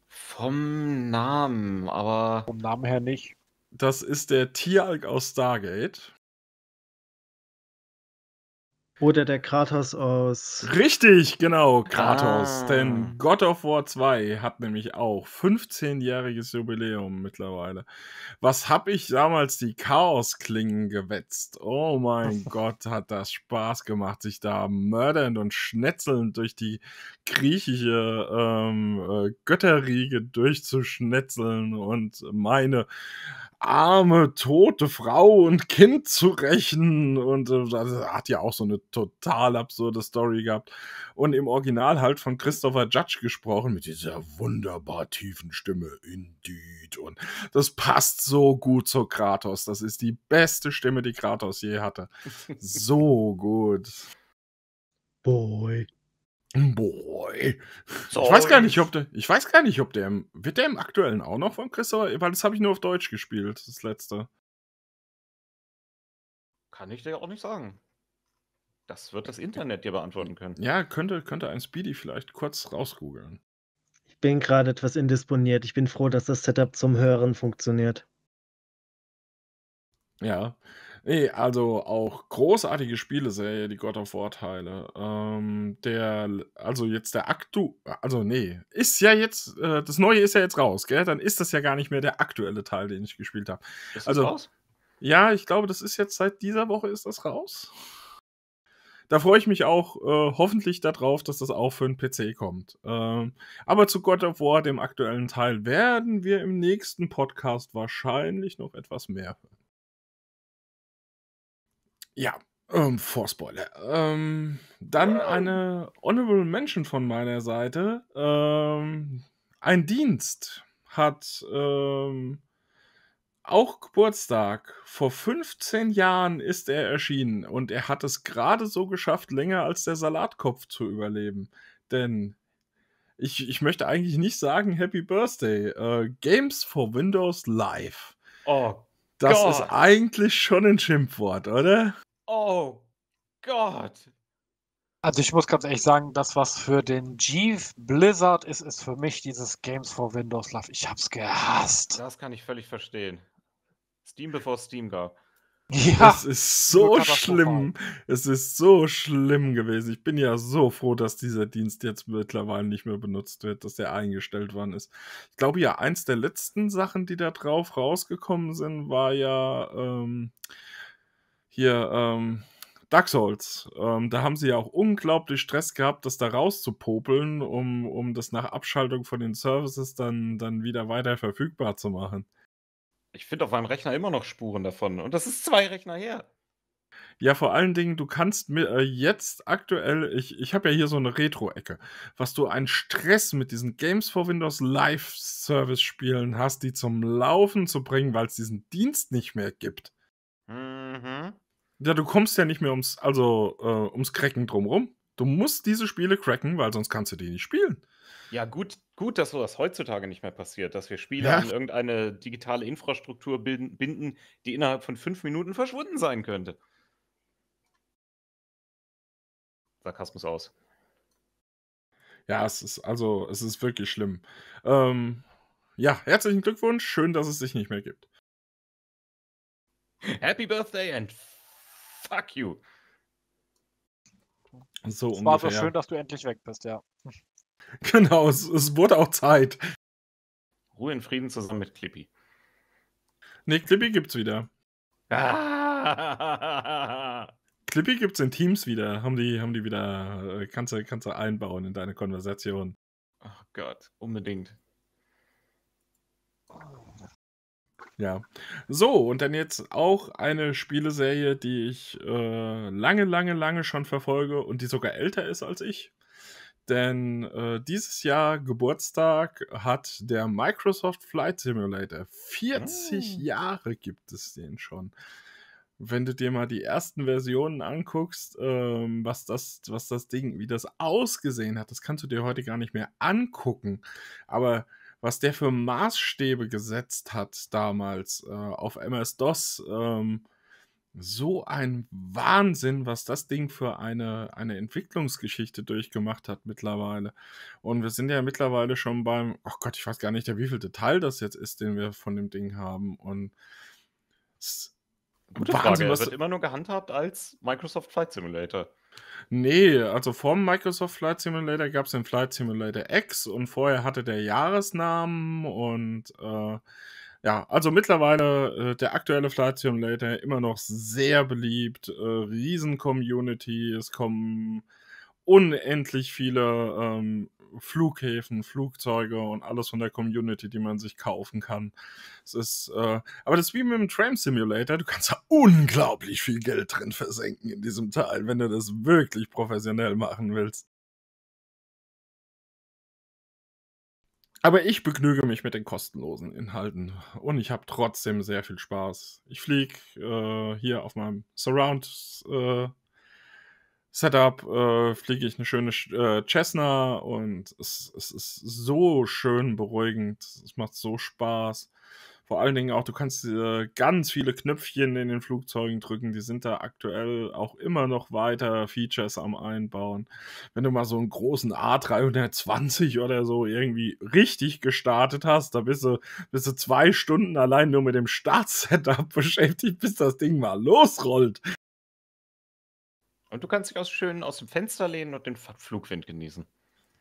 Vom Namen, aber. Vom Namen her nicht. Das ist der Tieralk aus Stargate. Oder der Kratos aus. Richtig, genau, Kratos. Ah. Denn God of War 2 hat nämlich auch 15-jähriges Jubiläum mittlerweile. Was hab ich damals die Chaosklingen gewetzt? Oh mein (laughs) Gott, hat das Spaß gemacht, sich da mördernd und schnetzelnd durch die griechische ähm, äh, Götterriege durchzuschnetzeln und meine arme, tote Frau und Kind zu rächen. Und äh, das hat ja auch so eine total absurde Story gehabt. Und im Original halt von Christopher Judge gesprochen mit dieser wunderbar tiefen Stimme. Indeed. Und das passt so gut zu Kratos. Das ist die beste Stimme, die Kratos je hatte. So gut. Boy. Boy. So ich weiß gar nicht, ob der, ich weiß gar nicht, ob der im, wird der im aktuellen auch noch von Christopher, weil das habe ich nur auf Deutsch gespielt, das letzte. Kann ich dir auch nicht sagen. Das wird das Internet dir beantworten können. Ja, könnte, könnte ein Speedy vielleicht kurz rausgoogeln. Ich bin gerade etwas indisponiert. Ich bin froh, dass das Setup zum Hören funktioniert. Ja, Nee, also auch großartige Spieleserie, die God of War Teile. Ähm, der, also jetzt der aktu, also nee, ist ja jetzt, äh, das Neue ist ja jetzt raus, gell? Dann ist das ja gar nicht mehr der aktuelle Teil, den ich gespielt habe. Ist also, das raus? Ja, ich glaube, das ist jetzt seit dieser Woche ist das raus. Da freue ich mich auch äh, hoffentlich darauf, dass das auch für den PC kommt. Ähm, aber zu God of War, dem aktuellen Teil, werden wir im nächsten Podcast wahrscheinlich noch etwas mehr hören. Ja, ähm, Vorspoiler. Ähm, dann eine Honorable Mention von meiner Seite. Ähm, ein Dienst hat ähm, auch Geburtstag. Vor 15 Jahren ist er erschienen und er hat es gerade so geschafft, länger als der Salatkopf zu überleben. Denn ich, ich möchte eigentlich nicht sagen Happy Birthday. Äh, Games for Windows Live. Oh das God. ist eigentlich schon ein Schimpfwort, oder? Oh Gott. Also ich muss ganz ehrlich sagen, das, was für den Jeeve Blizzard ist, ist für mich dieses Games for Windows Love. Ich hab's gehasst. Das kann ich völlig verstehen. Steam bevor Steam gab. Ja. Es ist so schlimm. Es ist so schlimm gewesen. Ich bin ja so froh, dass dieser Dienst jetzt mittlerweile nicht mehr benutzt wird, dass der eingestellt worden ist. Ich glaube ja, eins der letzten Sachen, die da drauf rausgekommen sind, war ja ähm, hier ähm, Dark Souls. Ähm, da haben sie ja auch unglaublich Stress gehabt, das da rauszupopeln, um, um das nach Abschaltung von den Services dann, dann wieder weiter verfügbar zu machen. Ich finde auf meinem Rechner immer noch Spuren davon. Und das ist zwei Rechner her. Ja, vor allen Dingen, du kannst mir äh, jetzt aktuell, ich, ich habe ja hier so eine Retro-Ecke, was du einen Stress mit diesen Games for Windows Live-Service-Spielen hast, die zum Laufen zu bringen, weil es diesen Dienst nicht mehr gibt. Mhm. Ja, du kommst ja nicht mehr ums, also, äh, ums Cracken drumrum. Du musst diese Spiele cracken, weil sonst kannst du die nicht spielen. Ja, gut, gut, dass sowas heutzutage nicht mehr passiert, dass wir Spiele ja. an irgendeine digitale Infrastruktur binden, die innerhalb von fünf Minuten verschwunden sein könnte. Sarkasmus aus. Ja, es ist also, es ist wirklich schlimm. Ähm, ja, herzlichen Glückwunsch, schön, dass es dich nicht mehr gibt. Happy Birthday and Fuck you. So es ungefähr, war so schön, dass du endlich weg bist, ja. (laughs) Genau, es, es, wurde auch Zeit. Ruhe in Frieden zusammen mit Clippy. Nee, Clippy gibt's wieder. Ah. (laughs) Clippy gibt's in Teams wieder. Haben die, haben die wieder, äh, kannst du, kannst du einbauen in deine Konversation. Oh Gott, unbedingt. Oh. Ja. So, und dann jetzt auch eine Spieleserie, die ich äh, lange, lange, lange schon verfolge und die sogar älter ist als ich. Denn äh, dieses Jahr Geburtstag hat der Microsoft Flight Simulator. 40 oh. Ah. Jahre gibt es den schon. Wenn du dir mal die ersten Versionen anguckst, ähm, was, das, was das Ding, wie das ausgesehen hat, das kannst du dir heute gar nicht mehr angucken. Aber was der für Maßstäbe gesetzt hat damals äh, auf MS-DOS. Ähm, so ein Wahnsinn, was das Ding für eine, eine Entwicklungsgeschichte durchgemacht hat mittlerweile. Und wir sind ja mittlerweile schon beim, ach oh Gott, ich weiß gar nicht, wie viel Detail das jetzt ist, den wir von dem Ding haben. Und Gute Wahnsinn, Frage. Was wird immer nur gehandhabt als Microsoft Flight Simulator. Nee, also vor Microsoft Flight Simulator gab es den Flight Simulator X und vorher hatte der Jahresnamen und äh, ja, also mittlerweile äh, der aktuelle Flight Simulator immer noch sehr beliebt, äh, Riesen-Community, es kommen unendlich viele ähm, Flughäfen, Flugzeuge und alles von der Community, die man sich kaufen kann. Es ist, äh, aber das ist wie mit dem Tram Simulator. Du kannst da unglaublich viel Geld drin versenken in diesem Teil, wenn du das wirklich professionell machen willst. Aber ich begnüge mich mit den kostenlosen Inhalten und ich habe trotzdem sehr viel Spaß. Ich fliege äh, hier auf meinem Surround äh, Setup äh, fliege ich eine schöne äh, Cessna und es, es ist so schön beruhigend. Es macht so Spaß. Vor allen Dingen auch, du kannst äh, ganz viele Knöpfchen in den Flugzeugen drücken. Die sind da aktuell auch immer noch weiter Features am Einbauen. Wenn du mal so einen großen A320 oder so irgendwie richtig gestartet hast, da bist du, bist du zwei Stunden allein nur mit dem Startsetup (laughs) beschäftigt, bis das Ding mal losrollt. Und du kannst dich auch schön aus dem Fenster lehnen und den Flugwind genießen.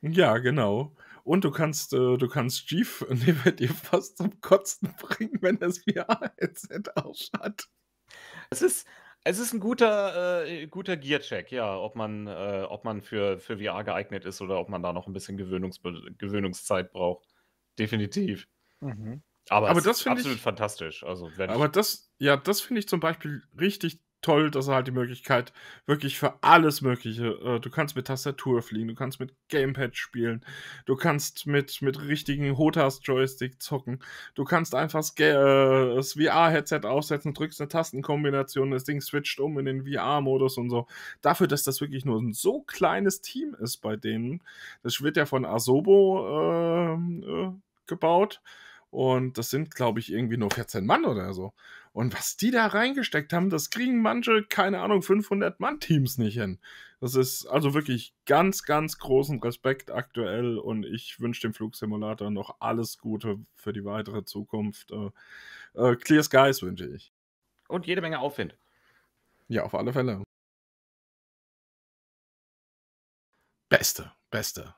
Ja, genau. Und du kannst, äh, du kannst Chief (laughs) neben dir fast zum Kotzen bringen, wenn das (laughs) VR-Headset ausschaut. Es ist, es ist ein guter, äh, guter Gear-Check, ja, ob man, äh, ob man für, für VR geeignet ist oder ob man da noch ein bisschen Gewöhnungs Gewöhnungszeit braucht. Definitiv. Mhm. Aber, aber das finde ich absolut fantastisch. Also, aber ich... das, ja, das finde ich zum Beispiel richtig toll, dass er halt die Möglichkeit wirklich für alles Mögliche. Äh, du kannst mit Tastatur fliegen, du kannst mit Gamepad spielen, du kannst mit, mit richtigen Hotas-Joystick zocken, du kannst einfach das, äh, das VR-Headset aufsetzen, drückst eine Tastenkombination, das Ding switcht um in den VR-Modus und so. Dafür, dass das wirklich nur ein so kleines Team ist bei denen, das wird ja von Asobo ähm, äh, gebaut. Und das sind, glaube ich, irgendwie nur 14 Mann oder so. Und was die da reingesteckt haben, das kriegen manche, keine Ahnung, 500 Mann-Teams nicht hin. Das ist also wirklich ganz, ganz großen Respekt aktuell und ich wünsche dem Flugsimulator noch alles Gute für die weitere Zukunft. Äh, äh, clear Skies wünsche ich. Und jede Menge Aufwind. Ja, auf alle Fälle. Beste, beste.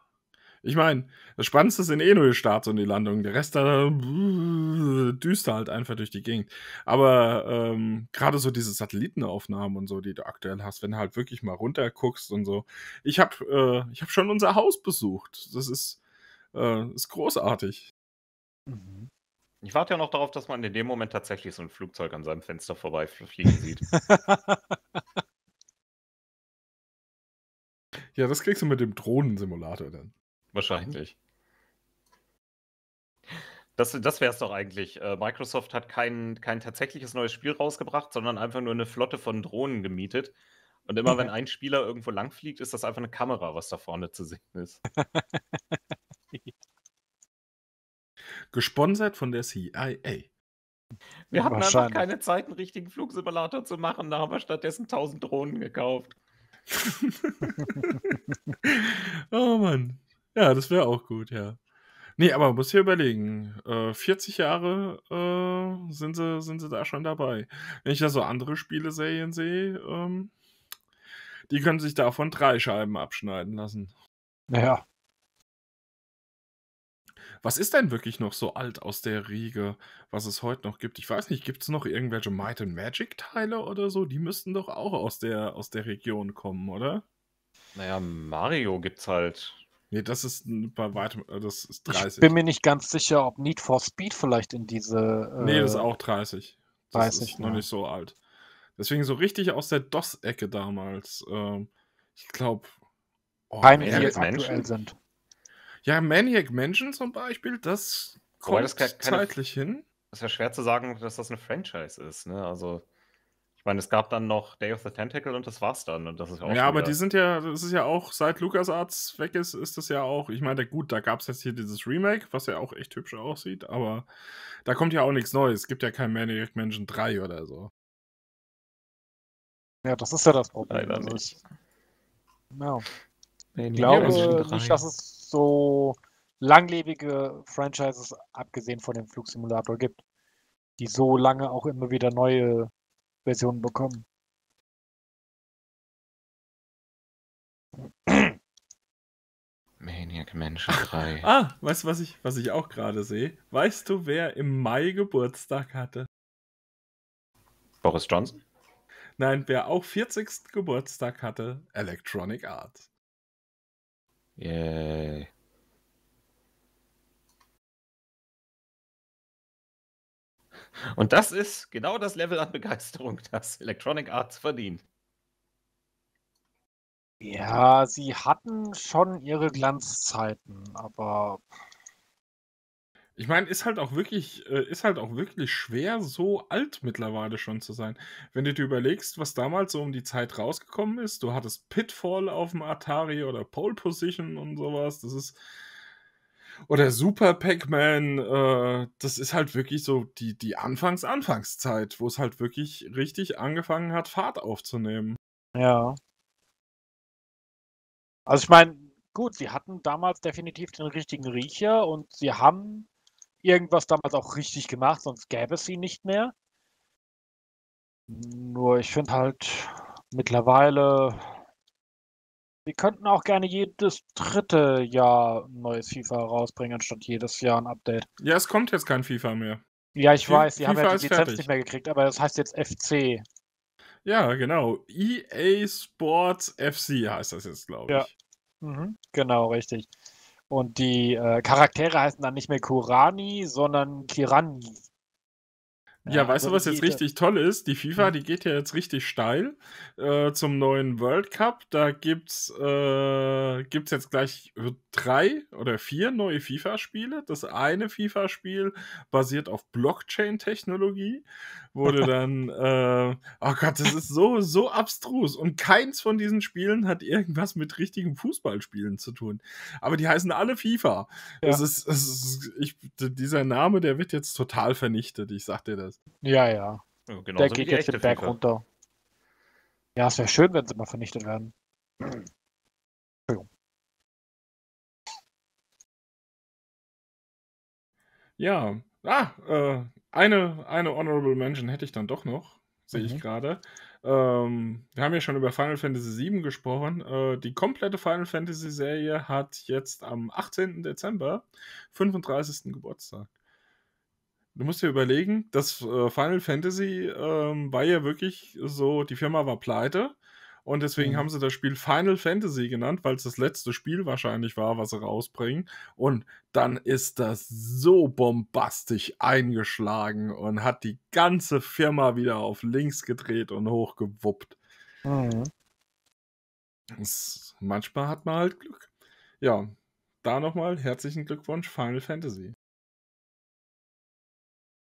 Ich meine, das Spannendste sind eh nur die Starts und die Landungen. Der Rest da äh, düster halt einfach durch die Gegend. Aber ähm, gerade so diese Satellitenaufnahmen und so, die du aktuell hast, wenn du halt wirklich mal runter guckst und so. Ich habe äh, hab schon unser Haus besucht. Das ist, äh, ist großartig. Ich warte ja noch darauf, dass man in dem Moment tatsächlich so ein Flugzeug an seinem Fenster vorbeifliegen sieht. (laughs) ja, das kriegst du mit dem Drohnensimulator dann. Wahrscheinlich. Das, das wäre es doch eigentlich. Äh, Microsoft hat kein, kein tatsächliches neues Spiel rausgebracht, sondern einfach nur eine Flotte von Drohnen gemietet. Und immer wenn (laughs) ein Spieler irgendwo langfliegt, ist das einfach eine Kamera, was da vorne zu sehen ist. (laughs) Gesponsert von der CIA. Wir hatten einfach keine Zeit, einen richtigen Flugsimulator zu machen, da haben wir stattdessen 1000 Drohnen gekauft. (laughs) oh Mann. Ja, das wäre auch gut, ja. Nee, aber man muss hier überlegen. Äh, 40 Jahre äh, sind, sie, sind sie da schon dabei. Wenn ich da so andere Spieleserien sehe, ähm, die können sich davon drei Scheiben abschneiden lassen. Naja. Was ist denn wirklich noch so alt aus der Riege, was es heute noch gibt? Ich weiß nicht, gibt es noch irgendwelche Might and Magic Teile oder so? Die müssten doch auch aus der, aus der Region kommen, oder? Naja, Mario gibt's halt. Nee, das ist bei weitem, äh, das ist 30. Ich bin mir nicht ganz sicher, ob Need for Speed vielleicht in diese. Äh, nee, das ist äh, auch 30. Das 30, ist ja. noch nicht so alt. Deswegen so richtig aus der DOS-Ecke damals. Ähm, ich glaube. Oh, Keine, die jetzt aktuell sind. Ja, Maniac Mansion zum Beispiel, das kommt das kann, zeitlich hin. Es ist ja schwer zu sagen, dass das eine Franchise ist, ne? Also. Ich meine, es gab dann noch Day of the Tentacle und das war's dann. Und das ist auch ja, aber die sind ja, das ist ja auch, seit LucasArts weg ist, ist das ja auch, ich meine, gut, da gab es jetzt hier dieses Remake, was ja auch echt hübsch aussieht, aber da kommt ja auch nichts Neues. Es gibt ja kein Maniac Mansion 3 oder so. Ja, das ist ja das Problem. Leider also nicht. Ja. Nee, ich glaube nicht, dass es so langlebige Franchises, abgesehen von dem Flugsimulator, gibt, die so lange auch immer wieder neue Version bekommen. Maniac Mansion 3. (laughs) ah, weißt du, was ich, was ich auch gerade sehe? Weißt du, wer im Mai Geburtstag hatte? Boris Johnson? Nein, wer auch 40. Geburtstag hatte? Electronic Arts. Yay. Und das ist genau das Level an Begeisterung, (laughs) das Electronic Arts verdient. Ja, sie hatten schon ihre Glanzzeiten, aber. Ich meine, ist halt auch wirklich, äh, ist halt auch wirklich schwer, so alt mittlerweile schon zu sein. Wenn du dir überlegst, was damals so um die Zeit rausgekommen ist, du hattest Pitfall auf dem Atari oder Pole Position und sowas, das ist, oder Super Pac-Man, äh, das ist halt wirklich so die, die Anfangs-Anfangszeit, wo es halt wirklich richtig angefangen hat, Fahrt aufzunehmen. Ja. Also ich meine, gut, sie hatten damals definitiv den richtigen Riecher und sie haben irgendwas damals auch richtig gemacht, sonst gäbe es sie nicht mehr. Nur ich finde halt mittlerweile Sie könnten auch gerne jedes dritte Jahr ein neues FIFA rausbringen, statt jedes Jahr ein Update. Ja, es kommt jetzt kein FIFA mehr. Ja, ich F weiß, die FIFA haben ja die Lizenz fertig. nicht mehr gekriegt, aber das heißt jetzt FC. Ja, genau. EA Sports FC heißt das jetzt, glaube ich. Ja. Mhm, genau, richtig. Und die äh, Charaktere heißen dann nicht mehr Kurani, sondern Kirani. Ja, ja, weißt du, was jetzt richtig toll ist? Die FIFA, mhm. die geht ja jetzt richtig steil äh, zum neuen World Cup. Da gibt's, äh, gibt's jetzt gleich drei oder vier neue FIFA-Spiele. Das eine FIFA-Spiel basiert auf Blockchain-Technologie wurde dann, äh, oh Gott, das ist so, so abstrus. Und keins von diesen Spielen hat irgendwas mit richtigen Fußballspielen zu tun. Aber die heißen alle FIFA. Ja. Das ist, das ist ich, dieser Name, der wird jetzt total vernichtet, ich sag dir das. Ja, ja. genau der so geht jetzt den Berg FIFA. runter. Ja, es wäre schön, wenn sie mal vernichtet werden. Entschuldigung. Ja, ah, äh, eine, eine Honorable Mention hätte ich dann doch noch, sehe mhm. ich gerade. Ähm, wir haben ja schon über Final Fantasy VII gesprochen. Äh, die komplette Final Fantasy Serie hat jetzt am 18. Dezember 35. Geburtstag. Du musst dir überlegen, das äh, Final Fantasy ähm, war ja wirklich so, die Firma war pleite und deswegen mhm. haben sie das Spiel Final Fantasy genannt, weil es das letzte Spiel wahrscheinlich war, was sie rausbringen. Und dann ist das so bombastisch eingeschlagen und hat die ganze Firma wieder auf links gedreht und hochgewuppt. Mhm. Das, manchmal hat man halt Glück. Ja, da nochmal herzlichen Glückwunsch, Final Fantasy.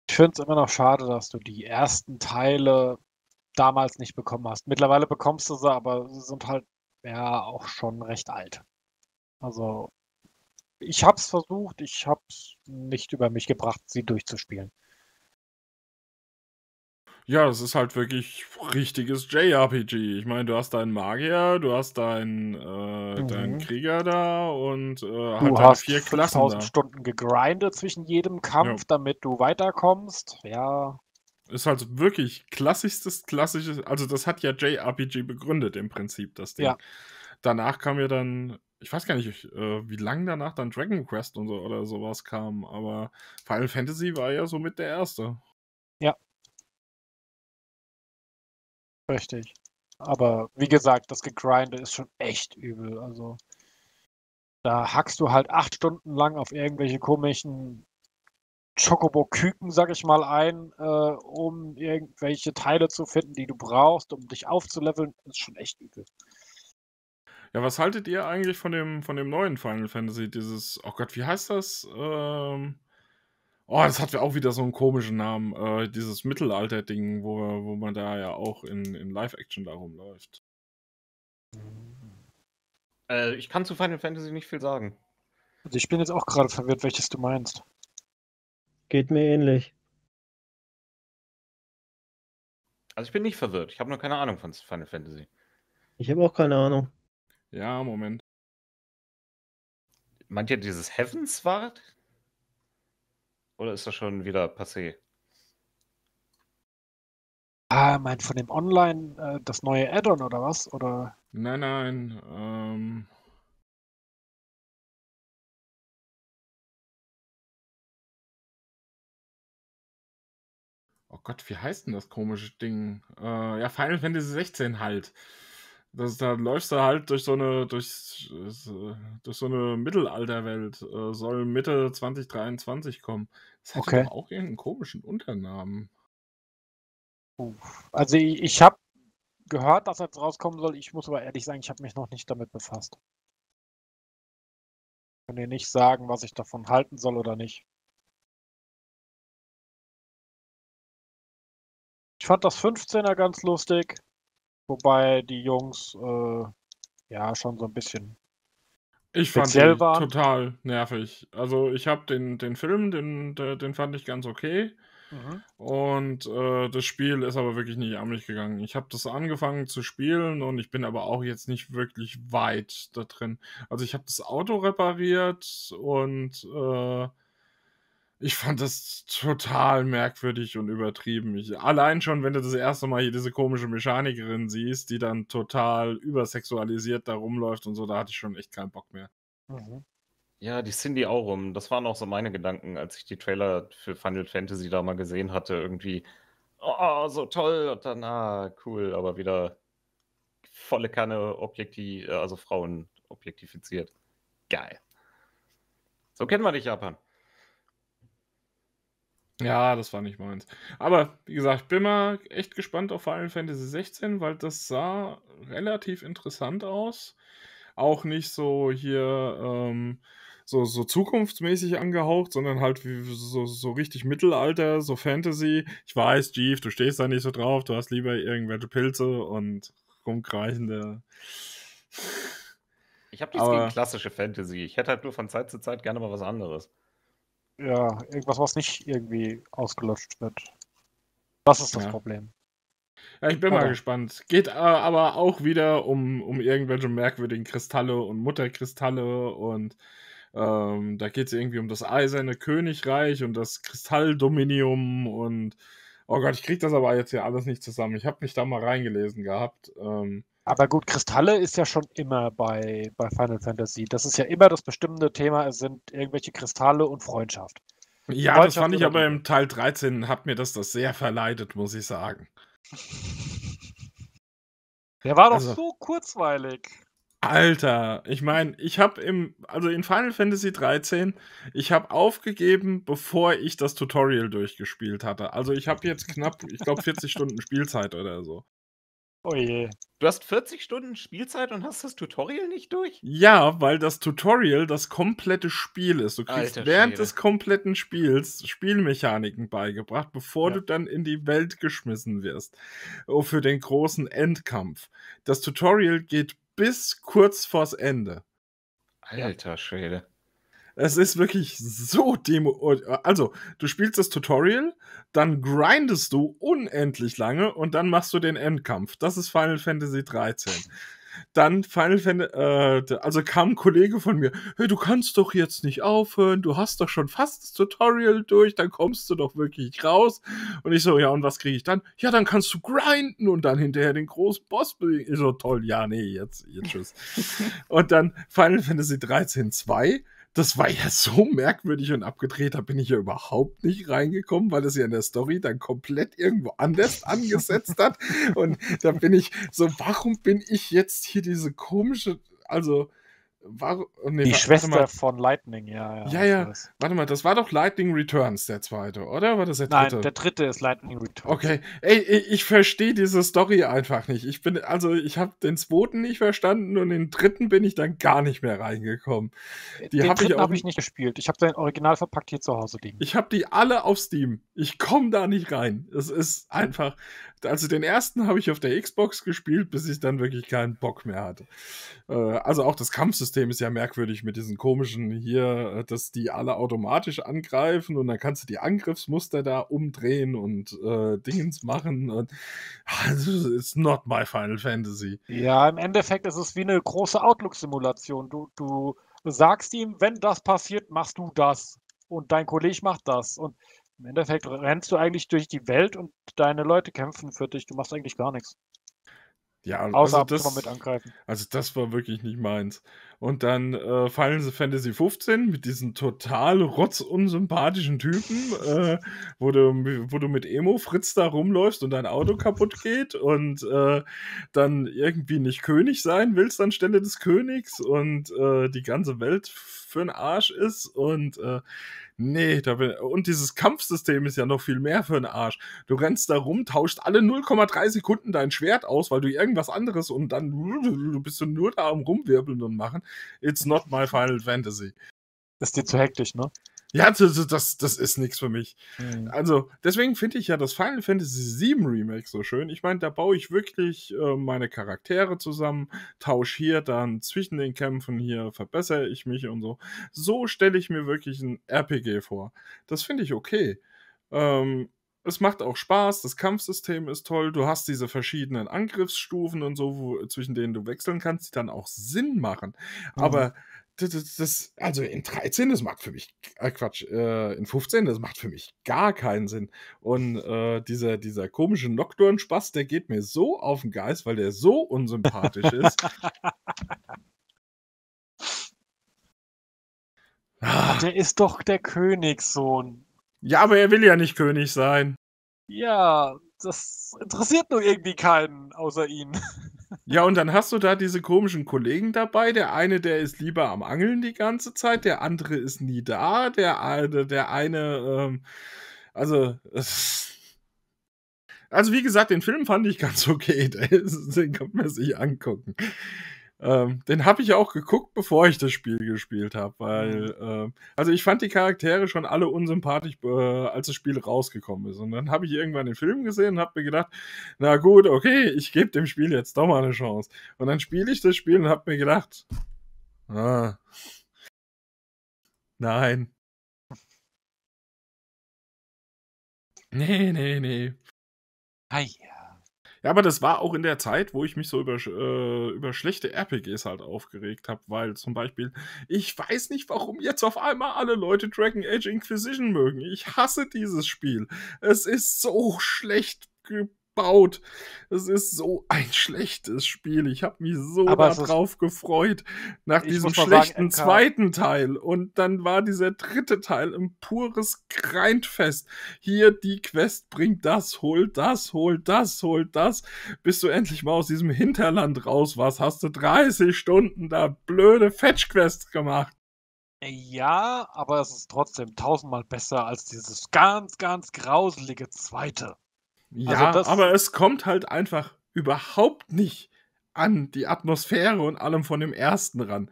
Ich finde es immer noch schade, dass du die ersten Teile damals nicht bekommen hast. Mittlerweile bekommst du sie, aber sie sind halt ja auch schon recht alt. Also ich hab's versucht, ich hab's nicht über mich gebracht, sie durchzuspielen. Ja, das ist halt wirklich richtiges JRPG. Ich meine, du hast deinen Magier, du hast deinen, äh, mhm. deinen Krieger da und äh, du halt hast vier Klassen. Du hast Stunden gegrindet zwischen jedem Kampf, ja. damit du weiterkommst. Ja, ist halt wirklich klassischstes klassisches, also das hat ja JRPG begründet im Prinzip, das Ding. Ja. Danach kam ja dann, ich weiß gar nicht, äh, wie lange danach dann Dragon Quest und so oder sowas kam, aber Final Fantasy war ja somit der erste. Ja. Richtig. Aber wie gesagt, das Gegrinde ist schon echt übel. Also da hackst du halt acht Stunden lang auf irgendwelche komischen Chocobo-Küken, sag ich mal, ein, äh, um irgendwelche Teile zu finden, die du brauchst, um dich aufzuleveln, ist schon echt übel. Ja, was haltet ihr eigentlich von dem, von dem neuen Final Fantasy? Dieses, oh Gott, wie heißt das? Ähm, oh, das hat ja auch wieder so einen komischen Namen. Äh, dieses Mittelalter-Ding, wo, wo man da ja auch in, in Live-Action da rumläuft. Äh, ich kann zu Final Fantasy nicht viel sagen. Also ich bin jetzt auch gerade verwirrt, welches du meinst. Geht mir ähnlich. Also ich bin nicht verwirrt. Ich habe noch keine Ahnung von Final Fantasy. Ich habe auch keine Ahnung. Ja, Moment. Meint ihr dieses Heavens Oder ist das schon wieder passé? Ah, meint von dem Online äh, das neue Addon oder was? Oder? Nein, nein. Ähm, Oh Gott, wie heißt denn das komische Ding? Äh, ja, Final Fantasy 16 halt. Das, da läufst du halt durch so eine, durch, durch so eine Mittelalterwelt. Äh, soll Mitte 2023 kommen. Das hat okay. auch irgendeinen komischen Unternamen. Also ich, ich habe gehört, dass er jetzt rauskommen soll. Ich muss aber ehrlich sagen, ich habe mich noch nicht damit befasst. Ich kann dir nicht sagen, was ich davon halten soll oder nicht. fand das 15er ganz lustig, wobei die Jungs äh, ja schon so ein bisschen. Ich fand den waren. total nervig. Also ich habe den, den Film, den, den fand ich ganz okay. Mhm. Und äh, das Spiel ist aber wirklich nicht an mich gegangen. Ich habe das angefangen zu spielen und ich bin aber auch jetzt nicht wirklich weit da drin. Also ich habe das Auto repariert und äh, ich fand das total merkwürdig und übertrieben. Ich, allein schon, wenn du das erste Mal hier diese komische Mechanikerin siehst, die dann total übersexualisiert da rumläuft und so, da hatte ich schon echt keinen Bock mehr. Mhm. Ja, die Cindy Aurum, Das waren auch so meine Gedanken, als ich die Trailer für Final Fantasy da mal gesehen hatte. Irgendwie, oh, so toll und dann, ah, cool, aber wieder volle Kanne objektiv, also Frauen objektifiziert. Geil. So kennen wir dich, Japan. Ja, das war nicht meins. Aber wie gesagt, ich bin mal echt gespannt auf Final Fantasy 16, weil das sah relativ interessant aus. Auch nicht so hier ähm, so, so zukunftsmäßig angehaucht, sondern halt wie, so, so richtig Mittelalter, so Fantasy. Ich weiß, Jeef, du stehst da nicht so drauf, du hast lieber irgendwelche Pilze und rumkreichende. Ich habe nichts Aber... gegen klassische Fantasy. Ich hätte halt nur von Zeit zu Zeit gerne mal was anderes. Ja, irgendwas, was nicht irgendwie ausgelöscht wird. Das ist das ja. Problem. Ja, ich bin ja. mal gespannt. Geht äh, aber auch wieder um, um irgendwelche merkwürdigen Kristalle und Mutterkristalle und ähm, da geht es irgendwie um das eiserne Königreich und das Kristalldominium und oh Gott, ich krieg das aber jetzt hier alles nicht zusammen. Ich habe mich da mal reingelesen gehabt. Ähm, aber gut, Kristalle ist ja schon immer bei, bei Final Fantasy. Das ist ja immer das bestimmende Thema. Es sind irgendwelche Kristalle und Freundschaft. Ja, das fand ich aber im Teil 13 hat mir das das sehr verleidet, muss ich sagen. (laughs) Der war doch also, so kurzweilig. Alter, ich meine, ich habe im, also in Final Fantasy 13, ich habe aufgegeben, bevor ich das Tutorial durchgespielt hatte. Also ich habe jetzt knapp, ich glaube 40 (laughs) Stunden Spielzeit oder so. Oh je. Du hast 40 Stunden Spielzeit und hast das Tutorial nicht durch? Ja, weil das Tutorial das komplette Spiel ist. Du kriegst während des kompletten Spiels Spielmechaniken beigebracht, bevor ja. du dann in die Welt geschmissen wirst. Oh, Für den großen Endkampf. Das Tutorial geht bis kurz vors Ende. Alter Schwede. Es ist wirklich so demo. Äh, also, du spielst das Tutorial, dann grindest du unendlich lange und dann machst du den Endkampf. Das ist Final Fantasy 13. Dann Final Fantasy, äh, also kam ein Kollege von mir, hey, du kannst doch jetzt nicht aufhören, du hast doch schon fast das Tutorial durch, dann kommst du doch wirklich raus. Und ich so, ja, und was kriege ich dann? Ja, dann kannst du grinden und dann hinterher den großen Boss besiegen. Ich so, toll, ja, nee, jetzt, jetzt tschüss. (laughs) und dann Final Fantasy 13 2 das war ja so merkwürdig und abgedreht, da bin ich ja überhaupt nicht reingekommen, weil es ja in der Story dann komplett irgendwo anders angesetzt hat. Und da bin ich so, warum bin ich jetzt hier diese komische, also war, oh nee, die war, Schwester von Lightning, ja. Ja, ja. ja. Warte mal, das war doch Lightning Returns, der zweite, oder? War das der dritte? Nein, der dritte ist Lightning Returns. Okay, ey, ich, ich verstehe diese Story einfach nicht. Ich bin, also, ich habe den zweiten nicht verstanden und den dritten bin ich dann gar nicht mehr reingekommen. Äh, die den hab dritten habe ich nicht gespielt. Ich habe den original verpackt hier zu Hause liegen. Ich habe die alle auf Steam. Ich komme da nicht rein. Es ist einfach, also den ersten habe ich auf der Xbox gespielt, bis ich dann wirklich keinen Bock mehr hatte. Äh, also auch das Kampfsystem Kampfsystem ist ja merkwürdig mit diesen komischen hier, äh, dass die alle automatisch angreifen und dann kannst du die Angriffsmuster da umdrehen und äh, Dingens machen. Und, also, ah, it's not my Final Fantasy. Ja, im Endeffekt ist es wie eine große Outlook-Simulation. Du, du sagst ihm, wenn das passiert, machst du das. Und dein Kollege macht das. Und im Endeffekt rennst du eigentlich durch die Welt und deine Leute kämpfen für dich. Du machst eigentlich gar nichts. Ja, Außer also das, mit angreifen. Also das war wirklich nicht meins. Und dann äh, Final Fantasy 15 mit diesen total rotzunsympathischen Typen, äh, wo, du, wo du mit Emo Fritz da rumläufst und dein Auto kaputt geht und äh, dann irgendwie nicht König sein willst anstelle des Königs und äh, die ganze Welt für den Arsch ist und äh, Nee, da bin, und dieses Kampfsystem ist ja noch viel mehr für einen Arsch. Du rennst da rum, tauscht alle 0,3 Sekunden dein Schwert aus, weil du irgendwas anderes und dann du bist du nur da am Rumwirbeln und machen. It's not my Final Fantasy. ist dir zu hektisch, ne? ja, das, das, das ist nichts für mich. Mhm. Also, deswegen finde ich ja das Final Fantasy VII Remake so schön. Ich meine, da baue ich wirklich äh, meine Charaktere zusammen, tausche hier dann zwischen den Kämpfen, hier verbessere ich mich und so. So stelle ich mir wirklich ein RPG vor. Das finde ich okay. Ähm, es macht auch Spaß, das Kampfsystem ist toll, du hast diese verschiedenen Angriffsstufen und so, wo, zwischen denen du wechseln kannst, die dann auch Sinn machen. Mhm. Aber das, das, das, also in 13, das macht für mich, äh Quatsch, äh, in 15, das macht für mich gar keinen Sinn. Und äh, dieser, dieser komische Nocturn-Spaß, der geht mir so auf den Geist, weil der so unsympathisch ist. (laughs) Ah. der ist doch der Königssohn. Ja, aber er will ja nicht König sein. Ja, das interessiert nur irgendwie keinen außer ihn. Ja, und dann hast du da diese komischen Kollegen dabei. Der eine, der ist lieber am Angeln die ganze Zeit, der andere ist nie da, der eine, der eine, ähm, also. Also, wie gesagt, den Film fand ich ganz okay. (laughs) Den kann man sich angucken. Ähm, den habe ich auch geguckt, bevor ich das Spiel gespielt habe, weil äh, also ich fand die Charaktere schon alle unsympathisch, äh, als das Spiel rausgekommen ist. Und dann habe ich irgendwann den Film gesehen und habe mir gedacht, na gut, okay, ich gebe dem Spiel jetzt doch mal eine Chance. Und dann spiele ich das Spiel und habe mir gedacht, ah, nein. Nee, nee, nee. Ah, ja. Ja, aber das war auch in der Zeit, wo ich mich so über, äh, über schlechte RPGs halt aufgeregt habe, weil zum Beispiel, ich weiß nicht, warum jetzt auf einmal alle Leute Dragon Age Inquisition mögen. Ich hasse dieses Spiel. Es ist so schlecht baut. Es ist so ein schlechtes Spiel. Ich habe mich so darauf gefreut, nach diesem schlechten sagen, zweiten Teil. Und dann war dieser dritte Teil ein pures Grindfest. Hier die Quest bringt das, holt das, holt das, holt das, bis du endlich mal aus diesem Hinterland raus warst. Hast du 30 Stunden da blöde Fetch-Quests gemacht. Ja, aber es ist trotzdem tausendmal besser als dieses ganz, ganz grauselige zweite. Ja, also aber es kommt halt einfach überhaupt nicht an die Atmosphäre und allem von dem ersten ran.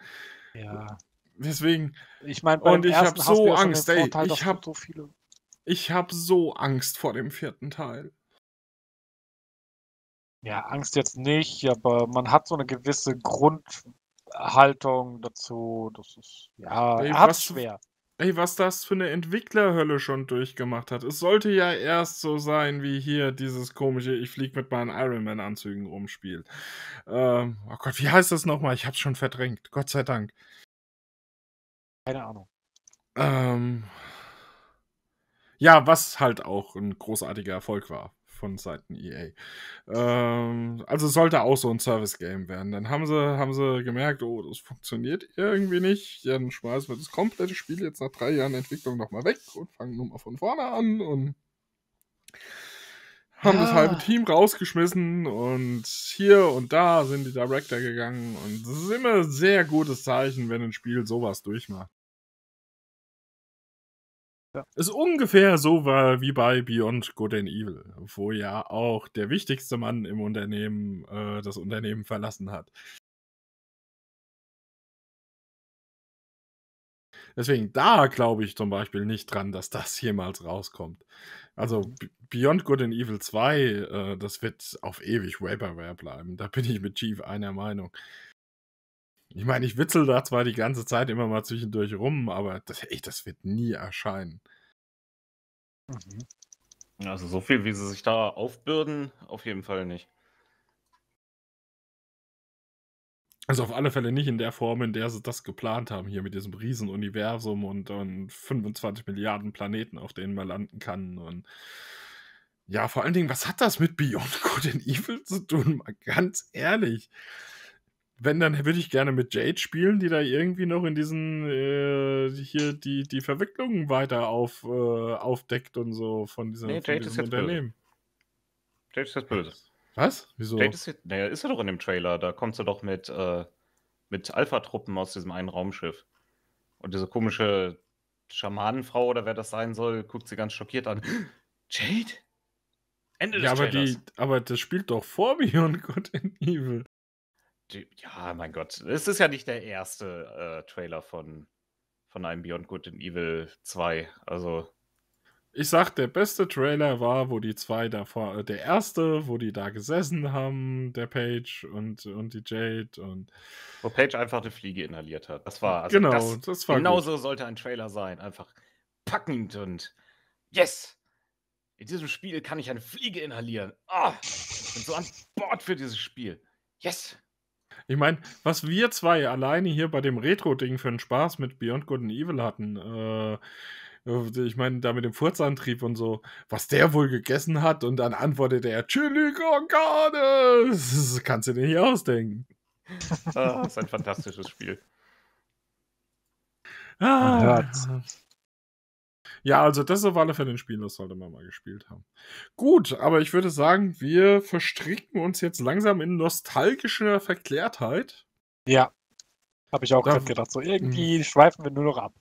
Ja. Deswegen. Ich meine, und ich habe so ja Angst, ey. Vorteil, ich habe so viele. Ich habe so Angst vor dem vierten Teil. Ja, Angst jetzt nicht, aber man hat so eine gewisse Grundhaltung dazu. Das ist ja, Ey, was, schwer. Ey, was das für eine Entwicklerhölle schon durchgemacht hat. Es sollte ja erst so sein wie hier dieses komische Ich flieg mit meinen Iron Man Anzügen rumspielt. Ähm, oh Gott, wie heißt das nochmal? Ich hab's schon verdrängt. Gott sei Dank. Keine Ahnung. Ähm, ja, was halt auch ein großartiger Erfolg war von Seiten EA. Ähm, also sollte auch so ein Service-Game werden. Dann haben sie, haben sie gemerkt, oh, das funktioniert irgendwie nicht. Dann schmeißen wir das komplette Spiel jetzt nach drei Jahren Entwicklung nochmal weg und fangen nun mal von vorne an und haben ja. das halbe ah. Team rausgeschmissen und hier und da sind die Director gegangen und es ist immer ein sehr gutes Zeichen, wenn ein Spiel sowas durchmacht. Ja. Ist ungefähr so war wie bei Beyond Good and Evil, wo ja auch der wichtigste Mann im Unternehmen äh, das Unternehmen verlassen hat. Deswegen, da glaube ich zum Beispiel nicht dran, dass das (laughs) jemals rauskommt. Also Beyond Good and Evil 2, äh, das wird auf ewig Vaporware bleiben. Da bin ich mit Chief einer Meinung. Ich meine, ich witzel da zwar die ganze Zeit immer mal zwischendurch rum, aber das, ey, das wird nie erscheinen. Mhm. Also so viel, wie sie sich da aufbürden, auf jeden Fall nicht. Also auf alle Fälle nicht in der Form, in der sie das geplant haben, hier mit diesem Riesenuniversum und, und 25 Milliarden Planeten, auf denen man landen kann. Und ja, vor allen Dingen, was hat das mit Beyond Good and Evil zu tun? Mal ganz ehrlich wenn, dann würde ich gerne mit Jade spielen, die da irgendwie noch in diesen äh, hier die, die Verwicklungen weiter auf, äh, aufdeckt und so von, diesem, nee, Jade ist Unternehmen. Böse. Jade ist jetzt böse. Was? Wieso? Jade ist, jetzt, naja, ist er doch in dem Trailer. Da kommt sie doch mit, äh, mit Alpha-Truppen aus diesem einen Raumschiff. Und diese komische Schamanenfrau oder wer das sein soll, guckt sie ganz schockiert an. (gasps) Jade? Ende des ja, aber, Trailers. die, aber das spielt doch vor Beyond Good and Evil ja, mein Gott. Es ist ja nicht der erste äh, Trailer von, von einem Beyond Good and Evil 2. Also. Ich sag, der beste Trailer war, wo die zwei davor, äh, der erste, wo die da gesessen haben, der Page und, und die Jade und. Wo Page einfach eine Fliege inhaliert hat. Das war, also genau, das, das war Genauso gut. sollte ein Trailer sein. Einfach packend und yes! In diesem Spiel kann ich eine Fliege inhalieren. Oh, ich bin so an Bord für dieses Spiel. Yes! Ich meine, was wir zwei alleine hier bei dem Retro-Ding für einen Spaß mit Beyond Good and Evil hatten, äh, äh ich meine, da mit dem Furzantrieb und so, was der wohl gegessen hat und dann antwortete er, Chili con carne! (laughs) Das kannst du dir nicht ausdenken. Ah, das ist ein fantastisches Spiel. Ah, ja, also das ist auf alle Fälle ein Spiel, das sollte man mal gespielt haben. Gut, aber ich würde sagen, wir verstricken uns jetzt langsam in nostalgische Verklärtheit. Ja, habe ich auch gerade gedacht. So irgendwie mh. Hm. schweifen wir nur noch ab.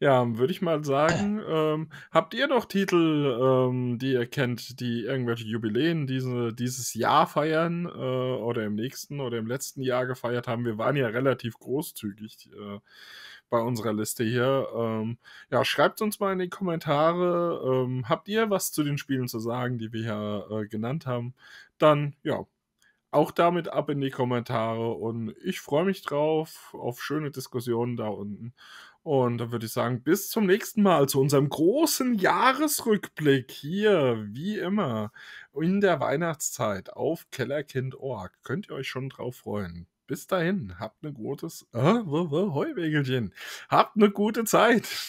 Ja, würde ich mal sagen, ähm, habt ihr noch Titel, ähm, die ihr kennt, die irgendwelche Jubiläen diese, dieses Jahr feiern äh, oder im nächsten oder im letzten Jahr gefeiert haben? Wir waren ja relativ großzügig. Äh, bei unserer Liste hier. Ähm, ja, schreibt uns mal in die Kommentare. Ähm, habt ihr was zu den Spielen zu sagen, die wir hier äh, genannt haben? Dann, ja, auch damit ab in die Kommentare und ich freue mich drauf auf schöne Diskussionen da unten. Und dann würde ich sagen, bis zum nächsten Mal zu unserem großen Jahresrückblick hier, wie immer, in der Weihnachtszeit auf kellerkind.org. Könnt ihr euch schon drauf freuen bis dahin, habt ein ne gutes äh, Heuwegelchen. Habt eine gute Zeit.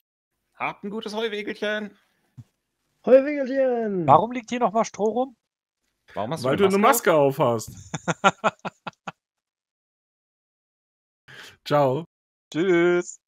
Habt ein gutes Heuwägelchen. Heuwägelchen. Warum liegt hier nochmal Stroh rum? Warum hast Weil du eine Maske, du eine Maske auf, auf hast. (laughs) Ciao. Tschüss.